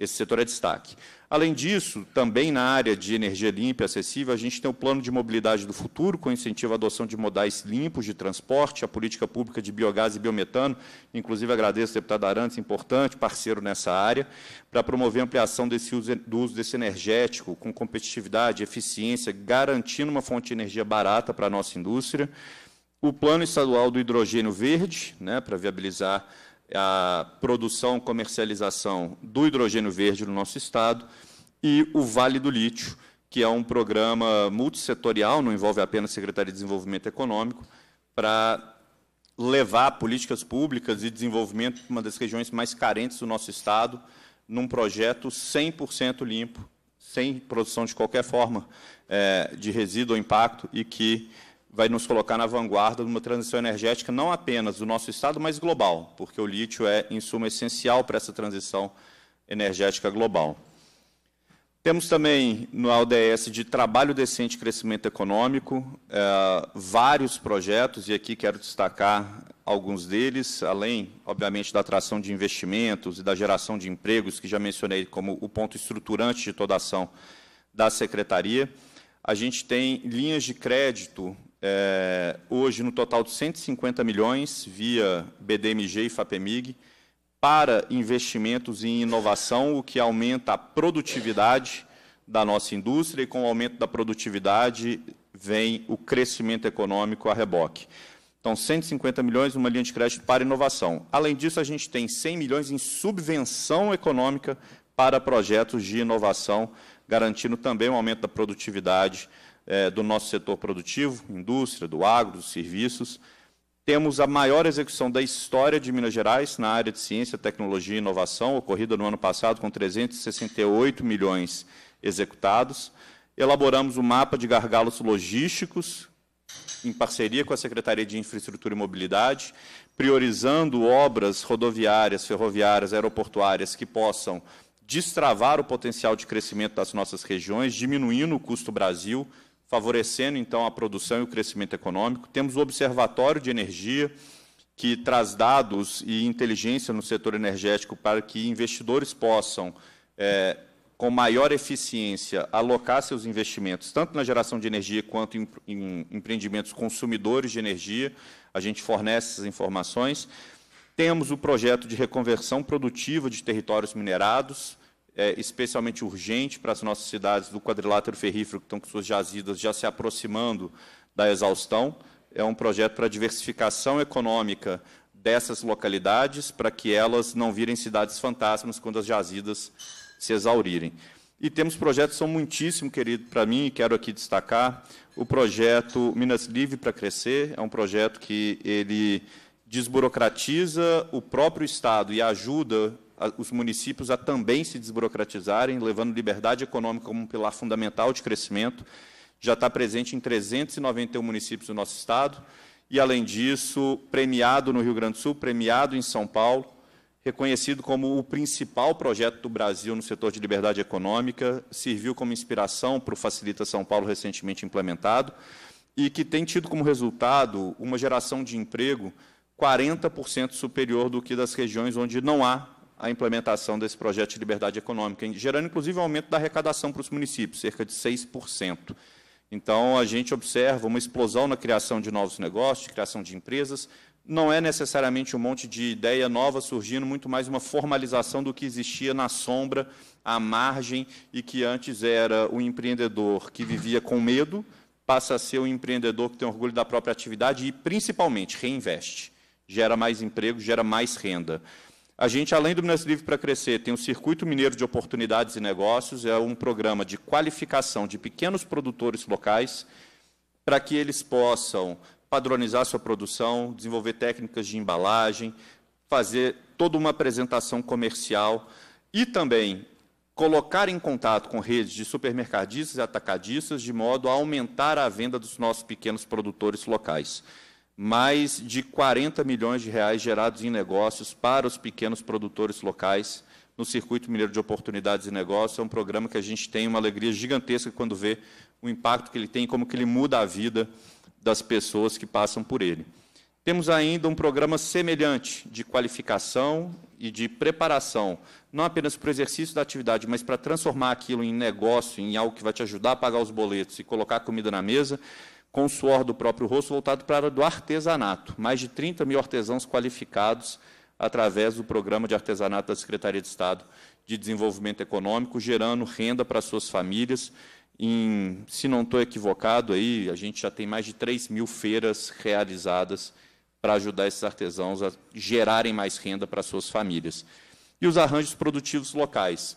Esse setor é destaque. Além disso, também na área de energia limpa e acessível, a gente tem o plano de mobilidade do futuro, com incentivo à adoção de modais limpos de transporte, a política pública de biogás e biometano. Inclusive, agradeço ao deputado Arantes, importante parceiro nessa área, para promover a ampliação desse uso, do uso desse energético, com competitividade, eficiência, garantindo uma fonte de energia barata para a nossa indústria. O plano estadual do hidrogênio verde, né, para viabilizar a produção, comercialização do hidrogênio verde no nosso estado e o Vale do Lítio, que é um programa multissetorial, não envolve apenas a Secretaria de Desenvolvimento Econômico, para levar políticas públicas e desenvolvimento para uma das regiões mais carentes do nosso estado, num projeto 100% limpo, sem produção de qualquer forma é, de resíduo ou impacto, e que vai nos colocar na vanguarda de uma transição energética não apenas do nosso estado, mas global, porque o lítio é insumo essencial para essa transição energética global. Temos também no AUDS de trabalho decente e crescimento econômico eh, vários projetos, e aqui quero destacar alguns deles, além, obviamente, da atração de investimentos e da geração de empregos, que já mencionei como o ponto estruturante de toda a ação da Secretaria. A gente tem linhas de crédito é, hoje, no total de 150 milhões, via BDMG e FAPEMIG, para investimentos em inovação, o que aumenta a produtividade da nossa indústria, e com o aumento da produtividade vem o crescimento econômico a reboque. Então, 150 milhões numa linha de crédito para inovação. Além disso, a gente tem 100 milhões em subvenção econômica para projetos de inovação, garantindo também um aumento da produtividade é, do nosso setor produtivo, indústria, do agro, dos serviços. Temos a maior execução da história de Minas Gerais na área de ciência, tecnologia e inovação, ocorrida no ano passado, com 368 milhões executados. Elaboramos o um mapa de gargalos logísticos, em parceria com a Secretaria de Infraestrutura e Mobilidade, priorizando obras rodoviárias, ferroviárias, aeroportuárias que possam destravar o potencial de crescimento das nossas regiões, diminuindo o custo Brasil, favorecendo então a produção e o crescimento econômico. Temos o Observatório de Energia, que traz dados e inteligência no setor energético para que investidores possam, é, com maior eficiência, alocar seus investimentos, tanto na geração de energia quanto em, em empreendimentos consumidores de energia. A gente fornece essas informações. Temos o projeto de reconversão produtiva de territórios minerados, é, especialmente urgente para as nossas cidades do quadrilátero ferrífero, que estão com suas jazidas já se aproximando da exaustão. É um projeto para diversificação econômica dessas localidades, para que elas não virem cidades fantasmas quando as jazidas se exaurirem. E temos projetos que são muitíssimo queridos para mim, e quero aqui destacar o projeto Minas Livre para Crescer, é um projeto que ele desburocratiza o próprio Estado e ajuda os municípios a também se desburocratizarem, levando liberdade econômica como um pilar fundamental de crescimento. Já está presente em 391 municípios do nosso estado e, além disso, premiado no Rio Grande do Sul, premiado em São Paulo, reconhecido como o principal projeto do Brasil no setor de liberdade econômica, serviu como inspiração para o Facilita São Paulo recentemente implementado e que tem tido como resultado uma geração de emprego 40% superior do que das regiões onde não há a implementação desse projeto de liberdade econômica, gerando inclusive um aumento da arrecadação para os municípios, cerca de 6%. Então, a gente observa uma explosão na criação de novos negócios, de criação de empresas. Não é necessariamente um monte de ideia nova surgindo, muito mais uma formalização do que existia na sombra, à margem, e que antes era o um empreendedor que vivia com medo, passa a ser um empreendedor que tem orgulho da própria atividade e, principalmente, reinveste. Gera mais emprego, gera mais renda. A gente, além do Minas Livre para Crescer, tem o Circuito Mineiro de Oportunidades e Negócios, é um programa de qualificação de pequenos produtores locais para que eles possam padronizar sua produção, desenvolver técnicas de embalagem, fazer toda uma apresentação comercial e também colocar em contato com redes de supermercadistas e atacadistas de modo a aumentar a venda dos nossos pequenos produtores locais mais de 40 milhões de reais gerados em negócios para os pequenos produtores locais no Circuito Mineiro de Oportunidades e Negócios. É um programa que a gente tem uma alegria gigantesca quando vê o impacto que ele tem, como que ele muda a vida das pessoas que passam por ele. Temos ainda um programa semelhante de qualificação e de preparação, não apenas para o exercício da atividade, mas para transformar aquilo em negócio, em algo que vai te ajudar a pagar os boletos e colocar comida na mesa, com suor do próprio rosto, voltado para a área do artesanato. Mais de 30 mil artesãos qualificados através do Programa de Artesanato da Secretaria de Estado de Desenvolvimento Econômico, gerando renda para suas famílias. Em, se não estou equivocado, aí, a gente já tem mais de 3 mil feiras realizadas para ajudar esses artesãos a gerarem mais renda para suas famílias. E os arranjos produtivos locais,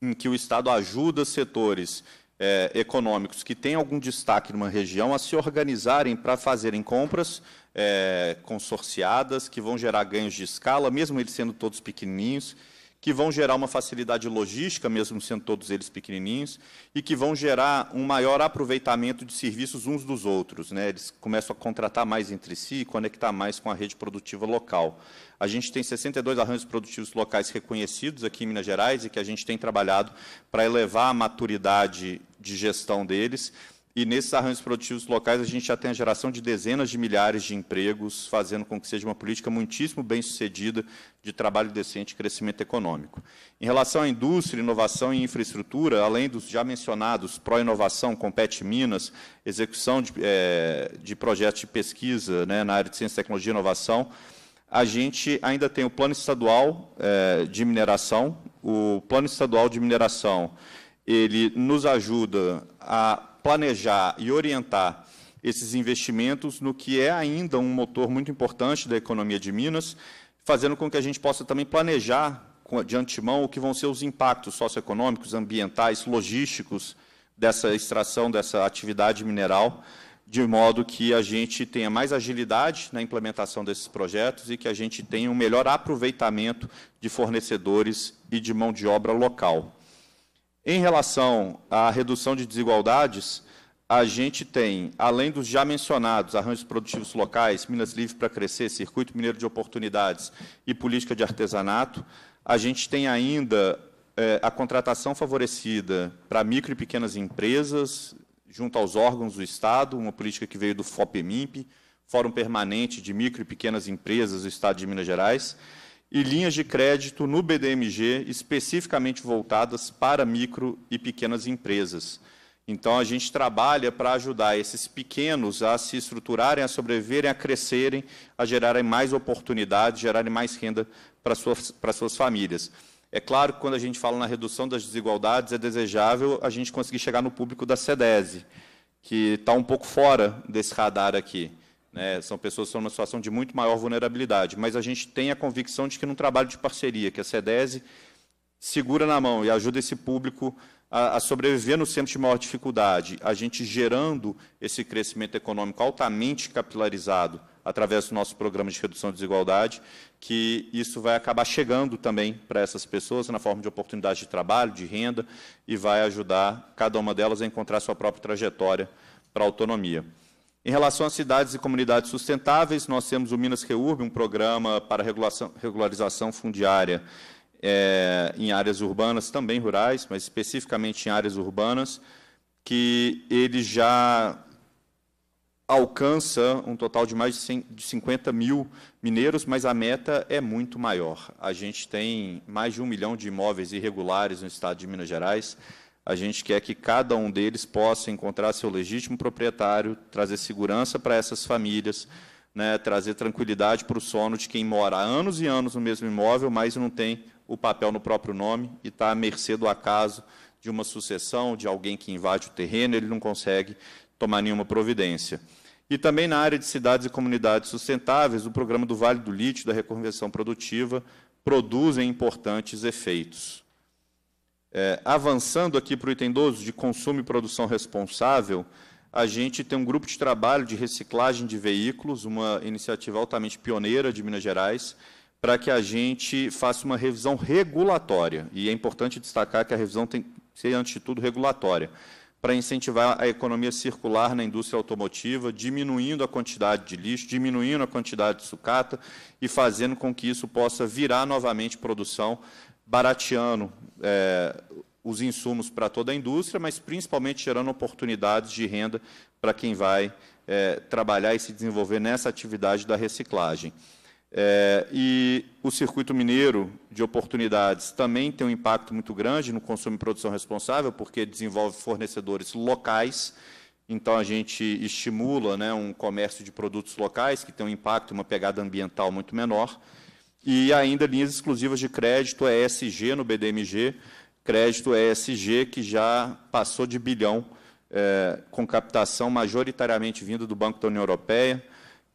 em que o Estado ajuda setores é, econômicos que têm algum destaque numa região a se organizarem para fazerem compras é, consorciadas que vão gerar ganhos de escala, mesmo eles sendo todos pequenininhos, que vão gerar uma facilidade logística, mesmo sendo todos eles pequenininhos, e que vão gerar um maior aproveitamento de serviços uns dos outros. Né? Eles começam a contratar mais entre si e conectar mais com a rede produtiva local. A gente tem 62 arranjos produtivos locais reconhecidos aqui em Minas Gerais e que a gente tem trabalhado para elevar a maturidade de gestão deles e nesses arranjos produtivos locais, a gente já tem a geração de dezenas de milhares de empregos, fazendo com que seja uma política muitíssimo bem sucedida de trabalho decente e crescimento econômico. Em relação à indústria, inovação e infraestrutura, além dos já mencionados pró-inovação, Compete Minas, execução de, é, de projetos de pesquisa né, na área de ciência, tecnologia e inovação, a gente ainda tem o Plano Estadual é, de Mineração. O Plano Estadual de Mineração ele nos ajuda a planejar e orientar esses investimentos no que é ainda um motor muito importante da economia de Minas, fazendo com que a gente possa também planejar de antemão o que vão ser os impactos socioeconômicos, ambientais, logísticos dessa extração, dessa atividade mineral, de modo que a gente tenha mais agilidade na implementação desses projetos e que a gente tenha um melhor aproveitamento de fornecedores e de mão de obra local. Em relação à redução de desigualdades, a gente tem, além dos já mencionados arranjos produtivos locais, Minas Livre para crescer, Circuito Mineiro de Oportunidades e política de artesanato, a gente tem ainda é, a contratação favorecida para micro e pequenas empresas, junto aos órgãos do Estado, uma política que veio do FOPEMIMP, Fórum Permanente de Micro e Pequenas Empresas do Estado de Minas Gerais, e linhas de crédito no BDMG especificamente voltadas para micro e pequenas empresas. Então, a gente trabalha para ajudar esses pequenos a se estruturarem, a sobreviverem, a crescerem, a gerarem mais oportunidades, gerarem mais renda para suas, para suas famílias. É claro que quando a gente fala na redução das desigualdades, é desejável a gente conseguir chegar no público da SEDESI, que está um pouco fora desse radar aqui. Né, são pessoas que estão numa situação de muito maior vulnerabilidade, mas a gente tem a convicção de que num trabalho de parceria, que é a SEDESI segura na mão e ajuda esse público a, a sobreviver no centro de maior dificuldade, a gente gerando esse crescimento econômico altamente capilarizado através do nosso programa de redução de desigualdade, que isso vai acabar chegando também para essas pessoas na forma de oportunidades de trabalho, de renda, e vai ajudar cada uma delas a encontrar sua própria trajetória para a autonomia. Em relação às cidades e comunidades sustentáveis, nós temos o Minas Reurb, um programa para regularização fundiária é, em áreas urbanas, também rurais, mas especificamente em áreas urbanas, que ele já alcança um total de mais de, 100, de 50 mil mineiros, mas a meta é muito maior. A gente tem mais de um milhão de imóveis irregulares no estado de Minas Gerais, a gente quer que cada um deles possa encontrar seu legítimo proprietário, trazer segurança para essas famílias, né, trazer tranquilidade para o sono de quem mora há anos e anos no mesmo imóvel, mas não tem o papel no próprio nome e está à mercê do acaso de uma sucessão, de alguém que invade o terreno, ele não consegue tomar nenhuma providência. E também na área de cidades e comunidades sustentáveis, o programa do Vale do Lítio, da reconversão produtiva, produzem importantes efeitos. É, avançando aqui para o item 12 de consumo e produção responsável, a gente tem um grupo de trabalho de reciclagem de veículos, uma iniciativa altamente pioneira de Minas Gerais, para que a gente faça uma revisão regulatória. E é importante destacar que a revisão tem que ser, antes de tudo, regulatória, para incentivar a economia circular na indústria automotiva, diminuindo a quantidade de lixo, diminuindo a quantidade de sucata e fazendo com que isso possa virar novamente produção barateando é, os insumos para toda a indústria, mas principalmente gerando oportunidades de renda para quem vai é, trabalhar e se desenvolver nessa atividade da reciclagem. É, e o circuito mineiro de oportunidades também tem um impacto muito grande no consumo e produção responsável, porque desenvolve fornecedores locais. Então, a gente estimula né, um comércio de produtos locais, que tem um impacto, uma pegada ambiental muito menor. E ainda linhas exclusivas de crédito ESG é no BDMG, crédito ESG é que já passou de bilhão, é, com captação majoritariamente vinda do Banco da União Europeia,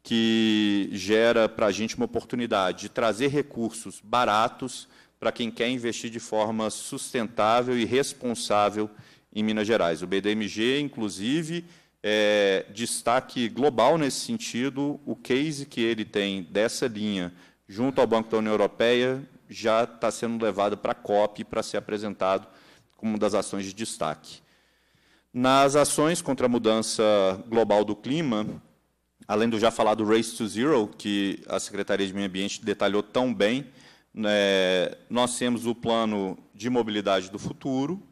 que gera para a gente uma oportunidade de trazer recursos baratos para quem quer investir de forma sustentável e responsável em Minas Gerais. O BDMG, inclusive, é, destaque global nesse sentido, o case que ele tem dessa linha junto ao Banco da União Europeia, já está sendo levado para a COP para ser apresentado como uma das ações de destaque. Nas ações contra a mudança global do clima, além do já falado Race to Zero, que a Secretaria de Meio Ambiente detalhou tão bem, né, nós temos o plano de mobilidade do futuro,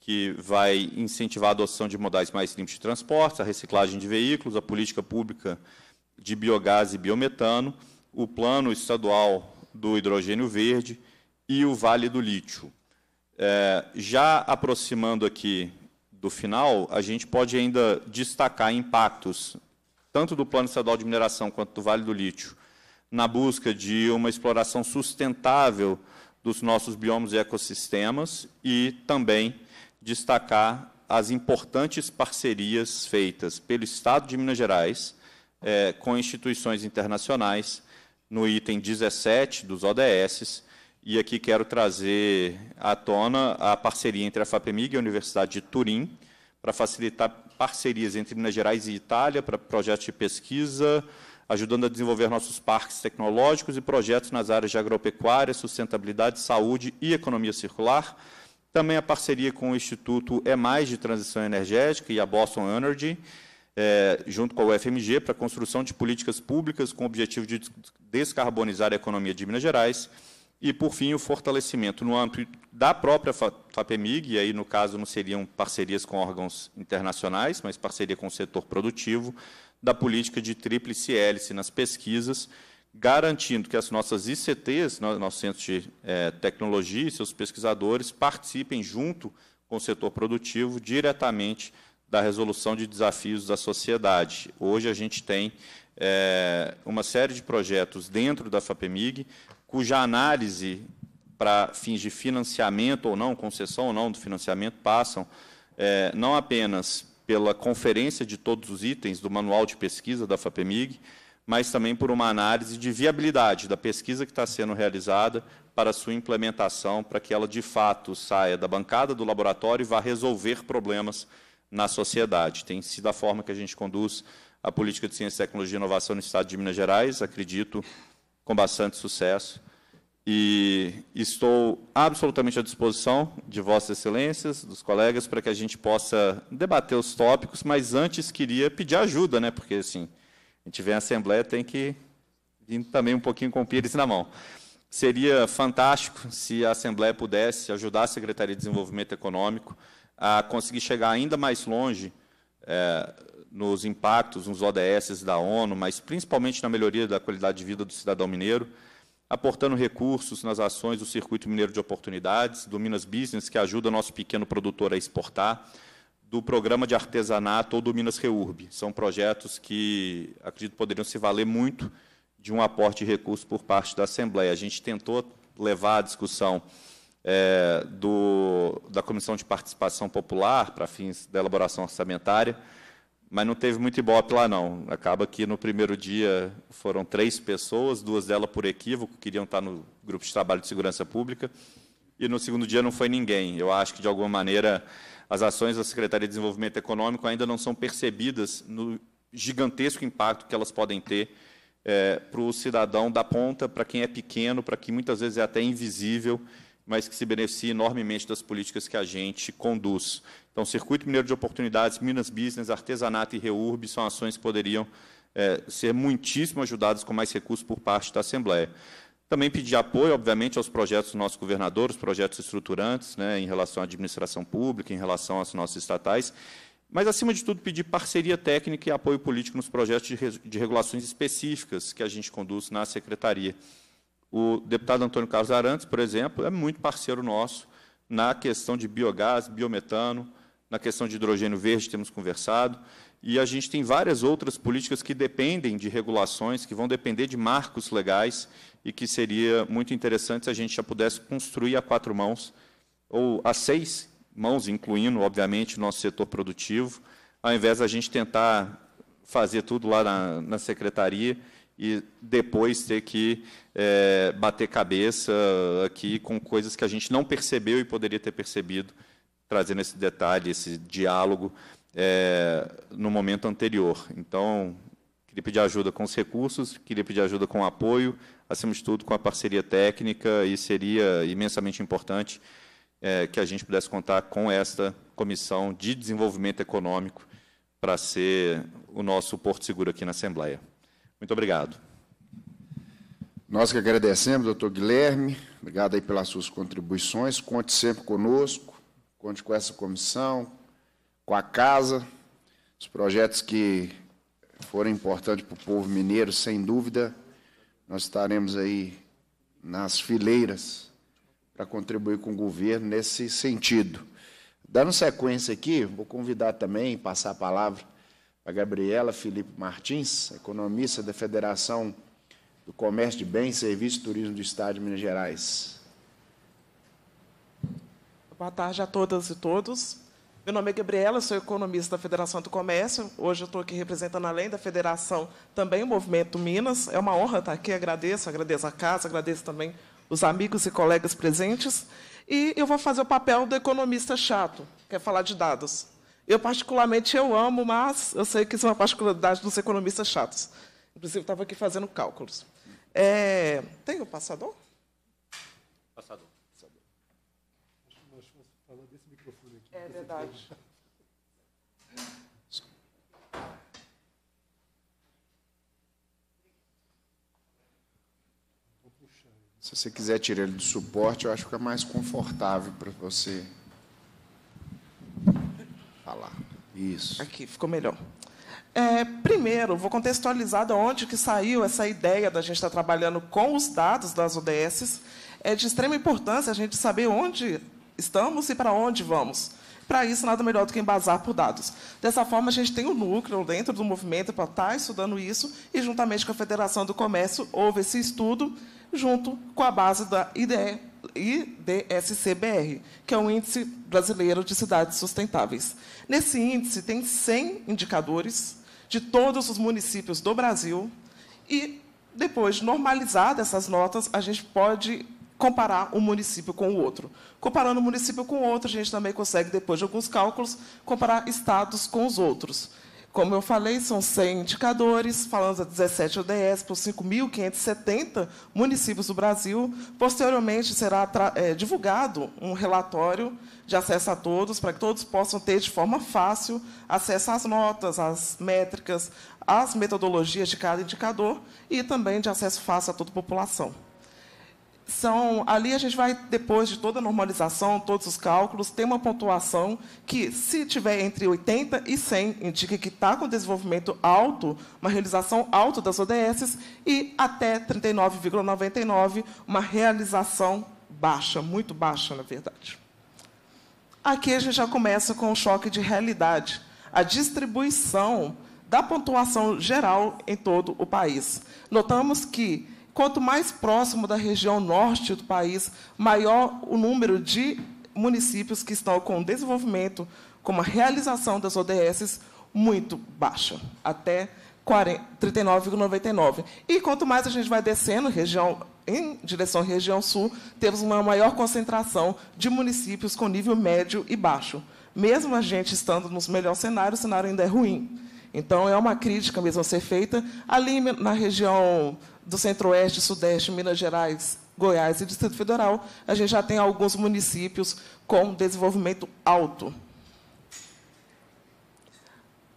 que vai incentivar a adoção de modais mais limpos de transporte, a reciclagem de veículos, a política pública de biogás e biometano, o Plano Estadual do Hidrogênio Verde e o Vale do Lítio. É, já aproximando aqui do final, a gente pode ainda destacar impactos, tanto do Plano Estadual de Mineração quanto do Vale do Lítio, na busca de uma exploração sustentável dos nossos biomas e ecossistemas e também destacar as importantes parcerias feitas pelo Estado de Minas Gerais é, com instituições internacionais no item 17 dos ODSs, e aqui quero trazer à tona a parceria entre a FAPEMIG e a Universidade de Turim, para facilitar parcerias entre Minas Gerais e Itália para projetos de pesquisa, ajudando a desenvolver nossos parques tecnológicos e projetos nas áreas de agropecuária, sustentabilidade, saúde e economia circular. Também a parceria com o Instituto EMAIS de Transição Energética e a Boston Energy, é, junto com a UFMG, para a construção de políticas públicas com o objetivo de descarbonizar a economia de Minas Gerais. E, por fim, o fortalecimento no âmbito da própria FAPEMIG, e aí, no caso, não seriam parcerias com órgãos internacionais, mas parceria com o setor produtivo, da política de tríplice hélice nas pesquisas, garantindo que as nossas ICTs, nossos centros de é, tecnologia e seus pesquisadores participem junto com o setor produtivo diretamente da resolução de desafios da sociedade. Hoje a gente tem é, uma série de projetos dentro da FAPEMIG, cuja análise para fins de financiamento ou não, concessão ou não do financiamento, passam é, não apenas pela conferência de todos os itens do manual de pesquisa da FAPEMIG, mas também por uma análise de viabilidade da pesquisa que está sendo realizada para sua implementação, para que ela de fato saia da bancada do laboratório e vá resolver problemas na sociedade. Tem sido a forma que a gente conduz a política de ciência, tecnologia e inovação no Estado de Minas Gerais, acredito, com bastante sucesso. E estou absolutamente à disposição de Vossas Excelências, dos colegas, para que a gente possa debater os tópicos, mas antes queria pedir ajuda, né? porque assim, a gente vem à Assembleia, tem que vir também um pouquinho com o pires na mão. Seria fantástico se a Assembleia pudesse ajudar a Secretaria de Desenvolvimento Econômico a conseguir chegar ainda mais longe é, nos impactos, nos ODSs da ONU, mas principalmente na melhoria da qualidade de vida do cidadão mineiro, aportando recursos nas ações do Circuito Mineiro de Oportunidades, do Minas Business, que ajuda nosso pequeno produtor a exportar, do Programa de Artesanato ou do Minas Reurb. São projetos que, acredito, poderiam se valer muito de um aporte de recursos por parte da Assembleia. A gente tentou levar a discussão é, do, da Comissão de Participação Popular para fins da elaboração orçamentária, mas não teve muito ibope lá, não. Acaba que no primeiro dia foram três pessoas, duas delas por equívoco, queriam estar no grupo de trabalho de segurança pública, e no segundo dia não foi ninguém. Eu acho que, de alguma maneira, as ações da Secretaria de Desenvolvimento Econômico ainda não são percebidas no gigantesco impacto que elas podem ter é, para o cidadão da ponta, para quem é pequeno, para quem muitas vezes é até invisível mas que se beneficia enormemente das políticas que a gente conduz. Então, Circuito Mineiro de Oportunidades, Minas Business, Artesanato e Reurb são ações que poderiam é, ser muitíssimo ajudadas com mais recursos por parte da Assembleia. Também pedir apoio, obviamente, aos projetos do nosso governador, os projetos estruturantes, né, em relação à administração pública, em relação às nossas estatais, mas, acima de tudo, pedir parceria técnica e apoio político nos projetos de, de regulações específicas que a gente conduz na Secretaria. O deputado Antônio Carlos Arantes, por exemplo, é muito parceiro nosso na questão de biogás, biometano, na questão de hidrogênio verde, temos conversado, e a gente tem várias outras políticas que dependem de regulações, que vão depender de marcos legais, e que seria muito interessante se a gente já pudesse construir a quatro mãos, ou a seis mãos, incluindo, obviamente, o nosso setor produtivo, ao invés da gente tentar fazer tudo lá na, na secretaria e depois ter que é, bater cabeça aqui com coisas que a gente não percebeu e poderia ter percebido, trazendo esse detalhe, esse diálogo é, no momento anterior. Então, queria pedir ajuda com os recursos, queria pedir ajuda com o apoio, acima de tudo com a parceria técnica, e seria imensamente importante é, que a gente pudesse contar com esta comissão de desenvolvimento econômico para ser o nosso porto seguro aqui na Assembleia. Muito obrigado. Nós que agradecemos, doutor Guilherme. Obrigado aí pelas suas contribuições. Conte sempre conosco, conte com essa comissão, com a casa. Os projetos que foram importantes para o povo mineiro, sem dúvida, nós estaremos aí nas fileiras para contribuir com o governo nesse sentido. Dando sequência aqui, vou convidar também, passar a palavra a Gabriela Felipe Martins, economista da Federação do Comércio de Bens, Serviços e Turismo do Estado de Minas Gerais. Boa tarde a todas e todos. Meu nome é Gabriela, sou economista da Federação do Comércio. Hoje eu estou aqui representando, além da federação, também o Movimento Minas. É uma honra estar aqui, agradeço, agradeço a casa, agradeço também os amigos e colegas presentes. E eu vou fazer o papel do economista chato, que é falar de dados. Eu, particularmente, eu amo, mas eu sei que isso é uma particularidade dos economistas chatos. Inclusive, estava aqui fazendo cálculos. É, tem o passador? Passador. Acho desse microfone. É verdade. Se você quiser tirar ele do suporte, eu acho que é mais confortável para você falar. Isso. Aqui, ficou melhor. É, primeiro, vou contextualizar de onde que saiu essa ideia da gente estar trabalhando com os dados das ODSs. É de extrema importância a gente saber onde estamos e para onde vamos. Para isso, nada melhor do que embasar por dados. Dessa forma, a gente tem um núcleo dentro do movimento para estar tá estudando isso, e, juntamente com a Federação do Comércio, houve esse estudo, junto com a base da ideia. IDSCBR, que é o Índice Brasileiro de Cidades Sustentáveis. Nesse índice tem 100 indicadores de todos os municípios do Brasil e depois normalizar essas notas, a gente pode comparar um município com o outro. Comparando um município com o outro, a gente também consegue, depois de alguns cálculos, comparar estados com os outros. Como eu falei, são 100 indicadores, falamos a 17 ODS por 5.570 municípios do Brasil. Posteriormente, será é, divulgado um relatório de acesso a todos, para que todos possam ter, de forma fácil, acesso às notas, às métricas, às metodologias de cada indicador e também de acesso fácil a toda a população são ali a gente vai depois de toda a normalização, todos os cálculos, tem uma pontuação que se tiver entre 80 e 100 indica que está com desenvolvimento alto, uma realização alta das ODS e até 39,99 uma realização baixa, muito baixa na verdade. Aqui a gente já começa com um choque de realidade, a distribuição da pontuação geral em todo o país. Notamos que Quanto mais próximo da região norte do país, maior o número de municípios que estão com desenvolvimento, com a realização das ODSs, muito baixa, até 39,99. E quanto mais a gente vai descendo região, em direção à região sul, temos uma maior concentração de municípios com nível médio e baixo. Mesmo a gente estando nos melhores cenários, o cenário ainda é ruim. Então, é uma crítica mesmo a ser feita. Ali na região do Centro-Oeste, Sudeste, Minas Gerais, Goiás e Distrito Federal, a gente já tem alguns municípios com desenvolvimento alto.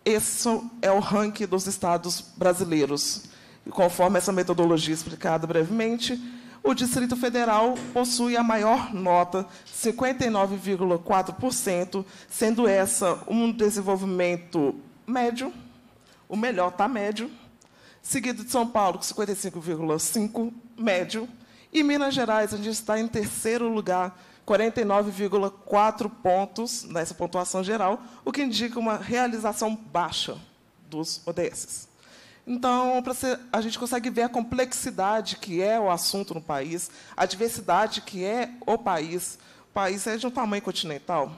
Esse é o ranking dos estados brasileiros. E conforme essa metodologia explicada brevemente, o Distrito Federal possui a maior nota, 59,4%, sendo essa um desenvolvimento médio, o melhor está médio, seguido de São Paulo, com 55,5%, médio, e Minas Gerais, onde está em terceiro lugar, 49,4 pontos nessa pontuação geral, o que indica uma realização baixa dos ODSs. Então, ser, a gente consegue ver a complexidade que é o assunto no país, a diversidade que é o país. O país é de um tamanho continental.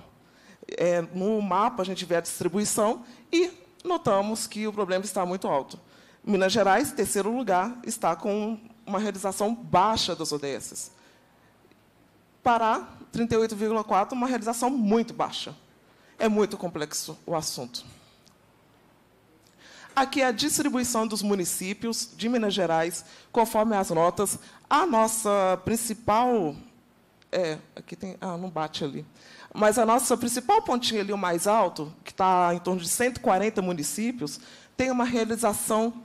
É, no mapa, a gente vê a distribuição e notamos que o problema está muito alto. Minas Gerais, terceiro lugar, está com uma realização baixa dos ODSs. Pará, 38,4, uma realização muito baixa. É muito complexo o assunto. Aqui é a distribuição dos municípios de Minas Gerais, conforme as notas. A nossa principal. É, aqui tem. Ah, não bate ali. Mas a nossa principal pontinha ali, o mais alto, que está em torno de 140 municípios, tem uma realização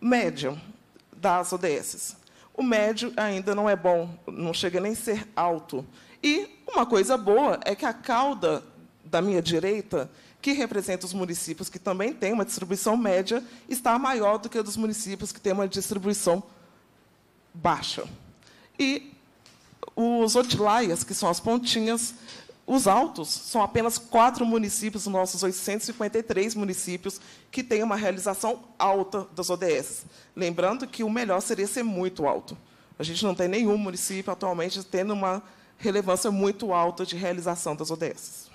médio das ODS. O médio ainda não é bom, não chega nem a ser alto. E uma coisa boa é que a cauda da minha direita, que representa os municípios que também têm uma distribuição média, está maior do que a dos municípios que têm uma distribuição baixa. E os odilaias, que são as pontinhas, os Altos são apenas quatro municípios dos nossos 853 municípios que têm uma realização alta das ODS. Lembrando que o melhor seria ser muito alto. A gente não tem nenhum município atualmente tendo uma relevância muito alta de realização das ODS.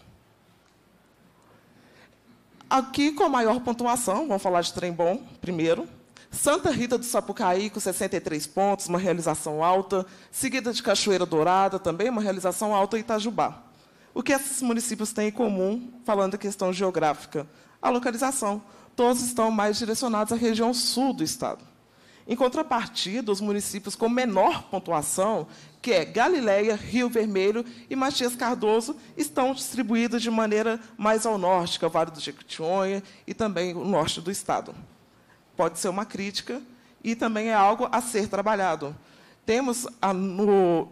Aqui, com a maior pontuação, vamos falar de trem bom primeiro. Santa Rita do Sapucaí, com 63 pontos, uma realização alta. Seguida de Cachoeira Dourada, também uma realização alta, e Itajubá. O que esses municípios têm em comum, falando da questão geográfica? A localização. Todos estão mais direcionados à região sul do estado. Em contrapartida, os municípios com menor pontuação, que é Galileia, Rio Vermelho e Matias Cardoso, estão distribuídos de maneira mais ao norte, que é o Vale do Jequitinhonha e também o norte do estado. Pode ser uma crítica e também é algo a ser trabalhado. Temos a, no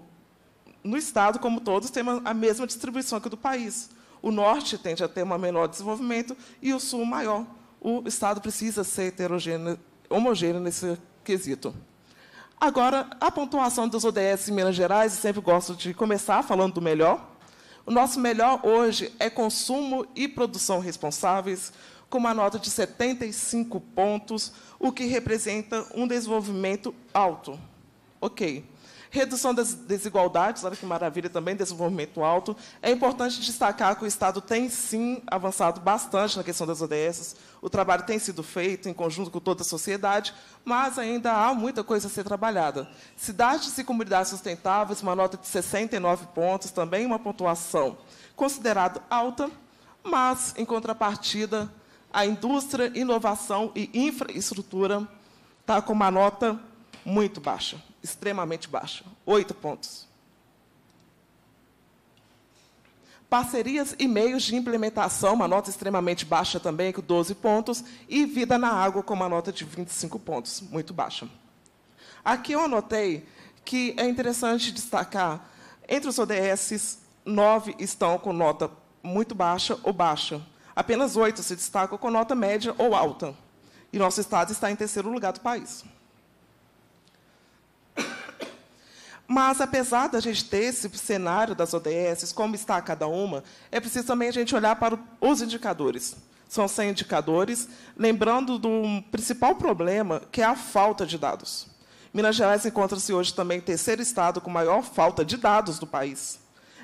no Estado, como todos, tem a mesma distribuição que do país. O Norte tende a ter um menor desenvolvimento e o Sul maior. O Estado precisa ser heterogêneo, homogêneo nesse quesito. Agora, a pontuação dos ODS em Minas Gerais, sempre gosto de começar falando do melhor. O nosso melhor hoje é consumo e produção responsáveis, com uma nota de 75 pontos, o que representa um desenvolvimento alto. Ok redução das desigualdades, olha que maravilha também, desenvolvimento alto. É importante destacar que o Estado tem, sim, avançado bastante na questão das ODSs. o trabalho tem sido feito em conjunto com toda a sociedade, mas ainda há muita coisa a ser trabalhada. Cidades e comunidades sustentáveis, uma nota de 69 pontos, também uma pontuação considerada alta, mas, em contrapartida, a indústria, inovação e infraestrutura está com uma nota muito baixa, extremamente baixa. Oito pontos. Parcerias e meios de implementação, uma nota extremamente baixa também, com 12 pontos. E vida na água, com uma nota de 25 pontos, muito baixa. Aqui eu anotei que é interessante destacar, entre os ODS, nove estão com nota muito baixa ou baixa. Apenas oito se destacam com nota média ou alta. E nosso Estado está em terceiro lugar do país. Mas, apesar da gente ter esse cenário das ODS, como está cada uma, é preciso também a gente olhar para os indicadores. São 100 indicadores, lembrando do principal problema, que é a falta de dados. Minas Gerais encontra-se hoje também terceiro estado com maior falta de dados do país.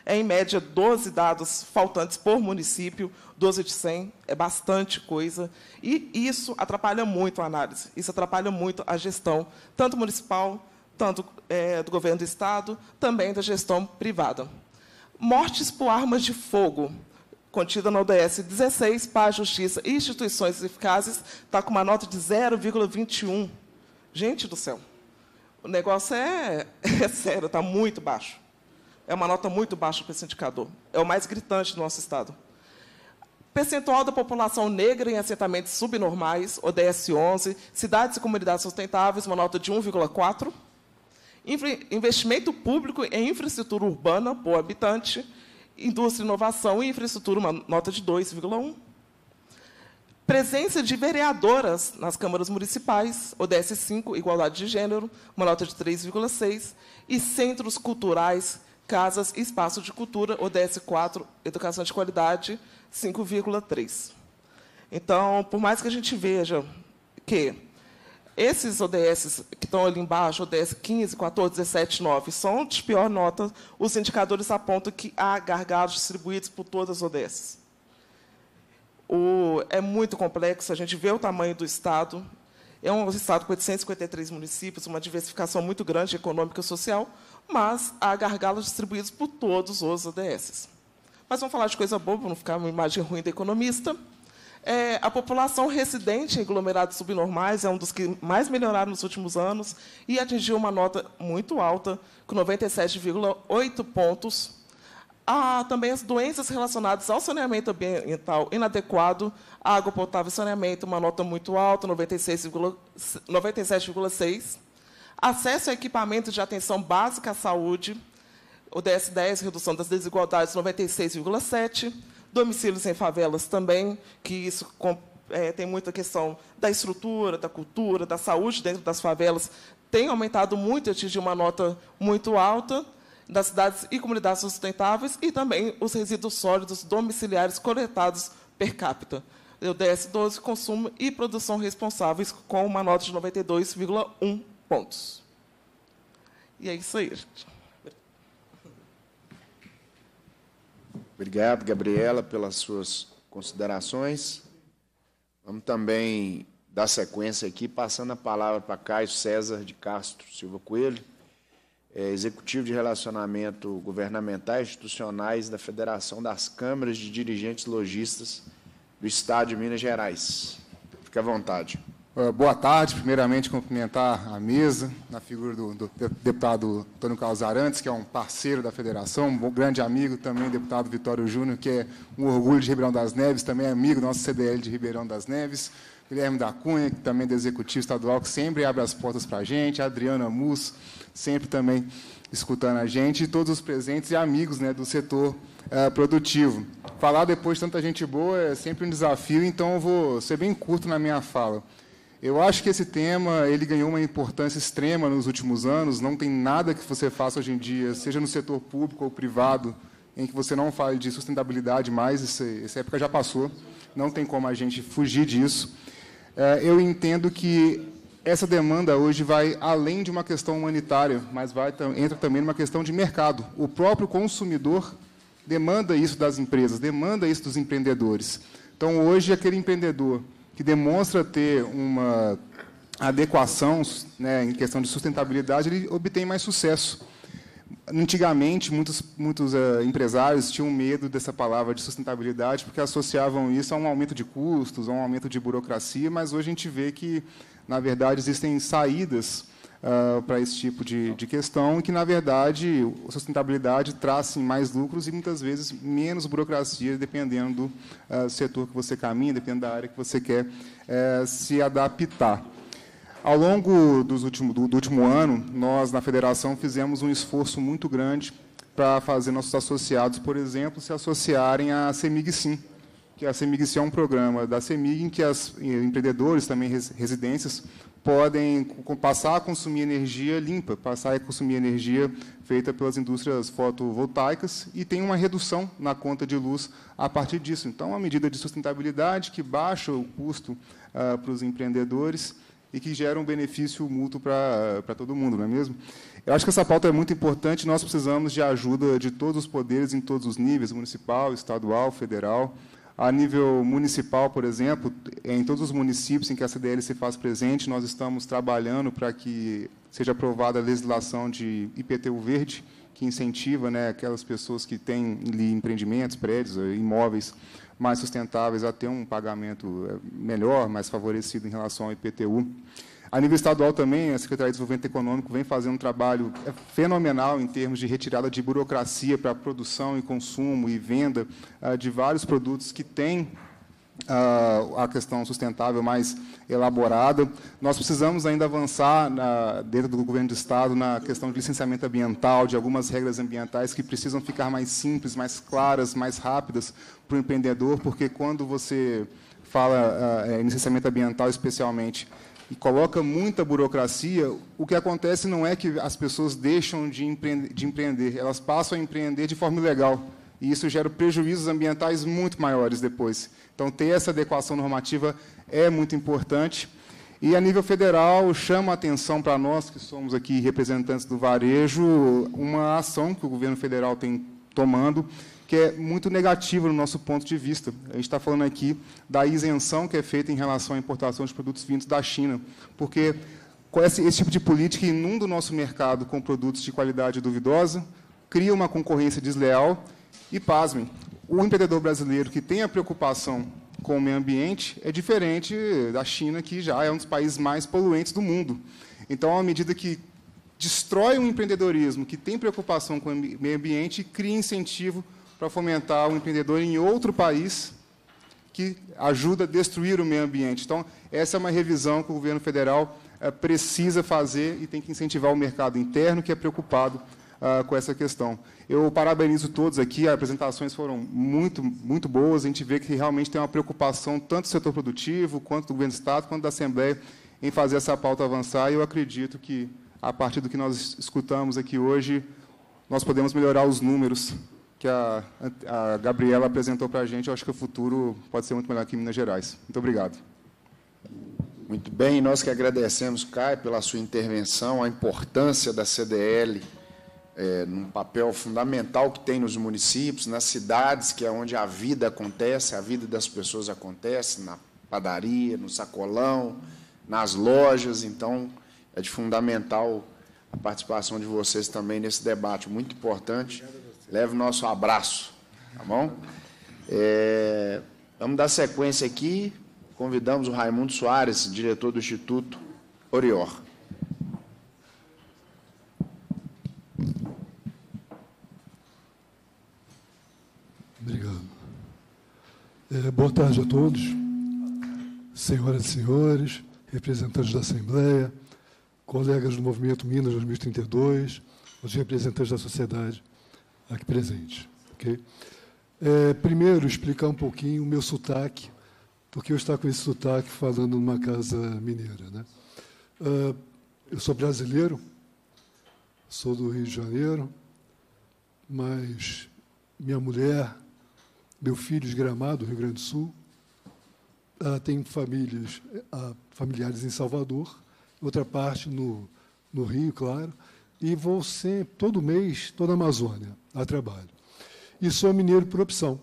É, em média, 12 dados faltantes por município, 12 de 100, é bastante coisa. E isso atrapalha muito a análise, isso atrapalha muito a gestão, tanto municipal, tanto é, do governo do Estado, também da gestão privada. Mortes por armas de fogo, contida no ODS 16 para a Justiça e Instituições Eficazes, está com uma nota de 0,21. Gente do céu, o negócio é, <laughs> é sério, está muito baixo. É uma nota muito baixa para esse indicador. É o mais gritante do nosso Estado. Percentual da população negra em assentamentos subnormais, ODS 11, cidades e comunidades sustentáveis, uma nota de 1,4% investimento público em infraestrutura urbana por habitante, indústria, inovação e infraestrutura, uma nota de 2,1. Presença de vereadoras nas câmaras municipais, ODS 5, igualdade de gênero, uma nota de 3,6. E centros culturais, casas e espaços de cultura, ODS 4, educação de qualidade, 5,3. Então, por mais que a gente veja que esses ODS que estão ali embaixo, ODS 15, 14, 17, 9, são de pior nota. Os indicadores apontam que há gargalos distribuídos por todas as ODS. O, é muito complexo, a gente vê o tamanho do Estado. É um Estado com 853 municípios, uma diversificação muito grande econômica e social, mas há gargalos distribuídos por todos os ODS. Mas vamos falar de coisa boa, para não ficar uma imagem ruim da economista. É, a população residente em aglomerados subnormais é um dos que mais melhoraram nos últimos anos e atingiu uma nota muito alta, com 97,8 pontos. Há também as doenças relacionadas ao saneamento ambiental inadequado, água potável e saneamento, uma nota muito alta, 97,6. Acesso a equipamentos de atenção básica à saúde, o DS10, redução das desigualdades, 96,7 domicílios em favelas também, que isso é, tem muita questão da estrutura, da cultura, da saúde dentro das favelas, tem aumentado muito, atingiu uma nota muito alta das cidades e comunidades sustentáveis e também os resíduos sólidos domiciliares coletados per capita. O DS12, consumo e produção responsáveis, com uma nota de 92,1 pontos. E é isso aí, gente. Obrigado, Gabriela, pelas suas considerações. Vamos também dar sequência aqui, passando a palavra para Caio César de Castro Silva Coelho, é, executivo de relacionamento governamentais institucionais da Federação das Câmaras de Dirigentes Logistas do Estado de Minas Gerais. Fique à vontade. Ah, boa tarde. Primeiramente, cumprimentar a mesa, na figura do, do deputado Antônio Carlos Arantes, que é um parceiro da federação, um grande amigo também, deputado Vitório Júnior, que é um orgulho de Ribeirão das Neves, também é amigo do nosso CDL de Ribeirão das Neves. Guilherme da Cunha, que também é do Executivo Estadual, que sempre abre as portas para a gente. Adriana Mus, sempre também escutando a gente. E todos os presentes e amigos né, do setor é, produtivo. Falar depois de tanta gente boa é sempre um desafio, então eu vou ser bem curto na minha fala. Eu acho que esse tema ele ganhou uma importância extrema nos últimos anos. Não tem nada que você faça hoje em dia, seja no setor público ou privado, em que você não fale de sustentabilidade mais. Essa, essa época já passou. Não tem como a gente fugir disso. É, eu entendo que essa demanda hoje vai além de uma questão humanitária, mas vai, entra também numa questão de mercado. O próprio consumidor demanda isso das empresas, demanda isso dos empreendedores. Então, hoje, aquele empreendedor que demonstra ter uma adequação né, em questão de sustentabilidade, ele obtém mais sucesso. Antigamente, muitos, muitos uh, empresários tinham medo dessa palavra de sustentabilidade, porque associavam isso a um aumento de custos, a um aumento de burocracia, mas hoje a gente vê que, na verdade, existem saídas uh, ah, para esse tipo de, de questão, e que, na verdade, a sustentabilidade traz sim, mais lucros e, muitas vezes, menos burocracia, dependendo do uh, setor que você caminha, dependendo da área que você quer uh, se adaptar. Ao longo dos do, do último ano, nós, na Federação, fizemos um esforço muito grande para fazer nossos associados, por exemplo, se associarem à CEMIG-SIM, que a CEMIG-SIM é um programa da CEMIG em que as eh, empreendedores, também residências, podem passar a consumir energia limpa, passar a consumir energia feita pelas indústrias fotovoltaicas e tem uma redução na conta de luz a partir disso. Então, é uma medida de sustentabilidade que baixa o custo uh, para os empreendedores e que gera um benefício mútuo para, para todo mundo, não é mesmo? Eu acho que essa pauta é muito importante, nós precisamos de ajuda de todos os poderes em todos os níveis, municipal, estadual, federal, a nível municipal, por exemplo, é, em todos os municípios em que a CDL se faz presente, nós estamos trabalhando para que seja aprovada a legislação de IPTU verde, que incentiva né, aquelas pessoas que têm ali empreendimentos, prédios, eh, imóveis mais sustentáveis a ter um pagamento eh, melhor, mais favorecido em relação ao IPTU. A nível estadual também, a Secretaria de Desenvolvimento Econômico vem fazendo um trabalho é, fenomenal em termos de retirada de burocracia para produção e consumo e venda ah, de vários produtos que têm ah, a questão sustentável mais elaborada. Nós precisamos ainda avançar dentro do governo do Estado na questão de licenciamento ambiental, de algumas regras ambientais que precisam ficar mais simples, mais claras, mais rápidas para o empreendedor, porque quando você fala ah, é, em licenciamento ambiental especialmente e coloca muita burocracia, o que acontece não é que as pessoas deixam de empreender, de empreender elas passam a empreender de forma ilegal. E isso gera prejuízos ambientais muito maiores depois. Então, ter essa adequação normativa é muito importante. E a nível federal, chama a atenção para nós, que somos aqui representantes do varejo, uma ação que o governo federal tem tomando que é muito negativa no nosso ponto de vista. A gente está falando aqui da isenção que é feita em relação à importação de produtos vindos da China, porque esse, esse tipo de política inunda o nosso mercado com produtos de qualidade duvidosa, cria uma concorrência desleal e, pasmem, o empreendedor brasileiro que tem a preocupação com o meio ambiente é diferente da China, que já é um dos países mais poluentes do mundo. Então, à medida que destrói o um empreendedorismo que tem preocupação com o meio ambiente, cria incentivo para fomentar o um empreendedor em outro país que ajuda a destruir o meio ambiente. Então, essa é uma revisão que o governo federal eh, precisa fazer e tem que incentivar o mercado interno, que é preocupado Uh, com essa questão. Eu parabenizo todos aqui, as apresentações foram muito, muito boas, a gente vê que realmente tem uma preocupação tanto do setor produtivo, quanto do governo do Estado, quanto da Assembleia, em fazer essa pauta avançar, e eu acredito que, a partir do que nós escutamos aqui hoje, nós podemos melhorar os números que a, a Gabriela apresentou para a gente, eu acho que o futuro pode ser muito melhor que em Minas Gerais. Muito obrigado. Muito bem, nós que agradecemos, Caio, pela sua intervenção, a importância da CDL é, num papel fundamental que tem nos municípios, nas cidades, que é onde a vida acontece, a vida das pessoas acontece, na padaria, no sacolão, nas lojas. Então, é de fundamental a participação de vocês também nesse debate muito importante. Leve o nosso abraço, tá bom? É, vamos dar sequência aqui. Convidamos o Raimundo Soares, diretor do Instituto Orior. Obrigado. É, boa tarde a todos, senhoras e senhores, representantes da Assembleia, colegas do Movimento Minas 2032, os representantes da sociedade aqui presente. Okay? É, primeiro, explicar um pouquinho o meu sotaque, porque eu estou com esse sotaque falando numa casa mineira. Né? Uh, eu sou brasileiro, sou do Rio de Janeiro, mas minha mulher, meu filho de Gramado, Rio Grande do Sul, ela tem famílias, familiares em Salvador, outra parte no, no Rio, claro, e vou sempre, todo mês, toda a Amazônia a trabalho. E sou mineiro por opção.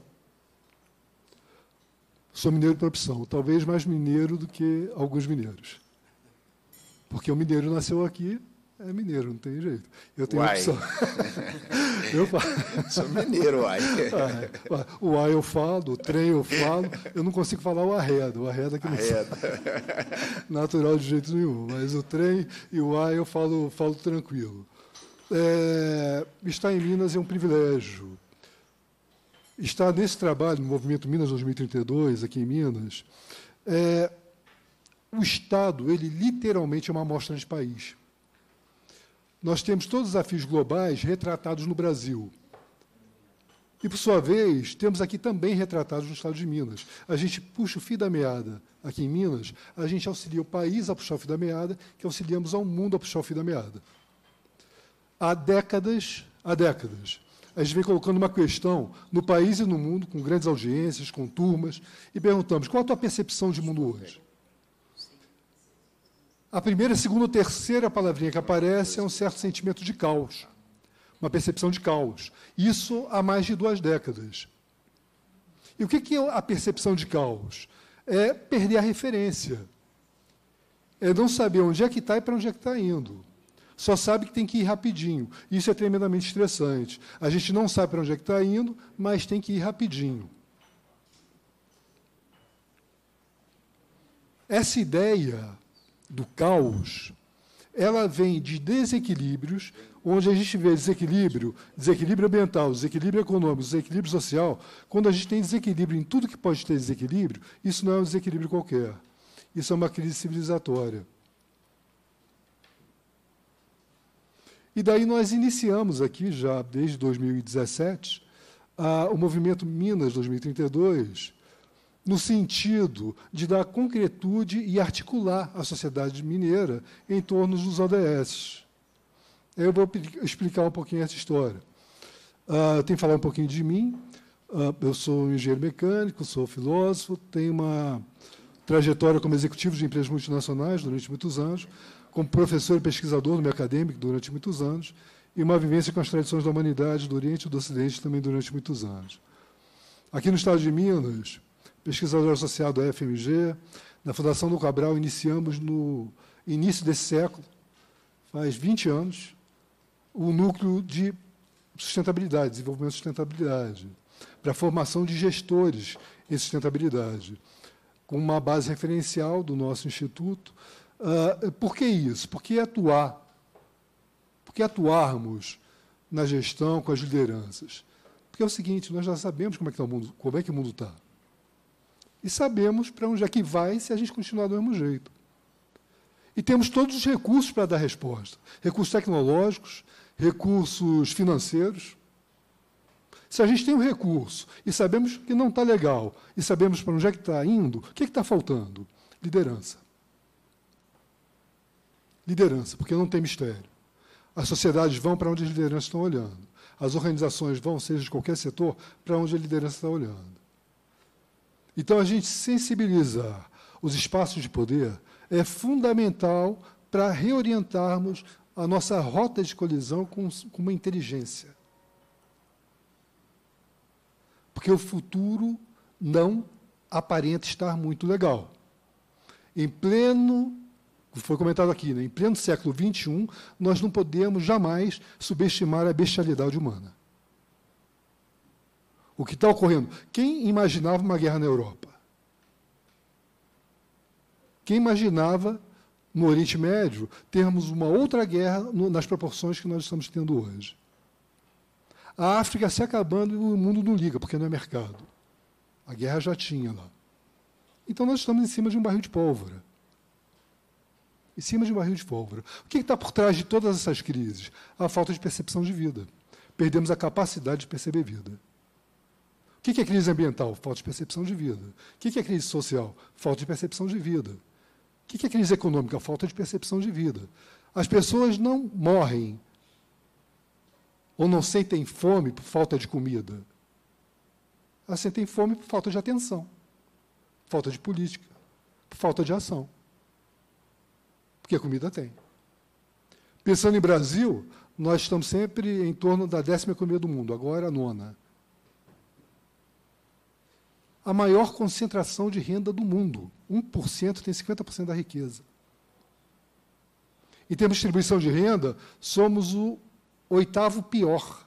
Sou mineiro por opção. Talvez mais mineiro do que alguns mineiros. Porque o mineiro nasceu aqui, é mineiro, não tem jeito. Eu tenho uai. opção. <laughs> eu falo. Sou mineiro, uai. É, o uai eu falo, o trem eu falo, eu não consigo falar o arredo, o arredo aqui é não arredo. natural de jeito nenhum, mas o trem e o uai eu falo, falo tranquilo. É, estar em Minas é um privilégio. Estar nesse trabalho, no Movimento Minas 2032, aqui em Minas, é, o Estado, ele literalmente é uma amostra de país. Nós temos todos os desafios globais retratados no Brasil. E, por sua vez, temos aqui também retratados no Estado de Minas. A gente puxa o fio da meada aqui em Minas, a gente auxilia o país a puxar o fio da meada, que auxiliamos ao mundo a puxar o fio da meada há décadas, há décadas. A gente vem colocando uma questão no país e no mundo, com grandes audiências, com turmas, e perguntamos qual a tua percepção de mundo hoje? A primeira, segunda ou terceira palavrinha que aparece é um certo sentimento de caos, uma percepção de caos. Isso há mais de duas décadas. E o que é a percepção de caos? É perder a referência. É não saber onde é que está e para onde é que está indo só sabe que tem que ir rapidinho. Isso é tremendamente estressante. A gente não sabe para onde é que está indo, mas tem que ir rapidinho. Essa ideia do caos, ela vem de desequilíbrios, onde a gente vê desequilíbrio, desequilíbrio ambiental, desequilíbrio econômico, desequilíbrio social. Quando a gente tem desequilíbrio em tudo que pode ter desequilíbrio, isso não é um desequilíbrio qualquer. Isso é uma crise civilizatória. E daí nós iniciamos aqui, já desde 2017, a, o movimento Minas 2032, no sentido de dar concretude e articular a sociedade mineira em torno dos ODS. Eu vou explicar um pouquinho essa história. Uh, ah, tenho que falar um pouquinho de mim. Uh, eu sou engenheiro mecânico, sou filósofo, tenho uma trajetória como executivo de empresas multinacionais durante muitos anos, como professor e pesquisador no meio acadêmico durante muitos anos, e uma vivência com as tradições da humanidade do Oriente e do Ocidente também durante muitos anos. Aqui no estado de Minas, pesquisador associado à FMG, na Fundação do Cabral, iniciamos no início desse século, faz 20 anos, o núcleo de sustentabilidade, desenvolvimento de sustentabilidade, para a formação de gestores em sustentabilidade, com uma base referencial do nosso instituto, Uh, por que isso? Porque atuar, porque atuarmos na gestão com as lideranças. Porque é o seguinte, nós já sabemos como é que, tá o, mundo, como é que o mundo está. E sabemos para onde é que vai se a gente continuar do mesmo jeito. E temos todos os recursos para dar resposta: recursos tecnológicos, recursos financeiros. Se a gente tem um recurso e sabemos que não está legal, e sabemos para onde é que está indo, o que é está faltando? Liderança liderança, porque não tem mistério. As sociedades vão para onde as lideranças estão olhando. As organizações vão, seja de qualquer setor, para onde a liderança está olhando. Então, a gente sensibilizar os espaços de poder é fundamental para reorientarmos a nossa rota de colisão com, com uma inteligência. Porque o futuro não aparenta estar muito legal. Em pleno foi comentado aqui, né? em pleno século XXI, nós não podemos jamais subestimar a bestialidade humana. O que está ocorrendo? Quem imaginava uma guerra na Europa? Quem imaginava, no Oriente Médio, termos uma outra guerra no, nas proporções que nós estamos tendo hoje? A África se acabando e o mundo não liga, porque não é mercado. A guerra já tinha lá. Então nós estamos em cima de um barril de pólvora em cima de um barril de pólvora. O que é está por trás de todas essas crises? A falta de percepção de vida. Perdemos a capacidade de perceber vida. O que é, é crise ambiental? Falta de percepção de vida. O que é, é crise social? Falta de percepção de vida. O que é crise econômica? Falta de percepção de vida. As pessoas não morrem ou não sentem fome por falta de comida. Elas sentem fome por falta de atenção, falta de política, por falta de ação porque comida tem. Pensando em Brasil, nós estamos sempre em torno da décima economia do mundo, agora a nona. A maior concentração de renda do mundo. 1% tem 50% da riqueza. Em termos de distribuição de renda, somos o oitavo pior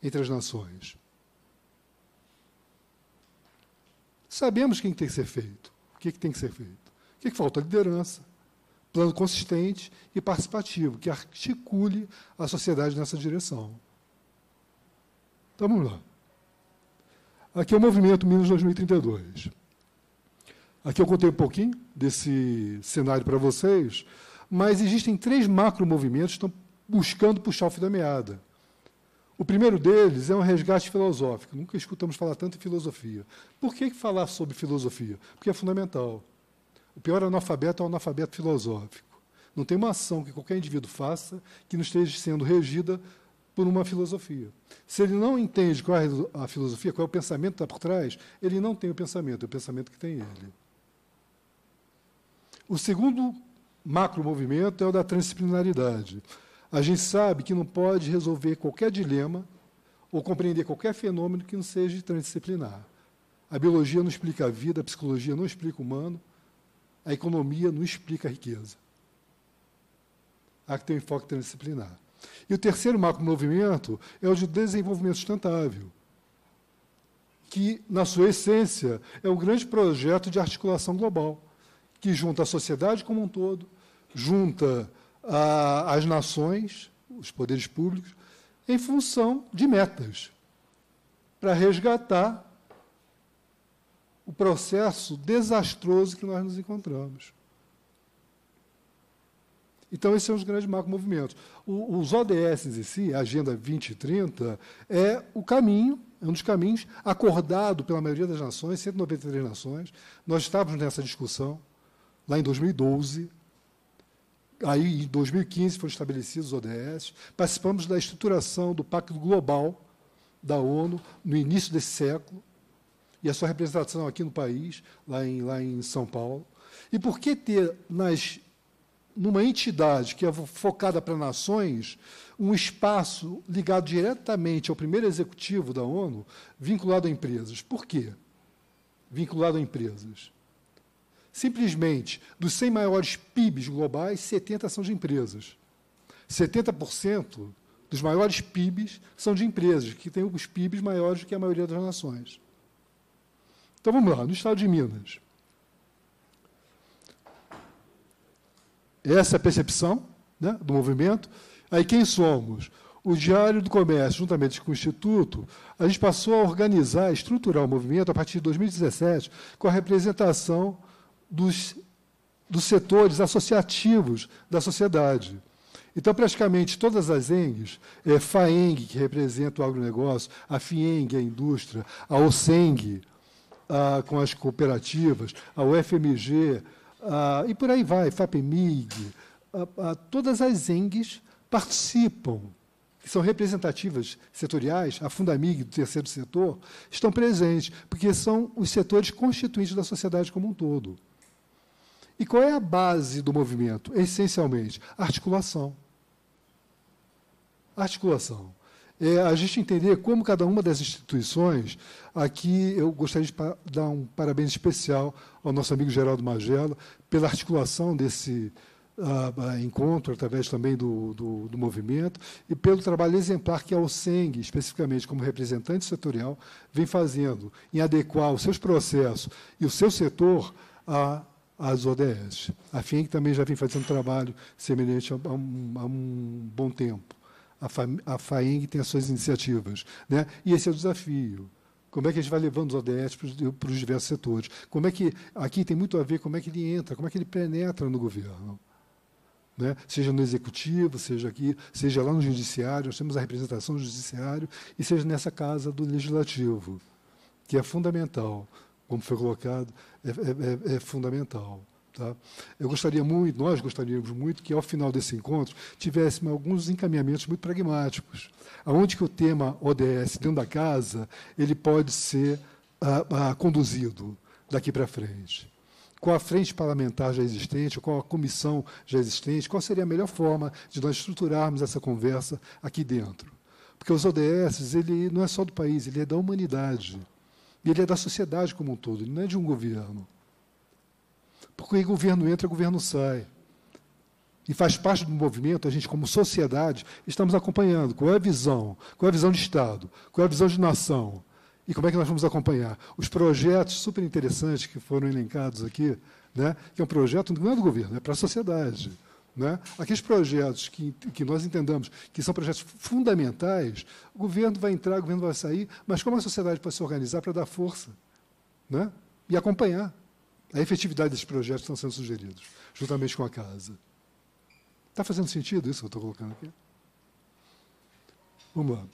entre as nações. Sabemos o que tem que ser feito. O que tem que ser feito? O que falta? Liderança plano consistente e participativo, que articule a sociedade nessa direção. Então, vamos lá. Aqui é o movimento Minas 2032. Aqui eu contei um pouquinho desse cenário para vocês, mas existem três macro-movimentos que estão buscando puxar o fio da meada. O primeiro deles é um resgate filosófico. Nunca escutamos falar tanto em filosofia. Por que falar sobre filosofia? Porque é fundamental. O pior é analfabeto é o analfabeto filosófico. Não tem uma ação que qualquer indivíduo faça que não esteja sendo regida por uma filosofia. Se ele não entende qual é a filosofia, qual é o pensamento que está por trás, ele não tem o pensamento, é o pensamento que tem ele. O segundo macro movimento é o da transdisciplinaridade. A gente sabe que não pode resolver qualquer dilema ou compreender qualquer fenômeno que não seja transdisciplinar. A biologia não explica a vida, a psicologia não explica o humano, a economia não explica a riqueza. Há que ter um enfoque transdisciplinar. E o terceiro macro movimento é o de desenvolvimento sustentável, que, na sua essência, é um grande projeto de articulação global, que junta a sociedade como um todo, junta a, as nações, os poderes públicos, em função de metas, para resgatar o processo desastroso que nós nos encontramos. Então, esses é são os grandes macro-movimentos. Os ODS em si, a Agenda 2030, é o caminho, é um dos caminhos acordado pela maioria das nações, 193 nações. Nós estávamos nessa discussão lá em 2012. Aí, em 2015, foram estabelecidos os ODS. Participamos da estruturação do Pacto Global da ONU no início desse século e a sua representação aqui no país, lá em, lá em São Paulo. E por que ter nas numa entidade que é focada para nações, um espaço ligado diretamente ao primeiro executivo da ONU, vinculado a empresas. Por quê? Vinculado a empresas. Simplesmente, dos 100 maiores PIBs globais, 70 são de empresas. 70% dos maiores PIBs são de empresas, que têm os PIBs maiores do que a maioria das nações. Então vamos lá, no estado de Minas. Essa é a percepção né, do movimento. Aí quem somos? O Diário do Comércio, juntamente com o Instituto, a gente passou a organizar, estruturar o movimento a partir de 2017, com a representação dos, dos setores associativos da sociedade. Então, praticamente todas as ENGs, é, FAENG, que representa o agronegócio, a FIENG, a indústria, a OSENG, ah, com as cooperativas, a UFMG, ah, e por aí vai, FAPEMIG, ah, ah todas as ENGs participam, que são representativas setoriais, a Fundamig do terceiro setor, estão presentes, porque são os setores constituintes da sociedade como um todo. E qual é a base do movimento? Essencialmente, articulação. Articulação é a gente entender como cada uma das instituições, aqui eu gostaria de dar um parabéns especial ao nosso amigo Geraldo Magela pela articulação desse uh, encontro, através também do, do, do, movimento, e pelo trabalho exemplar que a OSENG, especificamente como representante setorial, vem fazendo em adequar os seus processos e o seu setor a às ODS. A FIENG também já vem fazendo trabalho semelhante há um, há um bom tempo a, FAENG tem as suas iniciativas. Né? E esse é o desafio. Como é que a gente vai levando os ODS para os diversos setores? Como é que aqui tem muito a ver como é que ele entra, como é que ele penetra no governo? Né? Seja no executivo, seja aqui, seja lá no judiciário, nós temos a representação do judiciário e seja nessa casa do legislativo, que é fundamental, como foi colocado, é, é, é, é fundamental. Tá? Eu gostaria muito, nós gostaríamos muito, que ao final desse encontro tivéssemos alguns encaminhamentos muito pragmáticos, aonde que o tema ODS dentro da casa ele pode ser ah, ah, conduzido daqui para frente. Qual a frente parlamentar já existente, qual a comissão já existente, qual seria a melhor forma de nós estruturarmos essa conversa aqui dentro? Porque os ODS, ele não é só do país, ele é da humanidade. Ele é da sociedade como um todo, ele não é de um governo. Porque o governo entra, o governo sai. E faz parte do movimento, a gente, como sociedade, estamos acompanhando qual é a visão, qual é a visão de Estado, qual é a visão de nação. E como é que nós vamos acompanhar? Os projetos super interessantes que foram elencados aqui, né, que é um projeto não é do governo, é para a sociedade. Né? Aqueles projetos que, que nós entendamos que são projetos fundamentais, o governo vai entrar, o governo vai sair, mas como a sociedade pode se organizar para dar força né? e acompanhar? a efetividade desses projetos que estão sendo sugeridos, juntamente com a casa. Está fazendo sentido isso que eu estou colocando aqui? Vamos lá.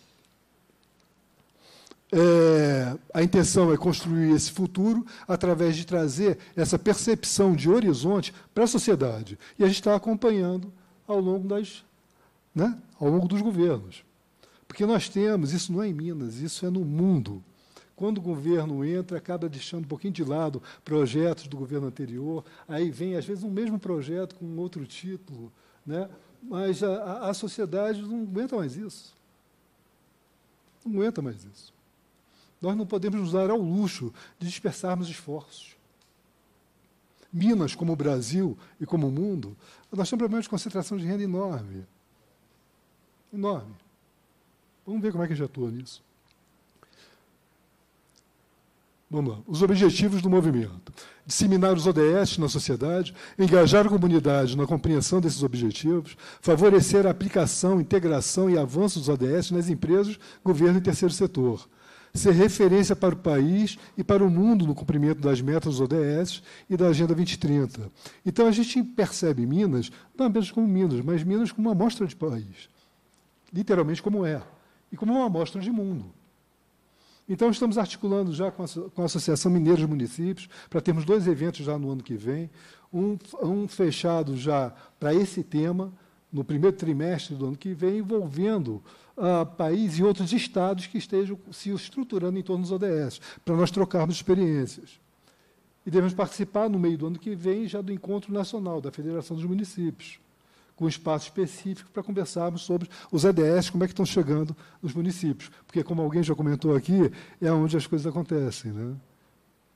É, a intenção é construir esse futuro através de trazer essa percepção de horizonte para a sociedade. E a gente está acompanhando ao longo, das, né, ao longo dos governos. Porque nós temos, isso não é em Minas, isso é no mundo. Quando o governo entra, acaba deixando um pouquinho de lado projetos do governo anterior, aí vem, às vezes, um mesmo projeto com outro título, né? mas a, a sociedade não aguenta mais isso. Não aguenta mais isso. Nós não podemos nos dar ao luxo de dispersarmos esforços. Minas, como o Brasil e como o mundo, nós temos problemas de concentração de renda enorme. Enorme. Vamos ver como é que a gente atua nisso. Vamos lá. Os objetivos do movimento: disseminar os ODS na sociedade, engajar a comunidade na compreensão desses objetivos, favorecer a aplicação, integração e avanço dos ODS nas empresas, governo e terceiro setor, ser referência para o país e para o mundo no cumprimento das metas dos ODS e da Agenda 2030. Então a gente percebe Minas, não apenas como Minas, mas Minas como uma amostra de país, literalmente como é, e como uma amostra de mundo. Então, estamos articulando já com a, com a Associação Mineira de Municípios para termos dois eventos já no ano que vem. Um, um fechado já para esse tema, no primeiro trimestre do ano que vem, envolvendo uh, ah, países e outros estados que estejam se estruturando em torno dos ODS, para nós trocarmos experiências. E devemos participar, no meio do ano que vem, já do encontro nacional da Federação dos Municípios com espaço específico para conversarmos sobre os EDS, como é que estão chegando nos municípios. Porque, como alguém já comentou aqui, é onde as coisas acontecem, né?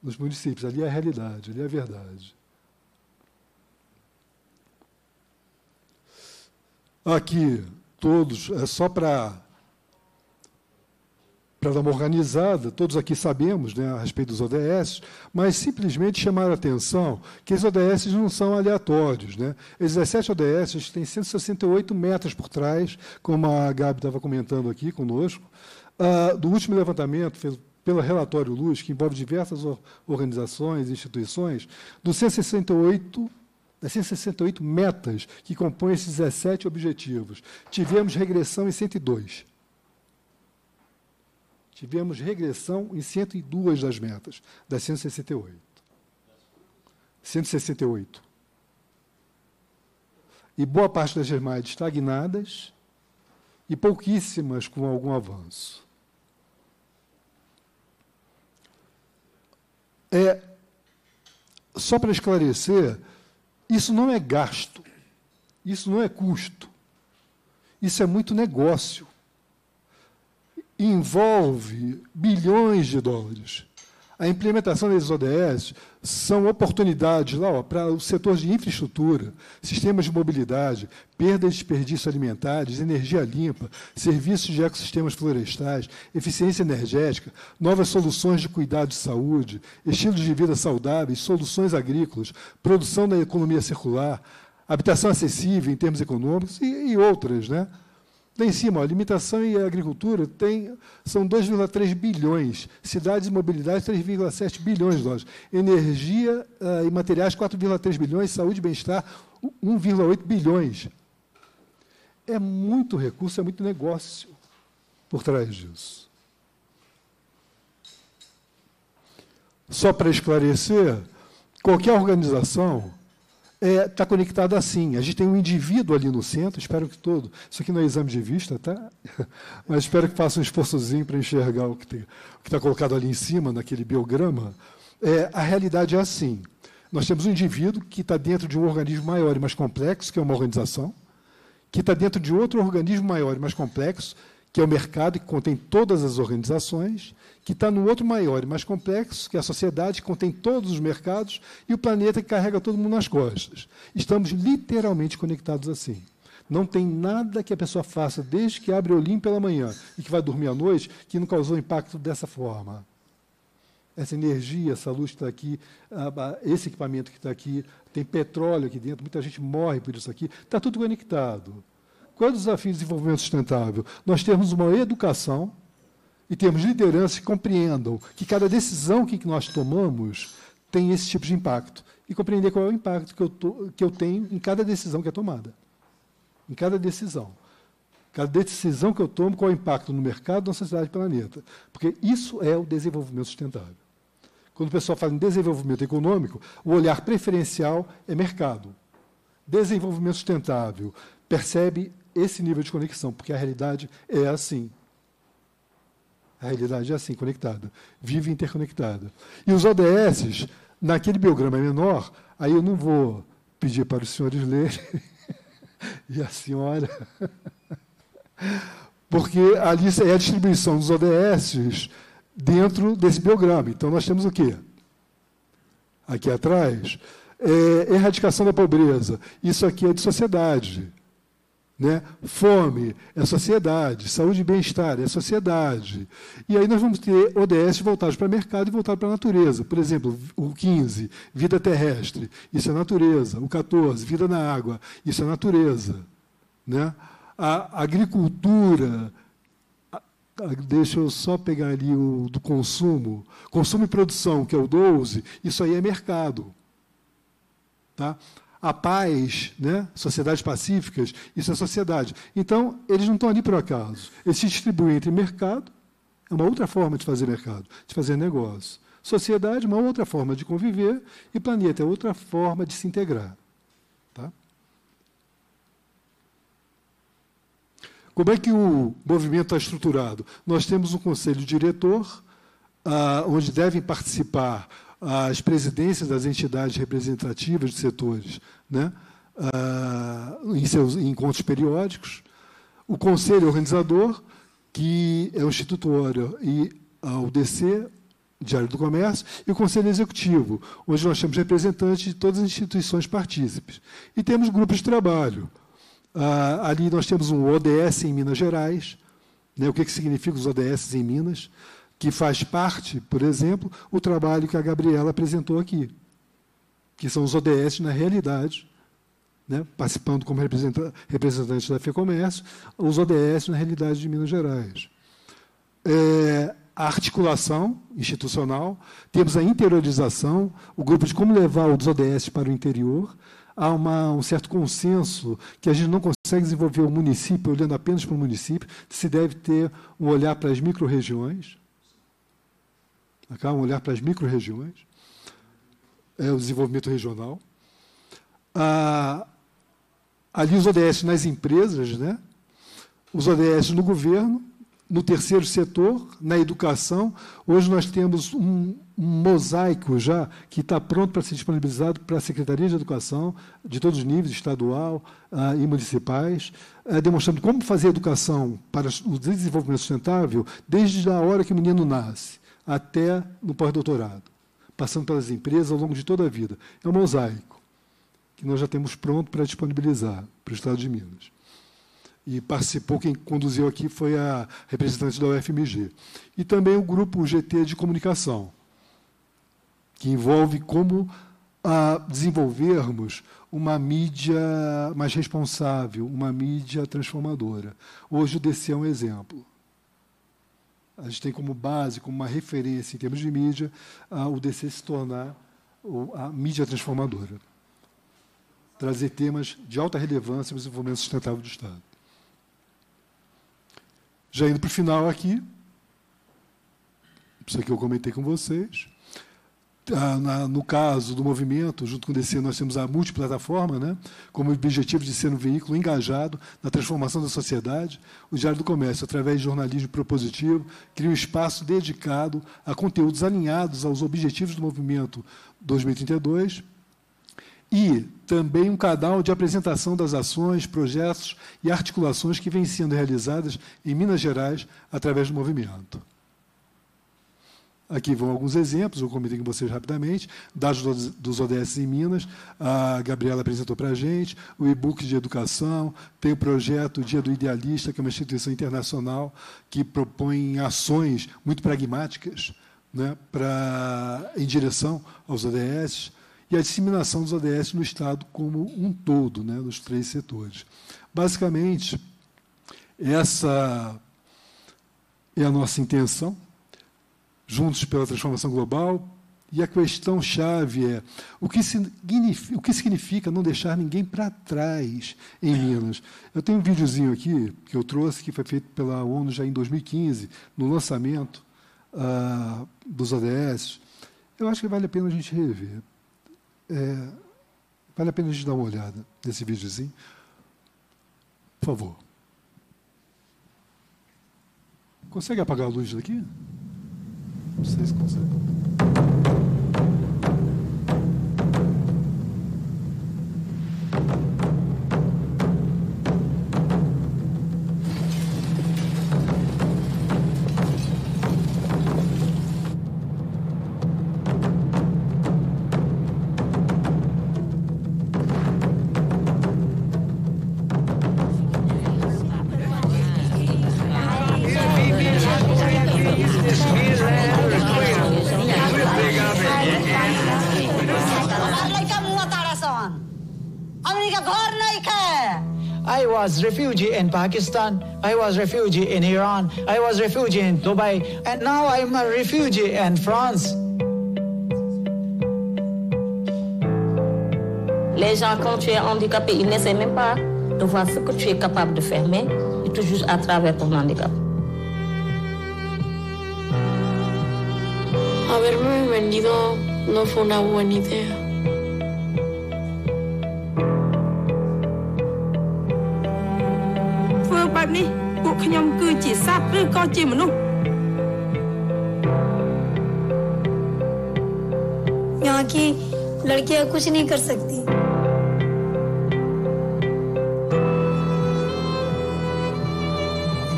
nos municípios. Ali é a realidade, ali é a verdade. Aqui, todos, é só para para dar uma organizada, todos aqui sabemos né, a respeito dos ODS, mas simplesmente chamar a atenção que os ODS não são aleatórios. Né? Esses 17 ODS têm 168 metas por trás, como a Gabi estava comentando aqui conosco, uh, do último levantamento feito pelo relatório Luz, que envolve diversas organizações e instituições, dos 168 das 168 metas que compõem esses 17 objetivos. Tivemos regressão em 102 tivemos regressão em 102 das metas, das 168. 168. E boa parte das germais estagnadas e pouquíssimas com algum avanço. É, só para esclarecer, isso não é gasto, isso não é custo, isso é muito negócio envolve bilhões de dólares. A implementação desses ODS são oportunidades lá para o setor de infraestrutura, sistemas de mobilidade, perda de desperdícios alimentares, energia limpa, serviços de ecossistemas florestais, eficiência energética, novas soluções de cuidado de saúde, estilos de vida saudáveis, soluções agrícolas, produção da economia circular, habitação acessível em termos econômicos e, e outras, né? Lá tá em cima, ó, alimentação e agricultura tem, são 2,3 bilhões, cidades e mobilidade 3,7 bilhões de dólares, energia uh, e materiais 4,3 bilhões, saúde e bem-estar 1,8 bilhões. É muito recurso, é muito negócio por trás disso. Só para esclarecer, qualquer organização está é, tá conectado assim. A gente tem um indivíduo ali no centro, espero que todo. Isso aqui não é exame de vista, tá? <laughs> Mas espero que faça um esforçozinho para enxergar o que está colocado ali em cima, naquele biograma. É, a realidade é assim. Nós temos um indivíduo que está dentro de um organismo maior e mais complexo, que é uma organização, que está dentro de outro organismo maior e mais complexo, que é o mercado, que contém todas as organizações, que está no outro maior e mais complexo, que é a sociedade, que contém todos os mercados, e o planeta que carrega todo mundo nas costas. Estamos literalmente conectados assim. Não tem nada que a pessoa faça desde que abre o olhinho pela manhã e que vai dormir à noite que não causou impacto dessa forma. Essa energia, essa luz que está aqui, esse equipamento que está aqui, tem petróleo aqui dentro, muita gente morre por isso aqui, está tudo conectado. Qual é o desafio do desenvolvimento sustentável? Nós temos uma educação e temos lideranças que compreendam que cada decisão que nós tomamos tem esse tipo de impacto. E compreender qual é o impacto que eu, que eu tenho em cada decisão que é tomada. Em cada decisão. Cada decisão que eu tomo, qual é o impacto no mercado, na sociedade e planeta. Porque isso é o desenvolvimento sustentável. Quando o pessoal fala em desenvolvimento econômico, o olhar preferencial é mercado. Desenvolvimento sustentável percebe esse nível de conexão, porque a realidade é assim. A realidade é assim, conectada. Vive interconectada. E os ODS, naquele biograma menor, aí eu não vou pedir para os senhores lerem <laughs> e a senhora, <laughs> porque ali é a distribuição dos ODS dentro desse biograma. Então nós temos o quê? Aqui atrás, é, erradicação da pobreza. Isso aqui é de sociedade. Né? Fome é sociedade, saúde e bem-estar é sociedade. E aí nós vamos ter ODS voltados para o mercado e voltados para a natureza. Por exemplo, o 15, vida terrestre, isso é natureza. O 14, vida na água, isso é natureza. Né? A agricultura, deixa eu só pegar ali o do consumo, consumo e produção, que é o 12, isso aí é mercado. Tá? a paz, né? sociedades pacíficas, isso é sociedade. Então, eles não estão ali por acaso. Eles se distribuem entre mercado, é uma outra forma de fazer mercado, de fazer negócio. Sociedade uma outra forma de conviver e planeta é outra forma de se integrar. Tá? Como é que o movimento está estruturado? Nós temos um conselho diretor, ah, onde devem participar as presidências das entidades representativas de setores né, ah, em seus encontros periódicos, o conselho organizador, que é o institutório e a UDC, Diário do Comércio, e o Conselho Executivo, onde nós temos representantes de todas as instituições partícipes. E temos grupos de trabalho. Ah, ali nós temos um ODS em Minas Gerais, né, o que, que significa os ODS em Minas, que faz parte, por exemplo, o trabalho que a Gabriela apresentou aqui, que são os ODS na realidade, né, participando como representante da FEComércio, os ODS na realidade de Minas Gerais. É, a articulação institucional, temos a interiorização, o grupo de como levar os ODS para o interior, há uma, um certo consenso que a gente não consegue desenvolver o município olhando apenas para o município, se deve ter um olhar para as micro-regiões, Acá um olhar para as micro-regiões, é o desenvolvimento regional. Ah, ali os ODS nas empresas, né? os ODS no governo, no terceiro setor, na educação. Hoje nós temos um, um mosaico já que está pronto para ser disponibilizado para a Secretaria de Educação, de todos os níveis, estadual ah, e municipais, ah, demonstrando como fazer educação para o desenvolvimento sustentável desde a hora que o menino nasce até no pós-doutorado, passando pelas empresas ao longo de toda a vida. É um mosaico que nós já temos pronto para disponibilizar para o Estado de Minas. E participou, quem conduziu aqui foi a representante da UFMG. E também o grupo GT de comunicação, que envolve como a desenvolvermos uma mídia mais responsável, uma mídia transformadora. Hoje o DC é um exemplo a gente tem como base, como uma referência em termos de mídia, o DC se tornar a mídia transformadora. Trazer temas de alta relevância para o desenvolvimento sustentável do Estado. Já indo para o final aqui, isso aqui eu comentei com vocês, no caso do movimento, junto com o DC, nós temos a multiplataforma, né, como objetivo de ser um veículo engajado na transformação da sociedade. O Diário do Comércio, através de jornalismo propositivo, cria um espaço dedicado a conteúdos alinhados aos objetivos do movimento 2032 e também um canal de apresentação das ações, projetos e articulações que vêm sendo realizadas em Minas Gerais através do movimento. Aqui vão alguns exemplos, eu comentei com vocês rapidamente. Dados dos, ODS em Minas, a Gabriela apresentou para a gente. O e-book de educação, tem o projeto Dia do Idealista, que é uma instituição internacional que propõe ações muito pragmáticas né, pra, em direção aos ODS e a disseminação dos ODS no Estado como um todo, né, nos três setores. Basicamente, essa é a nossa intenção juntos pela transformação global. E a questão chave é o que, significa, o que significa não deixar ninguém para trás em Minas. Eu tenho um videozinho aqui que eu trouxe, que foi feito pela ONU já em 2015, no lançamento uh, dos ODS. Eu acho que vale a pena a gente rever. É, vale a pena a gente dar uma olhada nesse videozinho. Por favor. Consegue apagar a luz daqui? C'est ce qu'on sait. Pakistan. I was refugee in Iran. I was refugee in Dubai. And now I'm a refugee in France. Les gens, quand tu es handicapé, ils n'essaient même pas de voir ce que tu es capable de faire, mais ils te jugent à travers ton handicap. vendido no fue una buena idea. បែបនេះពួកខ្ញុំគឺជាសត្វឬក៏ជាមនុស្សញ៉ាគី लड़कियां कुछ नहीं कर सकती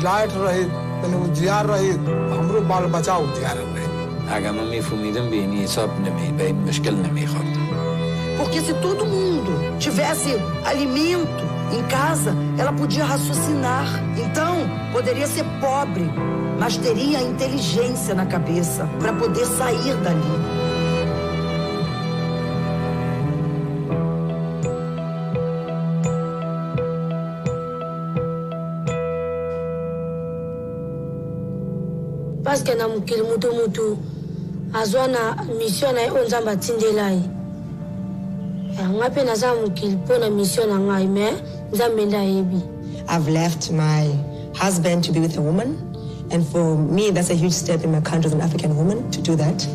लाइट रहित तने उजियार रहित हमरो बाल बचाओ उजियार रहित अगर मम्मी फुमिदम भी नहीं सब नहीं भाई मुश्किल नहीं खत्म Porque se todo mundo tivesse alimento Em casa, ela podia raciocinar, então poderia ser pobre, mas teria a inteligência na cabeça para poder sair dali. parceke na mokili moto motu azwa na misio na onde oyo nzambe atindela ye eh, ngai mpe naza na mokili mpo na misio na ngai mais zan I've left my husband to be with a woman. And for me, that's a huge step in my country as an African woman to do that.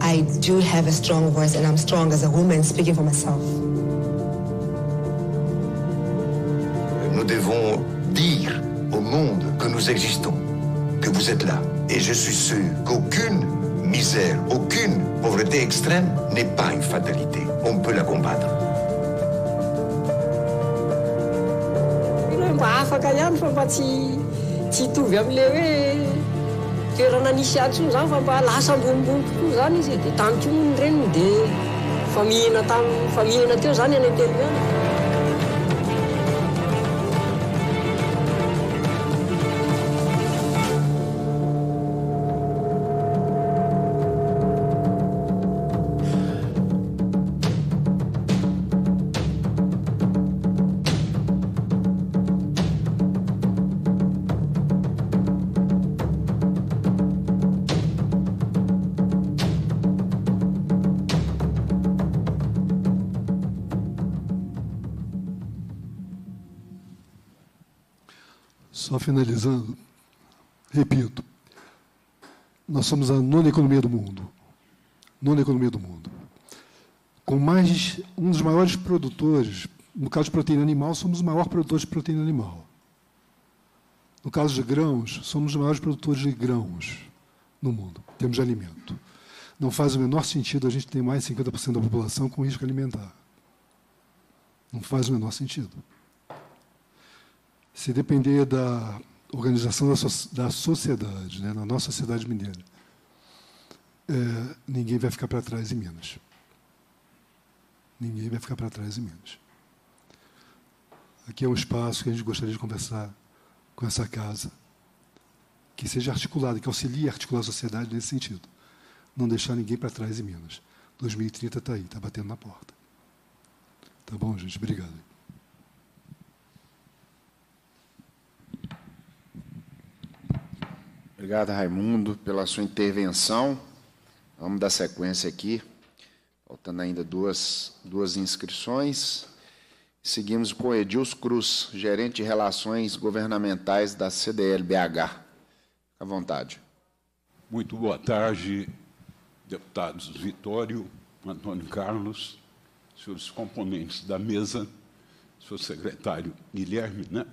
I do have a strong voice, and I'm strong as a woman speaking for myself. Nous devons dire au monde que nous existons, que vous êtes là. Et je suis sûr qu'aucune misère, aucune pauvreté extrême n'est pas une fatalité. On peut la combattre. ba afaka ihany fa mba tsy tsy hitovy amle hoe toerana nisy atso zany fa mba lasambonimbonotokoa zany izy di tamytrononyreniny di fa mihena taminy fa mihena teo zany any nteliany finalizando, repito, nós somos a nona economia do mundo. Nona economia do mundo. Com mais um dos maiores produtores, no caso de proteína animal, somos o maior produtor de proteína animal. No caso de grãos, somos os maiores produtores de grãos no mundo, temos de alimento. Não faz o menor sentido a gente ter mais de 50% da população com risco alimentar. Não faz o menor sentido se depender da organização da, so da sociedade, né, na nossa sociedade mineira, é, ninguém vai ficar para trás em Minas. Ninguém vai ficar para trás em Minas. Aqui é um espaço que a gente gostaria de conversar com essa casa, que seja articulada, que auxilie a articular a sociedade nesse sentido. Não deixar ninguém para trás em Minas. 2030 está aí, está batendo na porta. Tá bom, gente? Obrigado. Obrigado, Raimundo, pela sua intervenção. Vamos dar sequência aqui. Faltando ainda duas, duas inscrições. Seguimos com Edilson Cruz, gerente de Relações Governamentais da CDLBH. Fique à vontade. Muito boa tarde, deputados Vitório, Antônio Carlos, senhores componentes da mesa, senhor secretário Guilherme, né?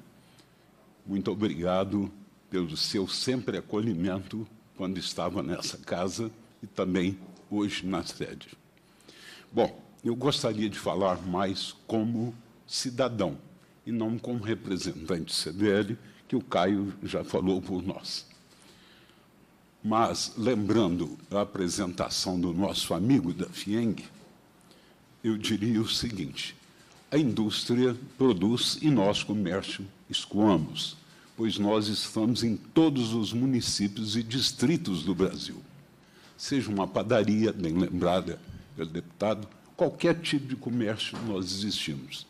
Muito obrigado pelo seu sempre acolhimento quando estava nessa casa e também hoje na sede. Bom, eu gostaria de falar mais como cidadão e não como representante CDL, que o Caio já falou por nós. Mas, lembrando a apresentação do nosso amigo da FIENG, eu diria o seguinte: a indústria produz e nós, comércio, escoamos pois nós estamos em todos os municípios e distritos do Brasil. Seja uma padaria, bem lembrada pelo deputado, qualquer tipo de comércio nós existimos.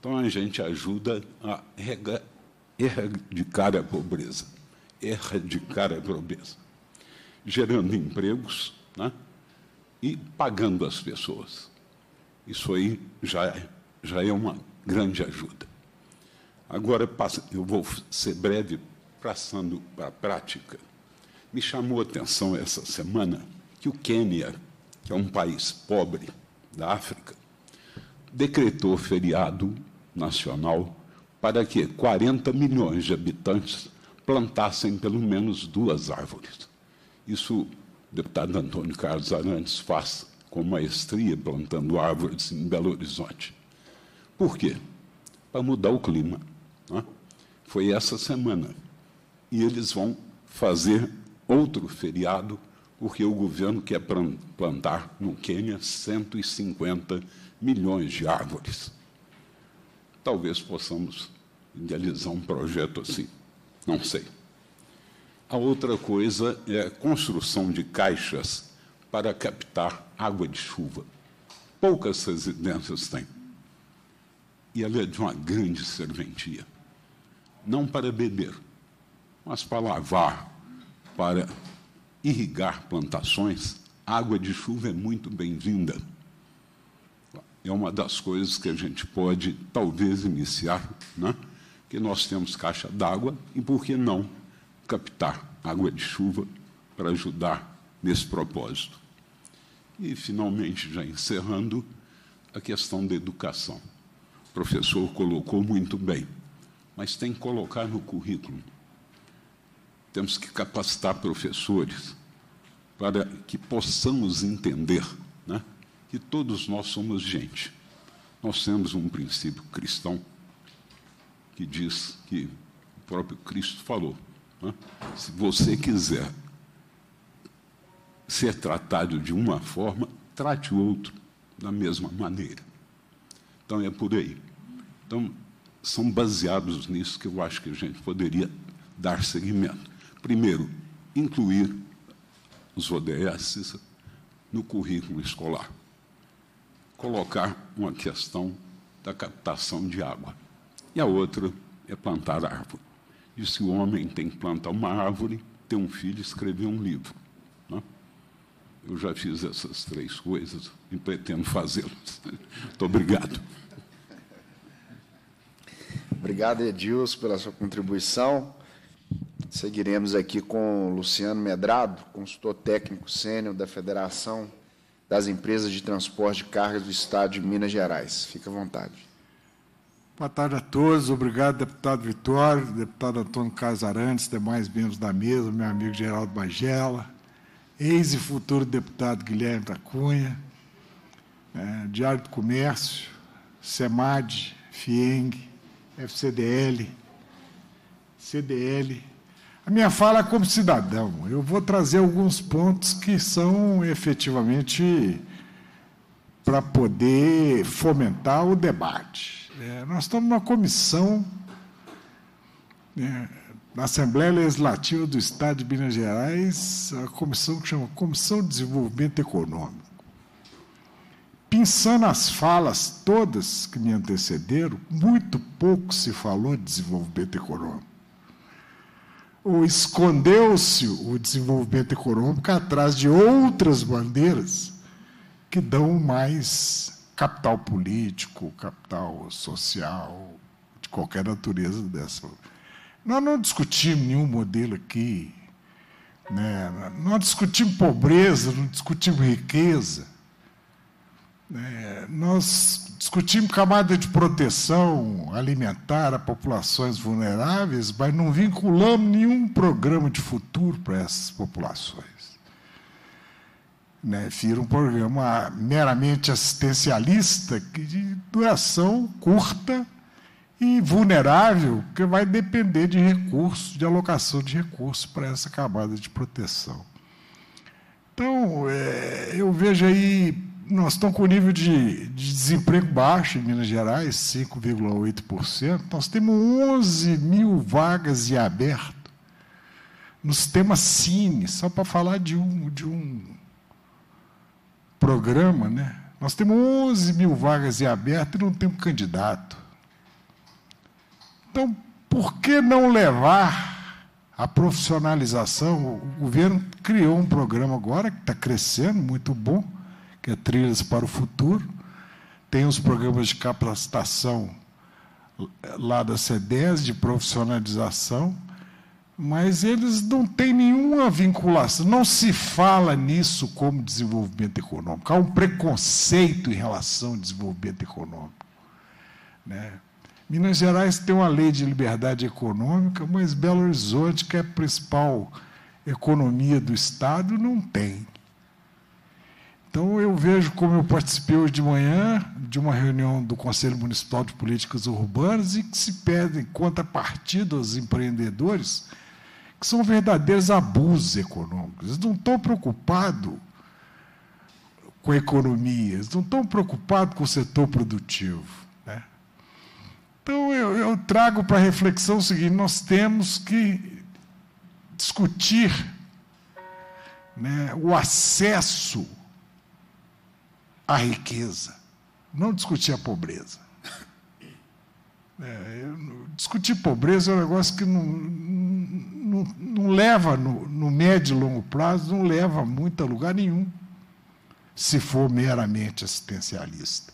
Então a gente ajuda a erradicar a pobreza, erradicar a pobreza, gerando empregos né? e pagando as pessoas. Isso aí já é, já é uma grande ajuda. Agora, eu vou ser breve, passando para a prática. Me chamou a atenção essa semana que o Quênia, que é um país pobre da África, decretou feriado nacional para que 40 milhões de habitantes plantassem pelo menos duas árvores. Isso o deputado Antônio Carlos Arantes faz com maestria, plantando árvores em Belo Horizonte. Por quê? Para mudar o clima. Né? Foi essa semana. E eles vão fazer outro feriado, porque o governo quer plantar no Quênia 150 milhões de árvores. Talvez possamos idealizar um projeto assim, não sei. A outra coisa é a construção de caixas para captar água de chuva. Poucas residências têm. E ela é de uma grande serventia não para beber, mas para lavar, para irrigar plantações, água de chuva é muito bem-vinda. É uma das coisas que a gente pode talvez iniciar, né? que nós temos caixa d'água e por que não captar água de chuva para ajudar nesse propósito. E finalmente, já encerrando, a questão da educação. O professor colocou muito bem mas tem que colocar no currículo. Temos que capacitar professores para que possamos entender né, que todos nós somos gente. Nós temos um princípio cristão que diz que o próprio Cristo falou: né, se você quiser ser tratado de uma forma, trate o outro da mesma maneira. Então é por aí. Então, são baseados nisso que eu acho que a gente poderia dar seguimento. Primeiro, incluir os ODS no currículo escolar. Colocar uma questão da captação de água. E a outra é plantar árvore. E se o homem tem que plantar uma árvore, ter um filho e escrever um livro. Né? Eu já fiz essas três coisas e pretendo fazê-las. <laughs> Muito obrigado. Obrigado, Edilson, pela sua contribuição. Seguiremos aqui com o Luciano Medrado, consultor técnico sênior da Federação das Empresas de Transporte de Cargas do Estado de Minas Gerais. Fique à vontade. Boa tarde a todos. Obrigado, deputado Vitório, deputado Antônio Casarantes, demais membros da mesa, meu amigo Geraldo Bagela, ex e futuro deputado Guilherme da Cunha, eh, Diário do Comércio, SEMAD, FIENG, FCDL, CDL. A minha fala é como cidadão. Eu vou trazer alguns pontos que são efetivamente para poder fomentar o debate. É, nós estamos numa comissão na né, Assembleia Legislativa do Estado de Minas Gerais, a comissão que chama Comissão de Desenvolvimento Econômico. Pensando as falas todas que me antecederam, muito pouco se falou de desenvolvimento econômico. Ou escondeu-se o desenvolvimento econômico atrás de outras bandeiras que dão mais capital político, capital social, de qualquer natureza dessa. Nós não discutimos nenhum modelo aqui. Né? Nós discutimos pobreza, não discutimos riqueza. É, nós discutimos camada de proteção alimentar a populações vulneráveis, mas não vinculamos nenhum programa de futuro para essas populações. Né, vira um programa meramente assistencialista, de duração curta e vulnerável, porque vai depender de recursos, de alocação de recursos para essa camada de proteção. Então, é, eu vejo aí nós estamos com o nível de, de, desemprego baixo em Minas Gerais, 5,8%. Nós temos 11 mil vagas em aberto no sistema Cine, só para falar de um, de um programa. Né? Nós temos 11 mil vagas em aberto e não temos candidato. Então, por que não levar a profissionalização? O governo criou um programa agora que está crescendo, muito bom que é Trilhas para o Futuro. Tem os programas de capacitação lá da CEDES, de profissionalização, mas eles não têm nenhuma vinculação, não se fala nisso como desenvolvimento econômico. Há um preconceito em relação ao desenvolvimento econômico. Né? Minas Gerais tem uma lei de liberdade econômica, mas Belo Horizonte, que é a principal economia do Estado, não tem. Então, eu vejo como eu participei hoje de manhã de uma reunião do Conselho Municipal de Políticas Urbanas e que se pedem contrapartida aos empreendedores, que são verdadeiros abusos econômicos. Eles não estão preocupados com a economia, eles não estão preocupados com o setor produtivo. Né? Então, eu, eu trago para a reflexão o seguinte: nós temos que discutir né, o acesso a riqueza, não discutir a pobreza. <laughs> É, discutir pobreza é um negócio que não, não, não leva, no, no, médio e longo prazo, não leva muito a lugar nenhum, se for meramente assistencialista.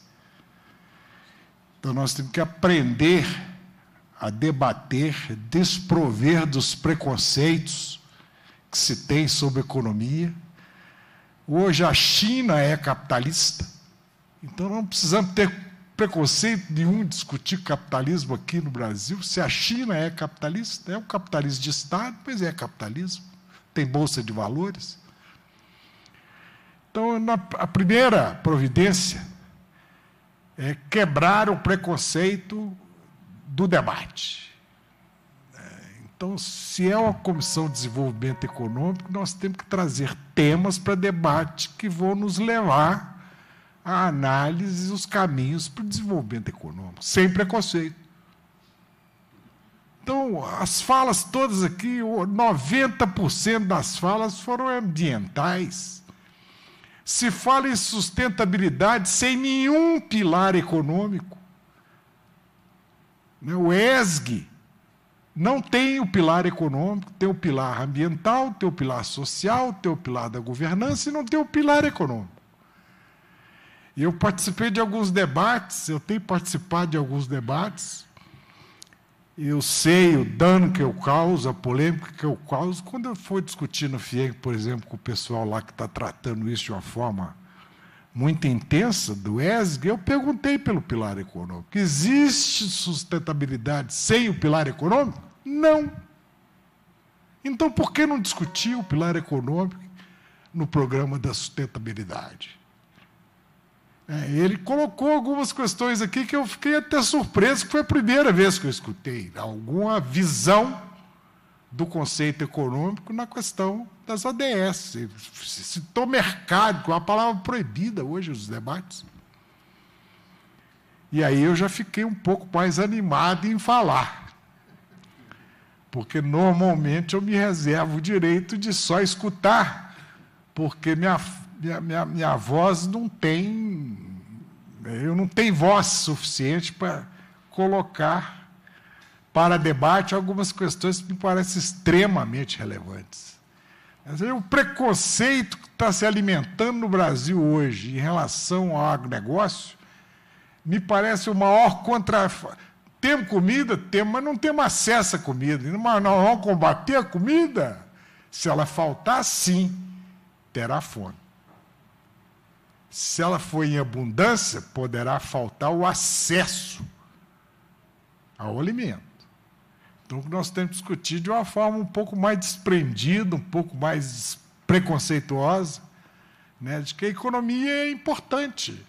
Então, nós temos que aprender a debater, desprover dos preconceitos que se tem sobre economia Hoje a China é capitalista. Então não precisamos ter preconceito nenhum discutir capitalismo aqui no Brasil. Se a China é capitalista, é um capitalismo de Estado, mas é capitalismo. Tem bolsa de valores. Então, na, a primeira providência é quebrar o preconceito do debate. Então, se é uma comissão de desenvolvimento econômico, nós temos que trazer temas para debate que vão nos levar à análise e os caminhos para o desenvolvimento econômico, sem preconceito. Então, as falas todas aqui, 90% das falas foram ambientais. Se fala em sustentabilidade sem nenhum pilar econômico. Né? O ESG, não tem o pilar econômico, tem o pilar ambiental, tem o pilar social, tem o pilar da governança e não tem o pilar econômico. Eu participei de alguns debates, eu tenho participado de alguns debates. Eu sei o dano que eu causo, a polêmica que eu causo. Quando eu for discutir no FIEG, por exemplo, com o pessoal lá que está tratando isso de uma forma muito intensa do ESG, eu perguntei pelo pilar econômico: existe sustentabilidade sem o pilar econômico? Não. Então, por que não discutir o pilar econômico no programa da sustentabilidade? É, ele colocou algumas questões aqui que eu fiquei até surpreso, que foi a primeira vez que eu escutei alguma visão do conceito econômico na questão nas ADS. Citou mercado, uma palavra proibida hoje nos debates. E aí eu já fiquei um pouco mais animado em falar. Porque normalmente eu me reservo o direito de só escutar, porque minha, minha, minha, minha voz não tem. Eu não tenho voz suficiente para colocar para debate algumas questões que me parecem extremamente relevantes o preconceito que está se alimentando no Brasil hoje em relação ao agronegócio me parece o maior contra. Temos comida? Temos, mas não temos acesso à comida. Mas nós vamos combater a comida? Se ela faltar, sim, terá fome. Se ela for em abundância, poderá faltar o acesso ao alimento. Então, nós temos que discutir de uma forma um pouco mais desprendida, um pouco mais preconceituosa, né, de que a economia é importante.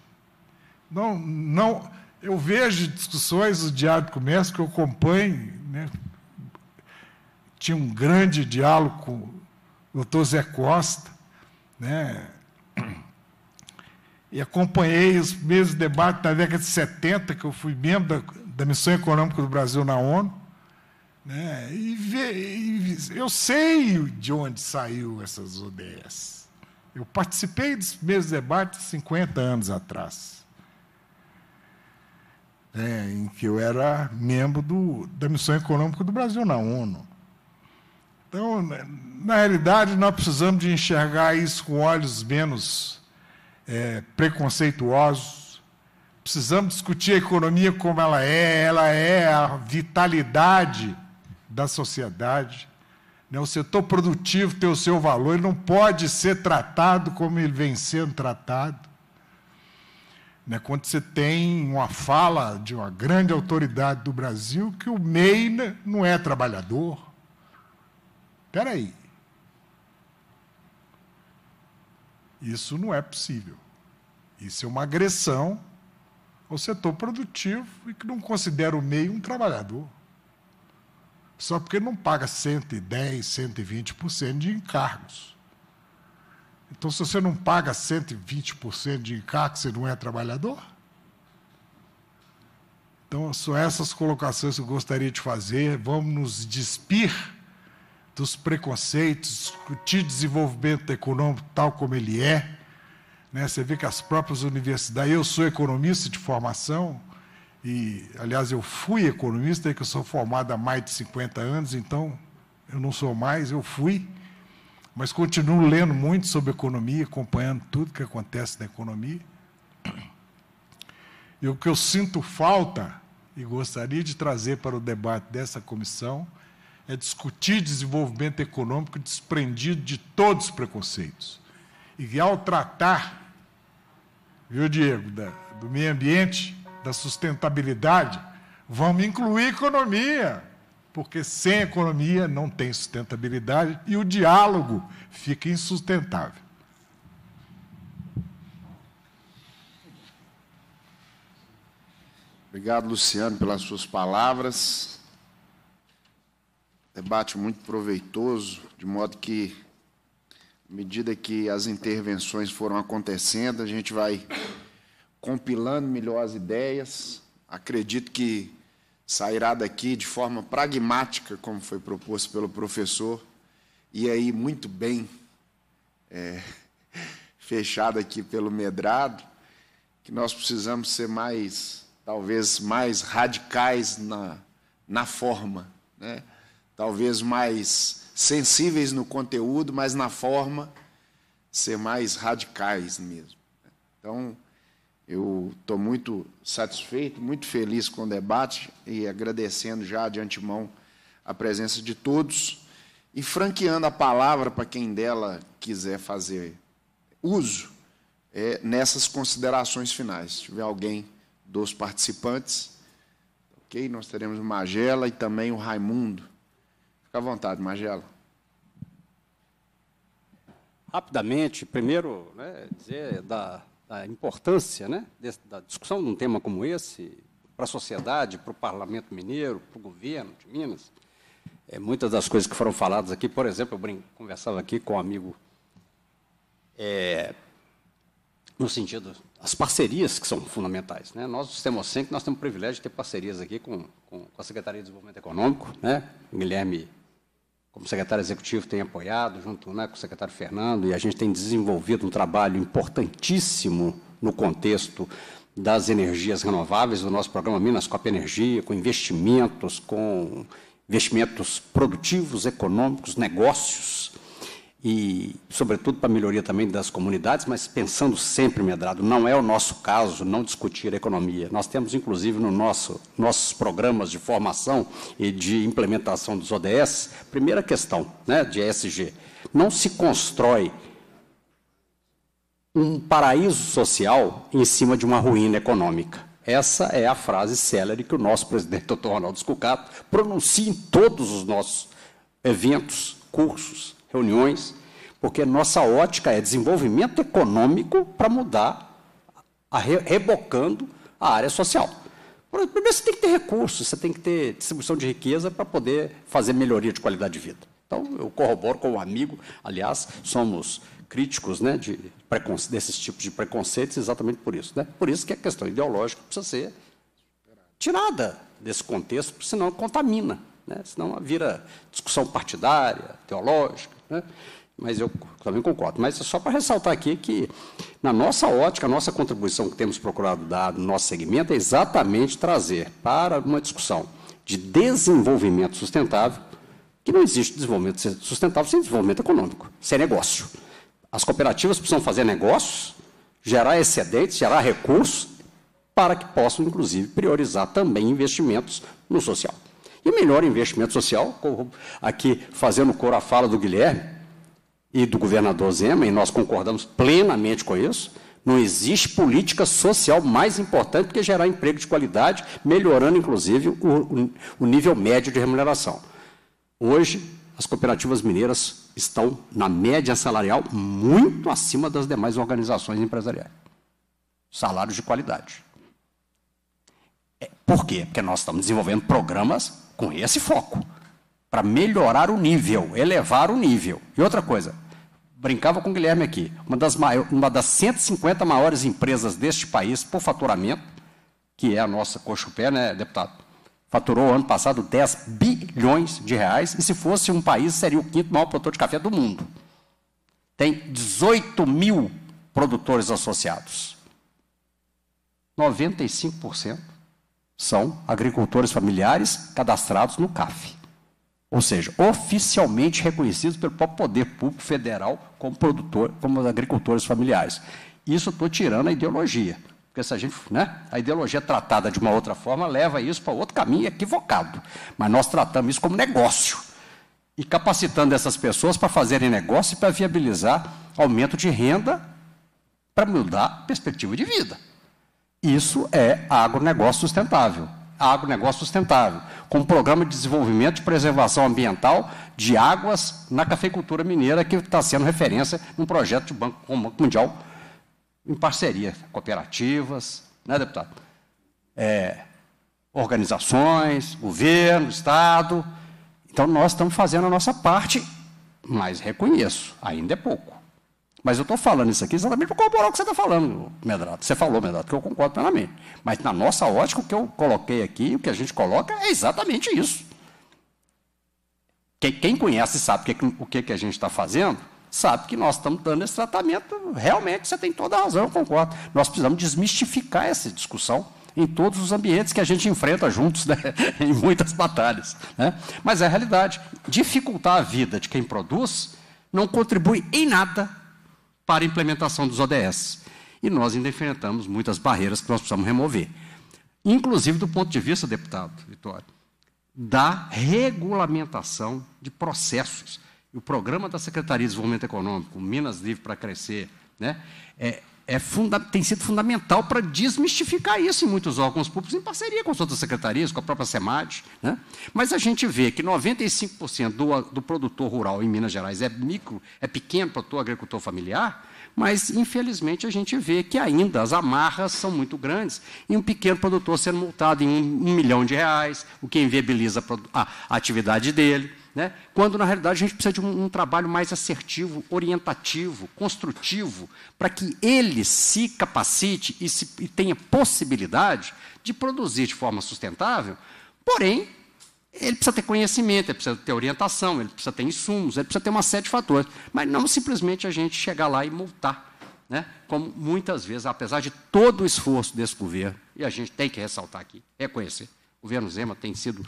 Não, não, eu vejo discussões do Diário do Comércio que eu acompanho. Né, tinha um grande diálogo com o doutor Zé Costa, né, e acompanhei os mesmos debates na década de 70, que eu fui membro da, da Missão Econômica do Brasil na ONU. Né? E, e eu sei de onde saiu essas odeias. Eu participei dos primeiros debates 50 anos atrás, né? em que eu era membro do, da Missão Econômica do Brasil na ONU. Então, na realidade, nós precisamos de enxergar isso com olhos menos é, preconceituosos. Precisamos discutir a economia como ela é, ela é a vitalidade da sociedade. Né? O setor produtivo tem o seu valor, ele não pode ser tratado como ele vem sendo tratado. Né? Quando você tem uma fala de uma grande autoridade do Brasil que o MEI não é trabalhador. Espera aí. Isso não é possível. Isso é uma agressão ao setor produtivo e que não considera o MEI um trabalhador. Só porque não paga 110, 120% de encargos. Então, se você não paga 120% de encargo, você não é trabalhador? Então, são essas colocações que eu gostaria de fazer. Vamos nos despir dos preconceitos, discutir desenvolvimento econômico tal como ele é. Né? Você vê que as próprias universidades, eu sou economista de formação, e, aliás, eu fui economista, é que eu sou formado há mais de 50 anos, então eu não sou mais, eu fui. Mas continuo lendo muito sobre economia, acompanhando tudo que acontece na economia. E o que eu sinto falta, e gostaria de trazer para o debate dessa comissão, é discutir desenvolvimento econômico desprendido de todos os preconceitos. E ao tratar, viu, Diego, da, do meio ambiente, da sustentabilidade, vamos incluir economia, porque sem economia não tem sustentabilidade e o diálogo fica insustentável. Obrigado, Luciano, pelas suas palavras. Debate muito proveitoso, de modo que, à medida que as intervenções foram acontecendo, a gente vai compilando melhor as ideias. Acredito que sairá daqui de forma pragmática, como foi proposto pelo professor, e aí muito bem é, <laughs> fechado aqui pelo medrado, que nós precisamos ser mais, talvez, mais radicais na, na forma, né? talvez mais sensíveis no conteúdo, mas na forma ser mais radicais mesmo. Então, eu estou muito satisfeito, muito feliz com o debate e agradecendo já de antemão a presença de todos e franqueando a palavra para quem dela quiser fazer uso é, nessas considerações finais. Se tiver alguém dos participantes, ok? Nós teremos o Magela e também o Raimundo. Fica à vontade, Magela. Rapidamente, primeiro, né, dizer da da importância né, da discussão de um tema como esse para a sociedade, para o parlamento mineiro, para o governo de Minas. É, muitas das coisas que foram faladas aqui, por exemplo, eu brinco, conversava aqui com um amigo é, no sentido as parcerias que são fundamentais. Né? Nós, do Sistema Ocente, nós temos o privilégio de ter parcerias aqui com, com, com a Secretaria de Desenvolvimento Econômico, né? Guilherme como secretário executivo, tem apoiado, junto né, com o secretário Fernando, e a gente tem desenvolvido um trabalho importantíssimo no contexto das energias renováveis, do nosso programa Minas Copa Energia, com investimentos, com investimentos produtivos, econômicos, negócios, e, sobretudo, para a melhoria também das comunidades, mas pensando sempre, Medrado, não é o nosso caso não discutir a economia. Nós temos, inclusive, no nosso nossos programas de formação e de implementação dos ODS, primeira questão né, de ESG, não se constrói um paraíso social em cima de uma ruína econômica. Essa é a frase célere que o nosso <laughs> presidente, doutor Ronaldo Scucato, pronuncia em todos os nossos eventos, cursos, reuniões, porque nossa ótica é desenvolvimento econômico para mudar, a, rebocando a área social. Primeiro, você tem que ter recursos, você tem que ter distribuição de riqueza para poder fazer melhoria de qualidade de vida. Então, eu corroboro com o um amigo, aliás, somos críticos né, de desses tipos de preconceitos exatamente por isso. Né? Por isso que a questão ideológica precisa ser tirada desse contexto, senão contamina, né? senão vira discussão partidária, teológica. Né? Mas eu também concordo. Mas só para ressaltar aqui que, na nossa ótica, a nossa contribuição que temos procurado dar no nosso segmento é exatamente trazer para uma discussão de desenvolvimento sustentável, que não existe desenvolvimento sustentável sem desenvolvimento econômico, sem negócio. As cooperativas precisam fazer negócios, gerar excedentes, gerar recursos, para que possam, inclusive, priorizar também investimentos no social e melhor investimento social, aqui fazendo cor à fala do Guilherme e do governador Zema, e nós concordamos plenamente com isso. Não existe política social mais importante do que gerar emprego de qualidade, melhorando inclusive o, o nível médio de remuneração. Hoje, as cooperativas mineiras estão na média salarial muito acima das demais organizações empresariais. Salários de qualidade. É, por quê? Porque nós estamos desenvolvendo programas com esse foco para melhorar o nível, elevar o nível. E outra coisa, brincava com o Guilherme aqui, uma das, uma das 150 maiores empresas deste país por faturamento, que é a nossa Pé, né, deputado? Faturou ano passado 10 bilhões de reais, e se fosse um país, seria o quinto maior produtor de café do mundo. Tem 18 mil produtores associados. 95% são agricultores familiares cadastrados no CAF. Ou seja, oficialmente reconhecidos pelo próprio Poder Público Federal como, produtor, como agricultores familiares. Isso estou tirando a ideologia. Porque se a gente, né, a ideologia é tratada de uma outra forma leva isso para outro caminho equivocado. Mas nós tratamos isso como negócio. E capacitando essas pessoas para fazerem negócio e para viabilizar aumento de renda para mudar a perspectiva de vida. Isso é agronegócio sustentável. Agronegócio sustentável, com um programa de desenvolvimento de preservação ambiental de águas na cafeicultura mineira, que está sendo referência num projeto de banco, Banco Mundial, em parceria, cooperativas, né, deputado? É, organizações, governo, Estado. Então, nós estamos fazendo a nossa parte, mas reconheço, ainda é pouco. Mas eu estou falando isso aqui exatamente para corroborar o que você está falando, Medrado. Você falou, Medrado, que eu concordo plenamente. Mas na nossa ótica, o que eu coloquei aqui, o que a gente coloca, é exatamente isso. Quem conhece sabe o que, que a gente está fazendo, sabe que nós estamos dando esse tratamento. Realmente, você tem toda a razão, eu concordo. Nós precisamos desmistificar essa discussão em todos os ambientes que a gente enfrenta juntos, <laughs> né? em muitas batalhas. Né? Mas é a realidade. Dificultar a vida de quem produz não contribui em nada para a implementação dos ODS. E nós ainda enfrentamos muitas barreiras que nós precisamos remover. Inclusive do ponto de vista, deputado Vitória, da regulamentação de processos. O programa da Secretaria de Desenvolvimento Econômico, Minas Livre para Crescer, né, é, é funda, tem sido fundamental para desmistificar isso em muitos órgãos públicos, em parceria com as outras secretarias, com a própria SEMAD. Né? Mas a gente vê que 95% do, do produtor rural em Minas Gerais é micro, é pequeno produtor agricultor familiar, mas infelizmente a gente vê que ainda as amarras são muito grandes e um pequeno produtor sendo multado em um, um milhão de reais, o que inviabiliza a, a atividade dele. Né? Quando, na realidade, a gente precisa de um, um trabalho mais assertivo, orientativo, construtivo, para que ele se capacite e, se, e tenha possibilidade de produzir de forma sustentável, porém, ele precisa ter conhecimento, ele precisa ter orientação, ele precisa ter insumos, ele precisa ter uma série de fatores. Mas não simplesmente a gente chegar lá e multar. Né? Como muitas vezes, apesar de todo o esforço desse governo, e a gente tem que ressaltar aqui, reconhecer, o governo Zema tem sido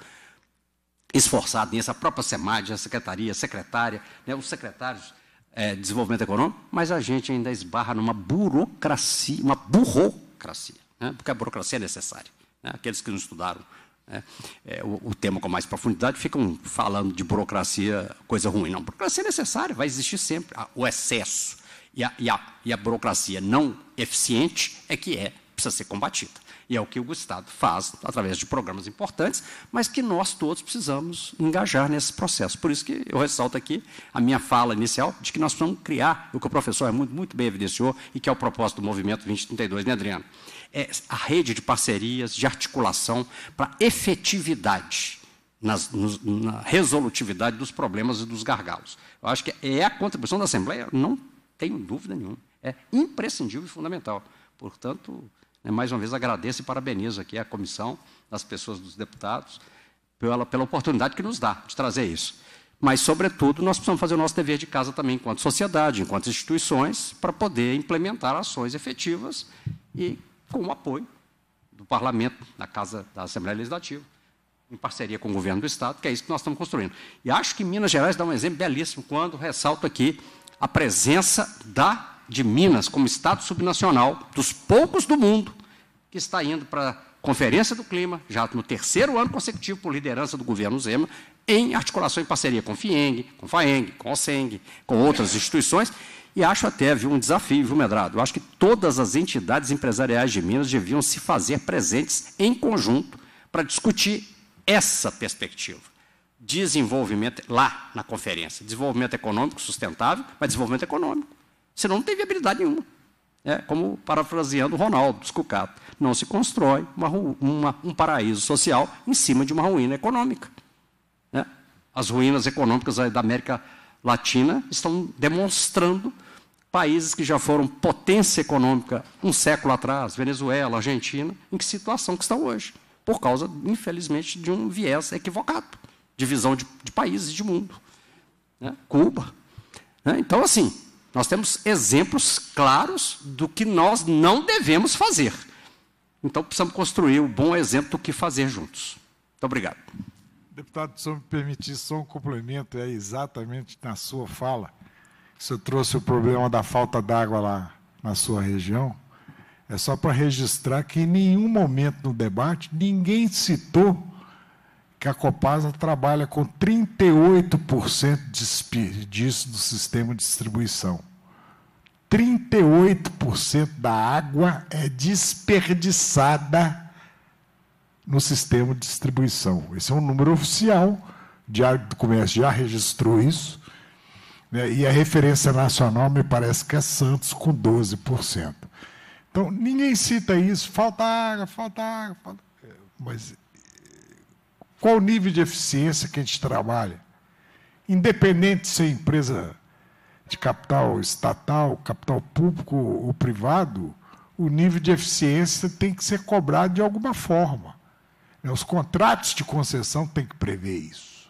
esforçado nisso, a própria SEMAD, a secretaria, a secretária, né, os secretários é, de desenvolvimento econômico, mas a gente ainda esbarra numa burocracia, uma burocracia, né, porque a burocracia é necessária. Né, aqueles que não estudaram né, é, o, o, tema com mais profundidade ficam falando de burocracia, coisa ruim. Não, burocracia é necessária, vai existir sempre. Ah, o excesso e a, e a, e a burocracia não eficiente é que é, precisa ser combatida. E é o que o Estado faz através de programas importantes, mas que nós todos precisamos engajar nesse processo. Por isso que eu ressalto aqui a minha fala inicial de que nós precisamos criar o que o professor é muito, muito bem evidenciou e que é o propósito do Movimento 2032, né, Adriano? É a rede de parcerias, de articulação para efetividade. Nas, nos, na resolutividade dos problemas e dos gargalos. Eu acho que é a contribuição da Assembleia, não tenho dúvida nenhuma. É imprescindível e fundamental. Portanto, né, mais uma vez agradeço e parabenizo aqui a comissão, as pessoas dos deputados, pela, pela oportunidade que nos dá de trazer isso. Mas, sobretudo, nós precisamos fazer o nosso dever de casa também, enquanto sociedade, enquanto instituições, para poder implementar ações efetivas e com o apoio do parlamento, da Casa da Assembleia Legislativa, em parceria com o governo do Estado, que é isso que nós estamos construindo. E acho que Minas Gerais dá um exemplo belíssimo quando ressalto aqui a presença da de Minas como Estado subnacional, dos poucos do mundo, que está indo para a Conferência do Clima, já no terceiro ano consecutivo, por liderança do governo Zema, em articulação e parceria com o FIENG, com o FAENG, com o com outras instituições, e acho até, viu, um desafio, viu, Medrado? Eu acho que todas as entidades empresariais de Minas deviam se fazer presentes em conjunto para discutir essa perspectiva. Desenvolvimento, lá na conferência, desenvolvimento econômico sustentável, mas desenvolvimento econômico. Senão não tem viabilidade nenhuma. É, como parafraseando Ronaldo Scucato, não se constrói uma, uma, um paraíso social em cima de uma ruína econômica. Né? As ruínas econômicas da América Latina estão demonstrando países que já foram potência econômica um século atrás, Venezuela, Argentina, em que situação que estão hoje, por causa, infelizmente, de um viés equivocado, divisão de, de, países de mundo. Né? Cuba. Né? Então, assim, nós temos exemplos claros do que nós não devemos fazer. Então precisamos construir o um bom exemplo do que fazer juntos. Muito obrigado. Deputado, se eu me permitir só um complemento, é exatamente na sua fala. Você trouxe o problema da falta d'água lá na sua região. É só para registrar que em nenhum momento no debate ninguém citou que a Copasa trabalha com 38% desperdício do sistema de distribuição. 38% da água é desperdiçada no sistema de distribuição. Esse é um número oficial, o Diário do Comércio já registrou isso, né? e a referência nacional me parece que é Santos, com 12%. Então, ninguém cita isso, falta água, falta água, falta... mas qual o nível de eficiência que a gente trabalha? Independente se é empresa de capital estatal, capital público ou privado, o nível de eficiência tem que ser cobrado de alguma forma. Né, os contratos de concessão têm que prever isso.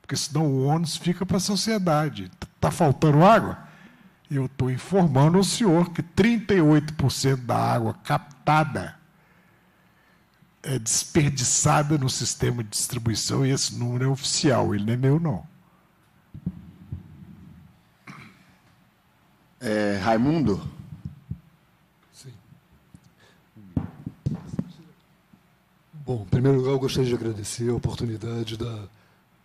Porque senão o ônus fica para a sociedade. Está faltando água? Eu estou informando o senhor que 38% da água captada é desperdiçada no sistema de distribuição e esse número é oficial, ele não é meu, não. É, Raimundo? Sim. Bom, em primeiro lugar, eu gostaria de agradecer a oportunidade da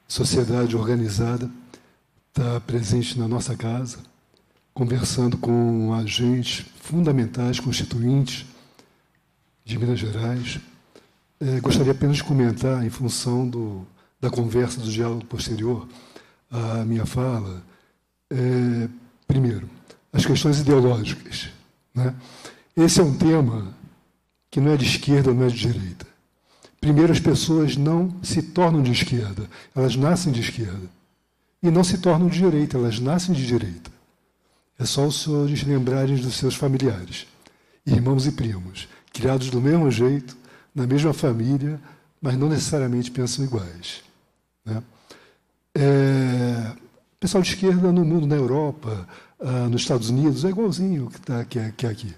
sociedade organizada estar presente na nossa casa, conversando com agentes fundamentais, constituintes de Minas Gerais, eh, gostaria apenas de comentar, em função do, da conversa, do diálogo posterior à minha fala, eh, primeiro, as questões ideológicas. Né? Esse é um tema que não é de esquerda, não é de direita. Primeiro, as pessoas não se tornam de esquerda, elas nascem de esquerda. E não se tornam de direita, elas nascem de direita. É só os senhores lembrarem dos seus familiares, irmãos e primos, criados do mesmo jeito, na mesma família, mas não necessariamente pensam iguais. Né? É, pessoal de esquerda no mundo, na Europa, ah, nos Estados Unidos, é igualzinho que, tá, que, é, que é aqui.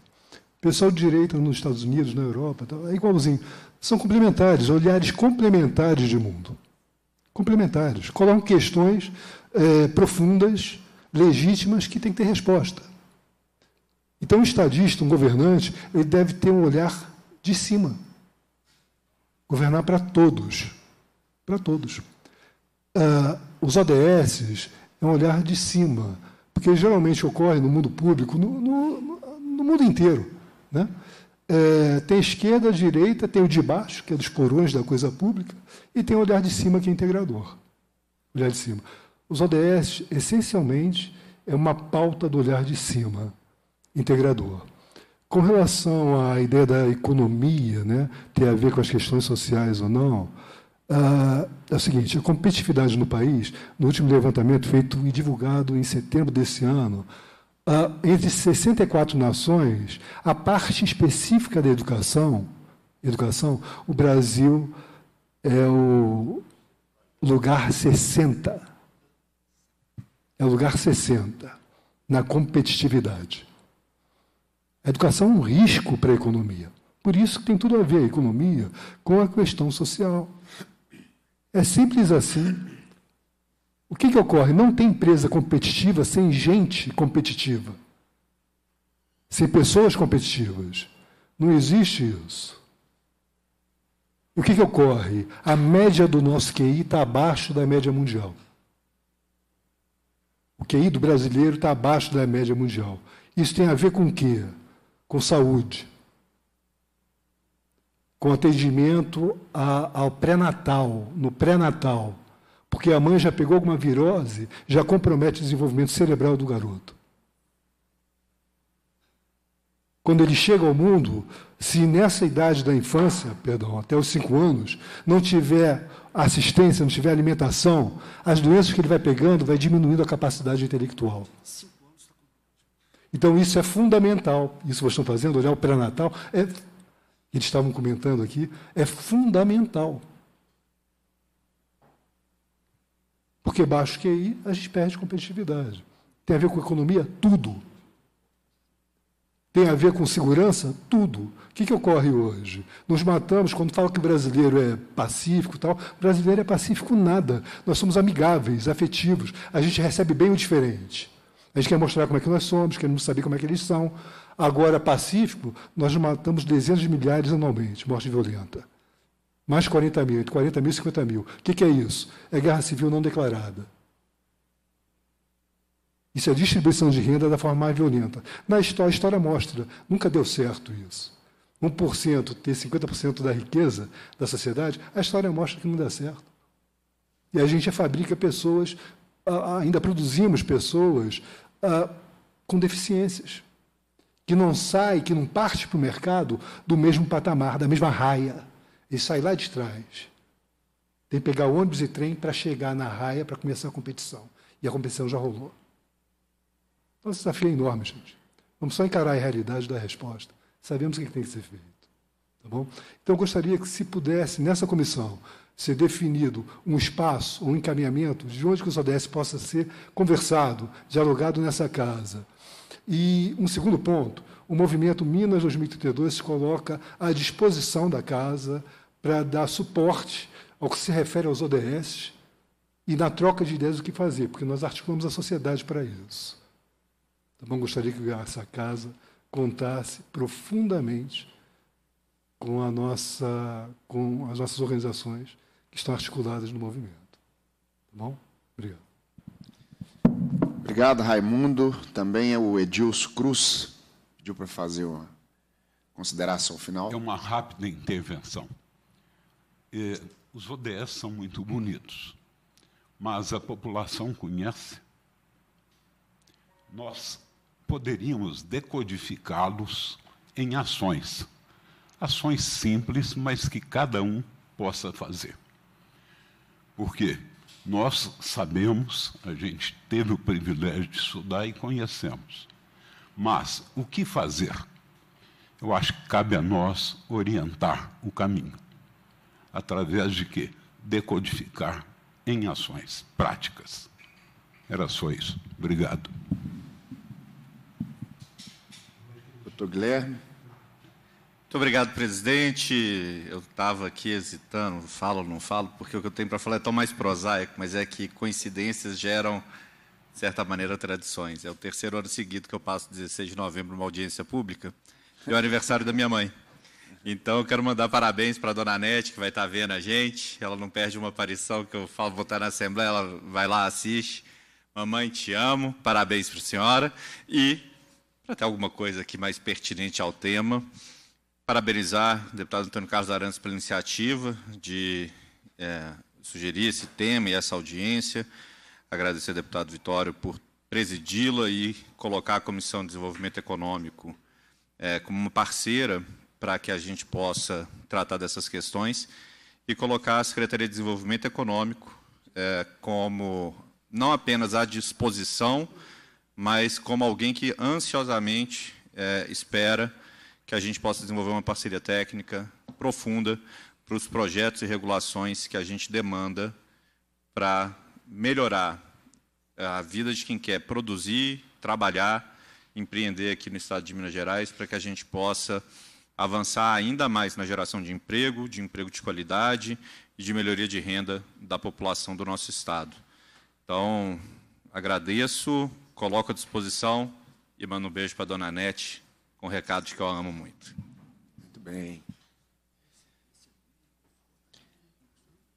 Pessoal de direita nos Estados Unidos, na Europa, tá, é igualzinho. São complementares, olhares complementares de mundo. Complementares. Colocam questões é, profundas, legítimas, que têm que ter resposta. Então, um estadista, um governante, ele deve ter um olhar de cima Governar para todos. Para todos. Uh, os ODS é um olhar de cima, porque geralmente ocorre no mundo público, no, no, no mundo inteiro. Né? É, tem esquerda, direita, tem o de baixo, que é dos porões da coisa pública, e tem o olhar de cima, que é integrador. Olhar de cima. Os ODS, essencialmente, é uma pauta do olhar de cima, integrador. Com relação à ideia da economia, né, ter a ver com as questões sociais ou não, ah, é o seguinte: a competitividade no país, no último levantamento feito e divulgado em setembro desse ano, ah, entre 64 nações, a parte específica da educação, educação, o Brasil é o lugar 60. É o lugar 60 na competitividade. A educação é um risco para a economia. Por isso que tem tudo a ver a economia com a questão social. É simples assim. O que, que ocorre? Não tem empresa competitiva sem gente competitiva, sem pessoas competitivas. Não existe isso. O que, que ocorre? A média do nosso QI está abaixo da média mundial. O QI do brasileiro está abaixo da média mundial. Isso tem a ver com o quê? com saúde, com atendimento a, ao pré-natal, no pré-natal, porque a mãe já pegou alguma virose, já compromete o desenvolvimento cerebral do garoto. Quando ele chega ao mundo, se nessa idade da infância, perdão, até os cinco anos, não tiver assistência, não tiver alimentação, as doenças que ele vai pegando vai diminuindo a capacidade intelectual. Sim. Então, isso é fundamental. Isso vocês estão fazendo, olhar o pré-natal, é, eles estavam comentando aqui, é fundamental. Porque baixo QI, a gente perde competitividade. Tem a ver com economia? Tudo. Tem a ver com segurança? Tudo. O que, que ocorre hoje? Nos matamos, quando falam que o brasileiro é pacífico tal, o brasileiro é pacífico nada. Nós somos amigáveis, afetivos, a gente recebe bem o diferente. A gente quer mostrar como é que nós somos, queremos saber como é que eles são. Agora, pacífico, nós matamos dezenas de milhares anualmente, morte violenta. Mais 40 mil, entre 40 mil e 50 mil. O que, que é isso? É guerra civil não declarada. Isso é distribuição de renda da forma mais violenta. Na história, a história mostra, nunca deu certo isso. 1% ter 50% da riqueza da sociedade, a história mostra que não dá certo. E a gente fabrica pessoas, ainda produzimos pessoas ah, com deficiências, que não sai, que não parte para o mercado do mesmo patamar, da mesma raia. Ele sai lá de trás. Tem que pegar ônibus e trem para chegar na raia para começar a competição. E a competição já rolou. Então, esse desafio é enorme, gente. Vamos só encarar a realidade da resposta. Sabemos o que tem que ser feito. Tá bom? Então, eu gostaria que, se pudesse, nessa comissão, ser definido um espaço, um encaminhamento de onde que o ODS possa ser conversado, dialogado nessa casa. E um segundo ponto, o movimento Minas 2032 se coloca à disposição da casa para dar suporte ao que se refere aos ODS e na troca de ideias o que fazer, porque nós articulamos a sociedade para isso. Também tá gostaria que essa casa contasse profundamente com, a nossa, com as nossas organizações que estão articuladas no movimento. Tá bom? Obrigado. Obrigado, Raimundo. Também é o Edilson Cruz pediu para fazer uma consideração final. É uma rápida intervenção. É, os ODS são muito bonitos, mas a população conhece. Nós poderíamos decodificá-los em ações. Ações simples, mas que cada um possa fazer. Porque nós sabemos, a gente teve o privilégio de estudar e conhecemos. Mas o que fazer? Eu acho que cabe a nós orientar o caminho. Através de quê? Decodificar em ações práticas. Era só isso. Obrigado. Doutor Guilherme. Muito obrigado, presidente. Eu estava aqui hesitando, falo ou não falo, porque o que eu tenho para falar é tão mais prosaico, mas é que coincidências geram, de certa maneira, tradições. É o terceiro ano seguido que eu passo 16 de novembro numa audiência pública, e é o aniversário da minha mãe. Então, eu quero mandar parabéns para a dona Nete, que vai estar tá vendo a gente. Ela não perde uma aparição que eu falo, vou estar tá na Assembleia, ela vai lá, assiste. Mamãe, te amo, parabéns para a senhora. E, para ter alguma coisa aqui mais pertinente ao tema, parabenizar o deputado Antônio Carlos Arantes pela iniciativa de é, sugerir esse tema e essa audiência. Agradecer ao deputado Vitório por presidi-la e colocar a Comissão de Desenvolvimento Econômico é, como uma parceira para que a gente possa tratar dessas questões e colocar a Secretaria de Desenvolvimento Econômico é, como não apenas à disposição, mas como alguém que ansiosamente é, espera que a gente possa desenvolver uma parceria técnica profunda para os projetos e regulações que a gente demanda para melhorar a vida de quem quer produzir, trabalhar, empreender aqui no estado de Minas Gerais, para que a gente possa avançar ainda mais na geração de emprego, de emprego de qualidade e de melhoria de renda da população do nosso estado. Então, agradeço, coloco à disposição e mando um beijo para a dona Nete com recados que eu amo muito. Muito bem.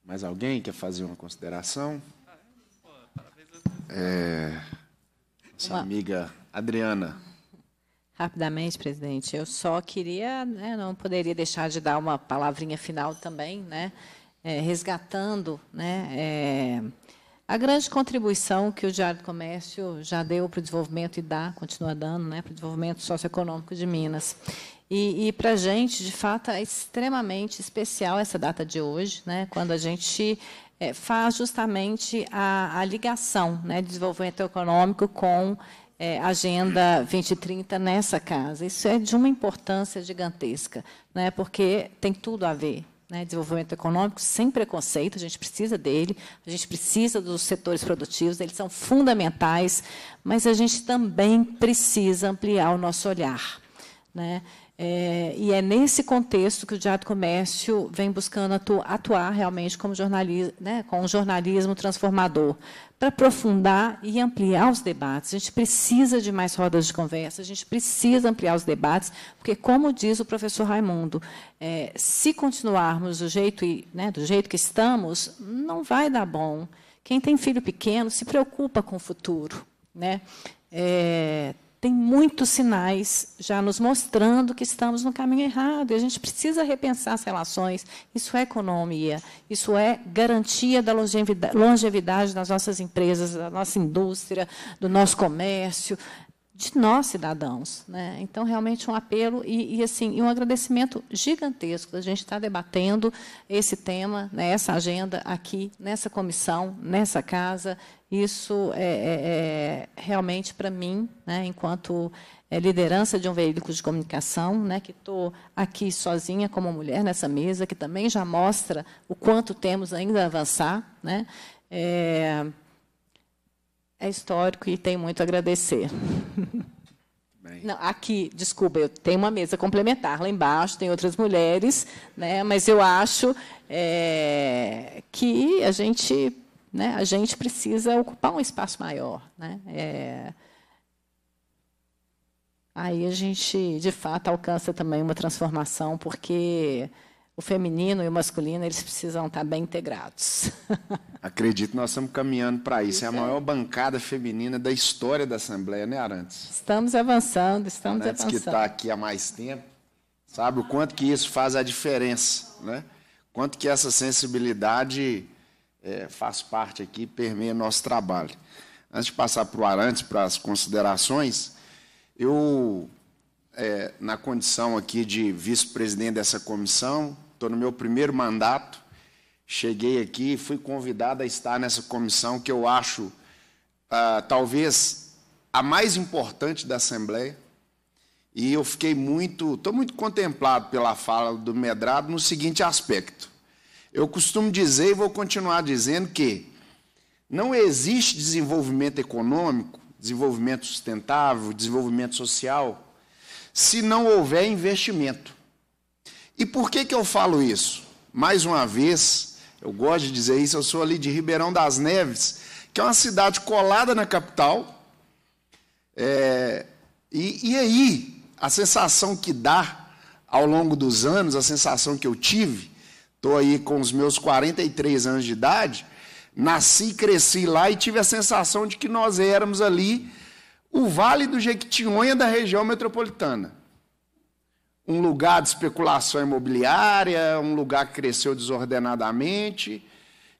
Mais alguém quer fazer uma consideração? É, nossa uma... amiga Adriana. Rapidamente, presidente, eu só queria, né, não poderia deixar de dar uma palavrinha final também, né, é, resgatando né, é, a grande contribuição que o Diário do Comércio já deu para o desenvolvimento e dá, continua dando, né, para o desenvolvimento socioeconômico de Minas. E, e para a gente, de fato, é extremamente especial essa data de hoje, né, quando a gente é, faz justamente a, a ligação né, de desenvolvimento econômico com é, Agenda 2030 nessa casa. Isso é de uma importância gigantesca, né, porque tem tudo a ver né, desenvolvimento econômico sem preconceito, a gente precisa dele, a gente precisa dos setores produtivos, eles são fundamentais, mas a gente também precisa ampliar o nosso olhar. Né? É, e é nesse contexto que o Diário do Comércio vem buscando atu atuar realmente como jornalismo, né, com um jornalismo transformador, para aprofundar e ampliar os debates. A gente precisa de mais rodas de conversa, a gente precisa ampliar os debates, porque, como diz o professor Raimundo, é, se continuarmos do jeito, né, do jeito que estamos, não vai dar bom. Quem tem filho pequeno se preocupa com o futuro. Né? É, tem muitos sinais já nos mostrando que estamos no caminho errado. E a gente precisa repensar as relações. Isso é economia, isso é garantia da longevidade, das nossas empresas, da nossa indústria, do nosso comércio, de nós cidadãos, né? Então realmente um apelo e, e assim um agradecimento gigantesco da gente estar debatendo esse tema, né, essa agenda aqui nessa comissão, nessa casa isso é, é, é realmente para mim, né, enquanto é, liderança de um veículo de comunicação, né, que estou aqui sozinha como mulher nessa mesa, que também já mostra o quanto temos ainda a avançar, né, é, é histórico e tem muito a agradecer. Não, aqui, desculpa, eu tenho uma mesa complementar lá embaixo, tem outras mulheres, né, mas eu acho é, que a gente né, a gente precisa ocupar um espaço maior. Né? É... Aí a gente, de fato, alcança também uma transformação, porque o feminino e o masculino eles precisam estar bem integrados. <laughs> Acredito nós estamos caminhando para isso. isso. É a maior bancada feminina da história da Assembleia, né, Arantes? Estamos avançando, estamos Arantes tá avançando. que está aqui há mais tempo, sabe o quanto que isso faz a diferença, né? Quanto que essa sensibilidade é, faz parte aqui, permeia nosso trabalho. Antes de passar para o Arantes, para as considerações, eu, é, na condição aqui de vice-presidente dessa comissão, estou no meu primeiro mandato, cheguei aqui e fui convidado a estar nessa comissão que eu acho ah, talvez a mais importante da Assembleia. E eu fiquei muito, estou muito contemplado pela fala do Medrado no seguinte aspecto eu costumo dizer e vou continuar dizendo que não existe desenvolvimento econômico, desenvolvimento sustentável, desenvolvimento social, se não houver investimento. E por que, que eu falo isso? Mais uma vez, eu gosto de dizer isso, eu sou ali de Ribeirão das Neves, que é uma cidade colada na capital. É, e, e aí, a sensação que dá ao longo dos anos, a sensação que eu tive, Estou aí com os meus 43 anos de idade, nasci, cresci lá e tive a sensação de que nós éramos ali o Vale do Jequitinhonha da região metropolitana. Um lugar de especulação imobiliária, um lugar que cresceu desordenadamente.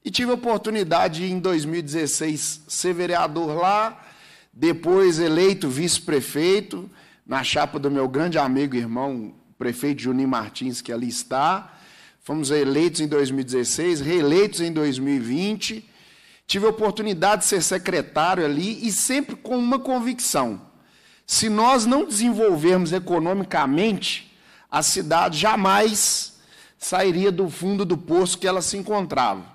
E tive a oportunidade, em 2016, ser vereador lá, depois eleito vice-prefeito, na chapa do meu grande amigo e irmão, prefeito Juninho Martins, que ali está. Fomos eleitos em 2016, reeleitos em 2020. Tive a oportunidade de ser secretário ali e sempre com uma convicção: se nós não desenvolvermos economicamente, a cidade jamais sairia do fundo do poço que ela se encontrava.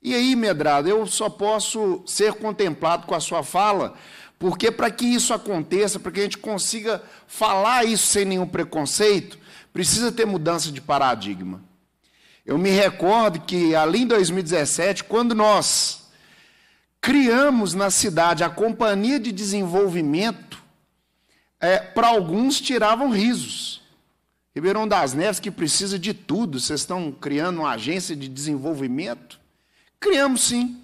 E aí, Medrado, eu só posso ser contemplado com a sua fala, porque para que isso aconteça, para que a gente consiga falar isso sem nenhum preconceito, Precisa ter mudança de paradigma. Eu me recordo que, ali em 2017, quando nós criamos na cidade a Companhia de Desenvolvimento, é, para alguns tiravam risos. Ribeirão das Neves, que precisa de tudo, vocês estão criando uma agência de desenvolvimento? Criamos sim.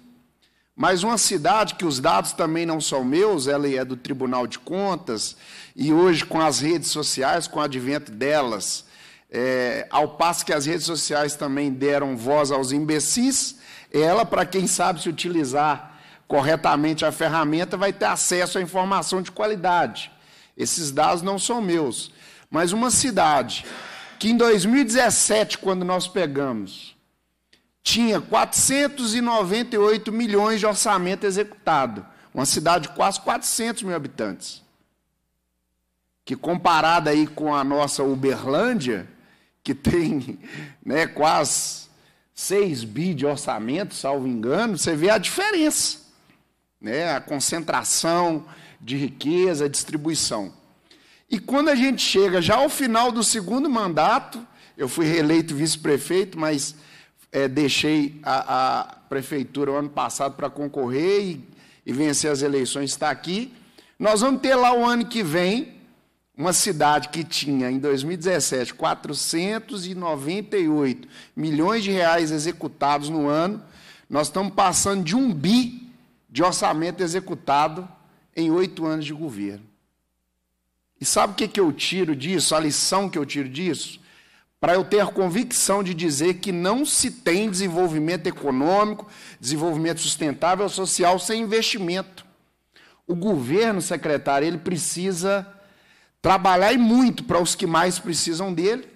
Mas uma cidade que os dados também não são meus, ela é do Tribunal de Contas, e hoje com as redes sociais, com o advento delas, é, ao passo que as redes sociais também deram voz aos imbecis, ela, para quem sabe se utilizar corretamente a ferramenta, vai ter acesso à informação de qualidade. Esses dados não são meus. Mas uma cidade que em 2017, quando nós pegamos, tinha 498 milhões de orçamento executado. Uma cidade de quase 400 mil habitantes. Que comparada aí com a nossa Uberlândia, que tem <laughs> né, quase 6 bi de orçamento, salvo engano, você vê a diferença. Né, a concentração de riqueza, a distribuição. E quando a gente chega já ao final do segundo mandato, eu fui reeleito vice-prefeito, mas é, deixei a, a, prefeitura o ano passado para concorrer e, e vencer as eleições, está aqui. Nós vamos ter lá o ano que vem uma cidade que tinha em 2017 498 milhões de reais executados no ano, nós estamos passando de um bi de orçamento executado em oito anos de governo. E sabe o que, que eu tiro disso? A lição que eu tiro disso? para eu ter a convicção de dizer que não se tem desenvolvimento econômico, desenvolvimento sustentável social sem investimento. O governo, secretário, ele precisa trabalhar e muito para os que mais precisam dele,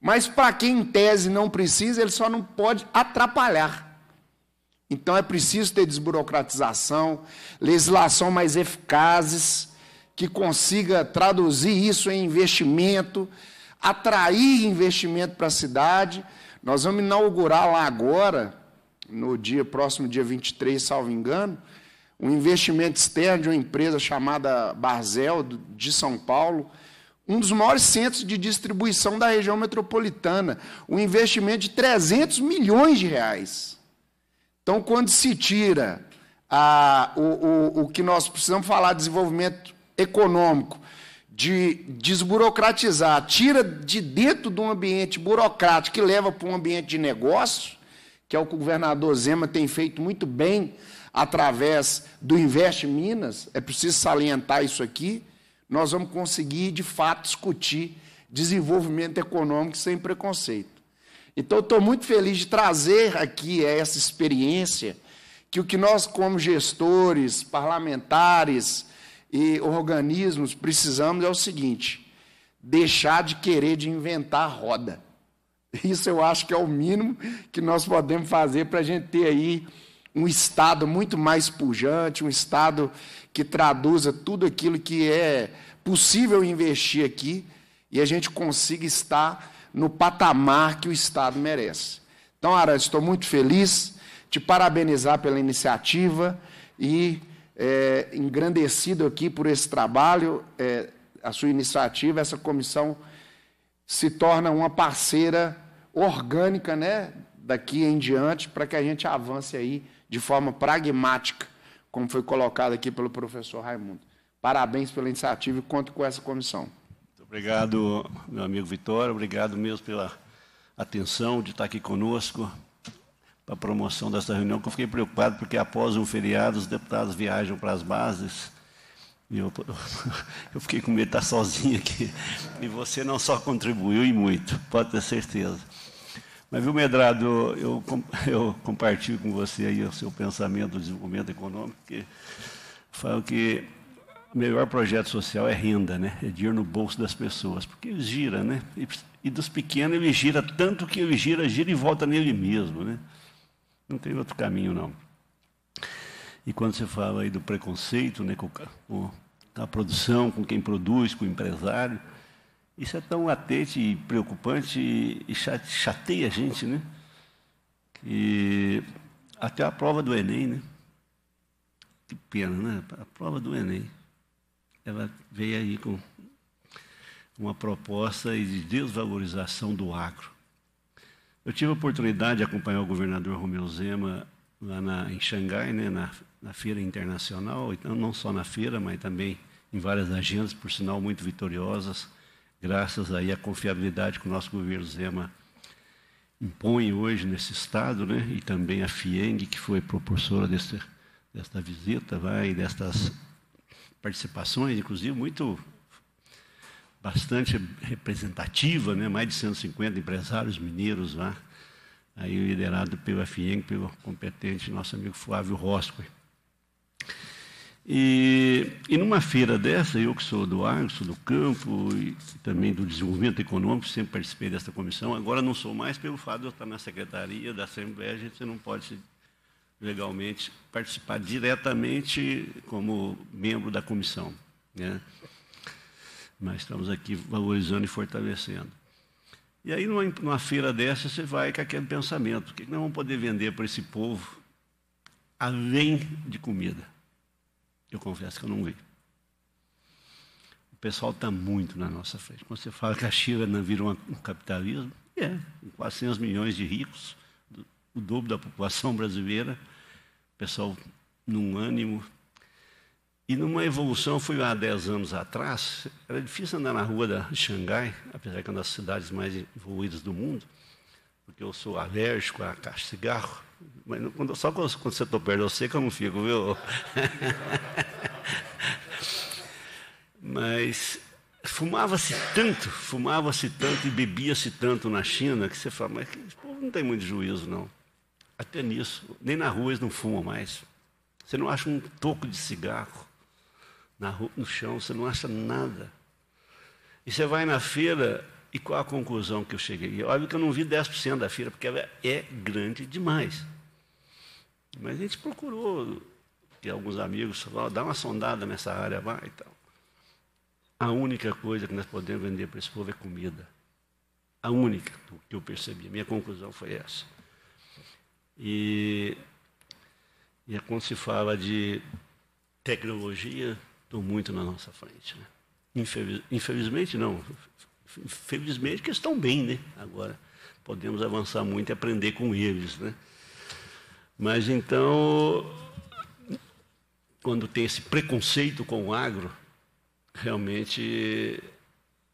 mas para quem em tese não precisa, ele só não pode atrapalhar. Então é preciso ter desburocratização, legislação mais eficazes, que consiga traduzir isso em investimento, atrair investimento para a cidade. Nós vamos inaugurar lá agora, no dia próximo dia 23, salvo engano, um investimento externo de uma empresa chamada Barzel, de São Paulo, um dos maiores centros de distribuição da região metropolitana, um investimento de 300 milhões de reais. Então, quando se tira a, ah, o, o, o que nós precisamos falar de desenvolvimento econômico de desburocratizar, tira de dentro de um ambiente burocrático que leva para um ambiente de negócio, que é o que o governador Zema tem feito muito bem através do Invest Minas, é preciso salientar isso aqui, nós vamos conseguir, de fato, discutir desenvolvimento econômico sem preconceito. Então, estou muito feliz de trazer aqui essa experiência que o que nós, como gestores, parlamentares, e organismos precisamos é o seguinte: deixar de querer de inventar roda. Isso eu acho que é o mínimo que nós podemos fazer para a gente ter aí um Estado muito mais pujante, um Estado que traduza tudo aquilo que é possível investir aqui e a gente consiga estar no patamar que o Estado merece. Então, Aran, estou muito feliz, te parabenizar pela iniciativa e é, engrandecido aqui por esse trabalho, é, a sua iniciativa, essa comissão se torna uma parceira orgânica, né, daqui em diante, para que a gente avance aí de forma pragmática, como foi colocado aqui pelo professor Raimundo. Parabéns pela iniciativa e conto com essa comissão. Muito obrigado, meu amigo Vitória, obrigado mesmo pela atenção de estar aqui conosco a promoção dessa reunião, que eu fiquei preocupado, porque após um feriado os deputados viajam para as bases. E eu, <laughs> eu fiquei com medo de estar sozinho aqui. E você não só contribuiu e muito, pode ter certeza. Mas, viu, Medrado, eu, <laughs> eu compartilho com você aí o seu pensamento do desenvolvimento econômico, que falo que o melhor projeto social é renda, né? É dinheiro no bolso das pessoas, porque ele gira, né? E, e dos pequenos ele gira tanto que ele gira, gira e volta nele mesmo, né? Não tem outro caminho, não. E quando você fala aí do preconceito, né, com, com a produção, com quem produz, com o empresário, isso é tão latente e preocupante e chateia a gente, né? Que até a prova do Enem, né? Que pena, né? A prova do Enem. Ela veio aí com uma proposta de desvalorização do agro. Eu tive a oportunidade de acompanhar o governador Romeu Zema lá na, em Xangai, né, na, na feira internacional, então não só na feira, mas também em várias agendas, por sinal muito vitoriosas, graças aí à confiabilidade que o nosso governo Zema impõe hoje nesse estado, né? E também a Fieng, que foi propulsora desta visita, vai dessas participações, inclusive muito bastante representativa, né? mais de 150 empresários mineiros lá, aí liderado pelo FIENG, pelo competente nosso amigo Flávio Rosco. E, e, numa feira dessa, eu que sou do agro, sou do campo e também do desenvolvimento econômico, sempre participei dessa comissão, agora não sou mais pelo fato de eu estar na secretaria da Assembleia, a gente não pode legalmente participar diretamente como membro da comissão. Né? mas estamos aqui valorizando e fortalecendo. E aí, numa, numa feira dessa, você vai com aquele pensamento: o que nós vamos poder vender para esse povo além de comida? Eu confesso que eu não vi. O pessoal está muito na nossa frente. Quando você fala que a China não vira um capitalismo, é, com 400 milhões de ricos, o dobro da população brasileira, o pessoal num ânimo e numa evolução, fui há 10 anos atrás, era difícil andar na rua da Xangai, apesar que é uma das cidades mais evoluídas do mundo, porque eu sou alérgico a caixa de cigarro. Mas não, quando, só quando, quando você estou tá perto, eu sei que eu não fico, viu? <laughs> mas fumava-se tanto, fumava-se tanto e bebia-se tanto na China, que você fala, mas esse povo não tem muito juízo, não. Até nisso, nem na rua eles não fumam mais. Você não acha um toco de cigarro na rua, no chão, você não acha nada. E você vai na feira, e qual a conclusão que eu cheguei? Óbvio que eu não vi 10% da feira, porque ela é grande demais. Mas a gente procurou, e alguns amigos falaram, dá uma sondada nessa área vai e tal. A única coisa que nós podemos vender para esse povo é comida. A única que eu percebi. Minha conclusão foi essa. E, e é quando se fala de tecnologia, estão muito na nossa frente. Né? Infeliz, infelizmente, não. infelizmente que estão bem, né? Agora podemos avançar muito e aprender com eles, né? Mas então, quando tem esse preconceito com o agro, realmente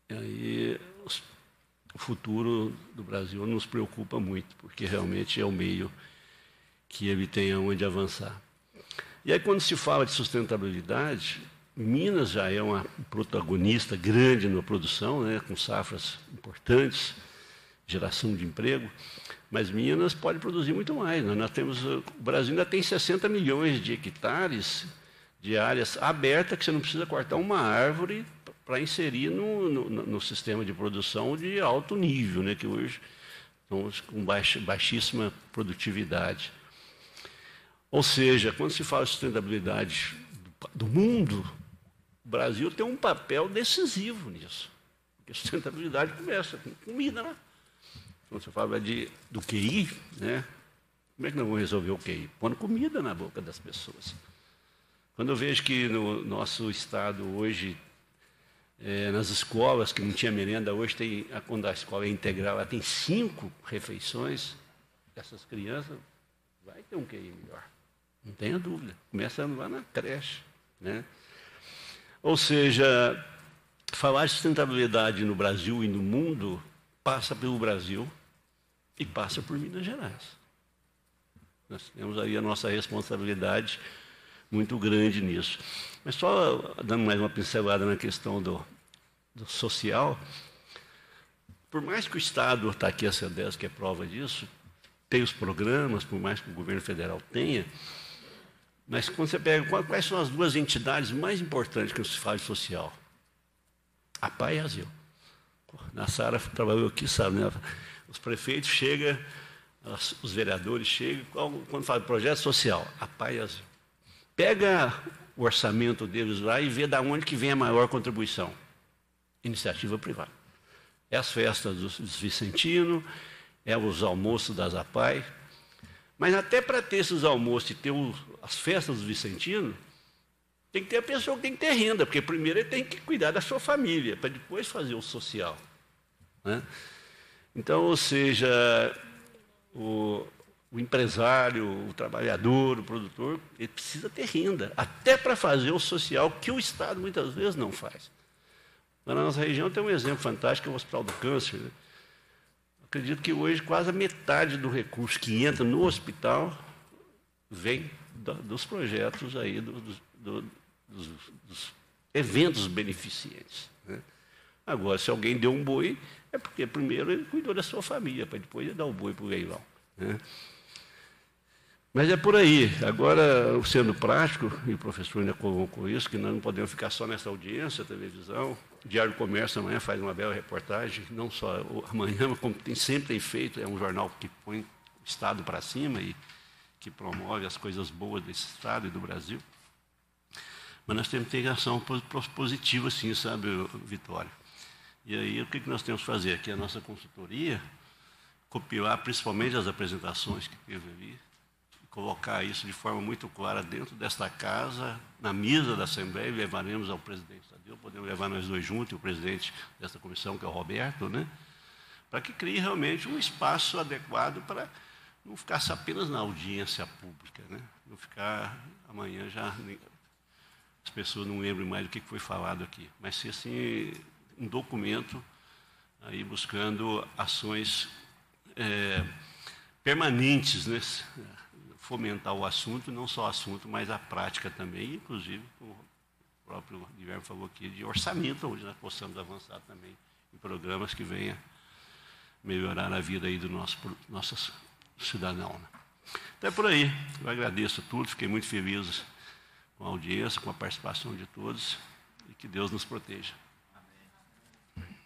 aí o futuro do Brasil nos preocupa muito, porque realmente é o meio que ele tem aonde avançar. E aí quando se fala de sustentabilidade, Minas já é uma protagonista grande na produção, né, com safras importantes, geração de emprego, mas Minas pode produzir muito mais. Né? Nós temos, eh, o Brasil ainda tem 60 milhões de hectares de áreas abertas que você não precisa cortar uma árvore para inserir no, no, no, sistema de produção de alto nível, né, que hoje estamos com baixa, baixíssima produtividade. Ou seja, quando se fala de sustentabilidade do mundo, o Brasil tem um papel decisivo nisso. Porque a sustentabilidade começa com comida, né? Quando você fala de, do QI, né? Como é que nós vamos resolver o QI? Pondo comida na boca das pessoas. Quando eu vejo que no nosso estado hoje, é, nas escolas, que não tinha merenda, hoje tem, a, quando a escola é integral, ela tem cinco refeições, essas crianças vai ter um QI melhor. Não tenha dúvida. Começando lá na creche. Né? Ou seja, falar de sustentabilidade no Brasil e no mundo passa pelo Brasil e passa por Minas Gerais. Nós temos aí a nossa responsabilidade muito grande nisso. Mas só dando mais uma pincelada na questão do, do social, por mais que o Estado, está aqui a CEDES, que é prova disso, tem os programas, por mais que o governo federal tenha, mas quando você pega quais são as duas entidades mais importantes que se faz social? A PAI e a ZIL. Na Sara trabalhou aqui, sabe, né? Os prefeitos chegam, os vereadores chegam, quando fala projeto social, a PAI e a ZIL. Pega o orçamento deles lá e vê da onde que vem a maior contribuição. Iniciativa privada. É as festas dos, dos Vicentino, é os almoços das APAI. Mas até para ter esses almoços e ter o, as festas do Vicentino, tem que ter a pessoa que tem que ter renda, porque primeiro ele tem que cuidar da sua família, para depois fazer o social. Né? Então, ou seja, o, o empresário, o trabalhador, o produtor, ele precisa ter renda, até para fazer o social que o Estado muitas vezes não faz. na nossa região tem um exemplo fantástico, é o Hospital do Câncer. Né? Acredito que hoje quase a metade do recurso que entra no hospital vem da, dos projetos aí, do, do, dos, dos, eventos beneficentes. Né? Agora, se alguém deu um boi, é porque primeiro ele cuidou da sua família, para depois ele dar o boi para o leilão. Né? Mas é por aí. Agora, sendo prático, e o professor ainda convocou com isso, que nós não podemos ficar só nessa audiência, televisão. O Diário do Comércio amanhã faz uma bela reportagem, não só amanhã, como tem, sempre tem feito, é um jornal que põe o Estado para cima e que promove as coisas boas desse Estado e do Brasil. Mas nós temos que ter ação positiva, sim, sabe, Vitória? E aí, o que nós temos que fazer? Aqui é a nossa consultoria, copiar principalmente as apresentações que teve ali, colocar isso de forma muito clara dentro desta casa, na mesa da Assembleia, levaremos ao presidente Tadeu, podemos levar nós dois juntos, o presidente dessa comissão, que é o Roberto, né? para que crie realmente um espaço adequado para não ficasse apenas na audiência pública, né? não ficar amanhã já as pessoas não lembram mais do que foi falado aqui, mas ser assim um documento aí buscando ações é, permanentes, né? fomentar o assunto, não só o assunto, mas a prática também, inclusive o próprio Guilherme falou aqui de orçamento, onde nós né? possamos avançar também em programas que venham melhorar a vida aí do nosso, nossas cidadão. Até né? então, é por aí. Eu agradeço tudo, fiquei muito feliz com a audiência, com a participação de todos e que Deus nos proteja. Amém.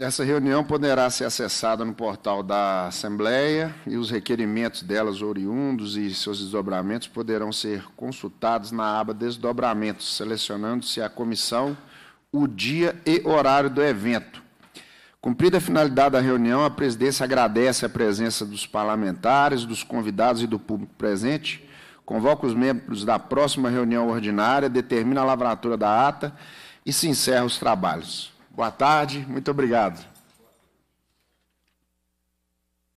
Essa reunião poderá ser acessada no portal da Assembleia e os requerimentos delas oriundos e seus desdobramentos poderão ser consultados na aba Desdobramentos, selecionando-se a comissão, o dia e horário do evento. Cumprida a finalidade da reunião, a presidência agradece a presença dos parlamentares, dos convidados e do público presente, convoca os membros da próxima reunião ordinária, determina a lavratura da ata e se encerra os trabalhos. Boa tarde, muito obrigado.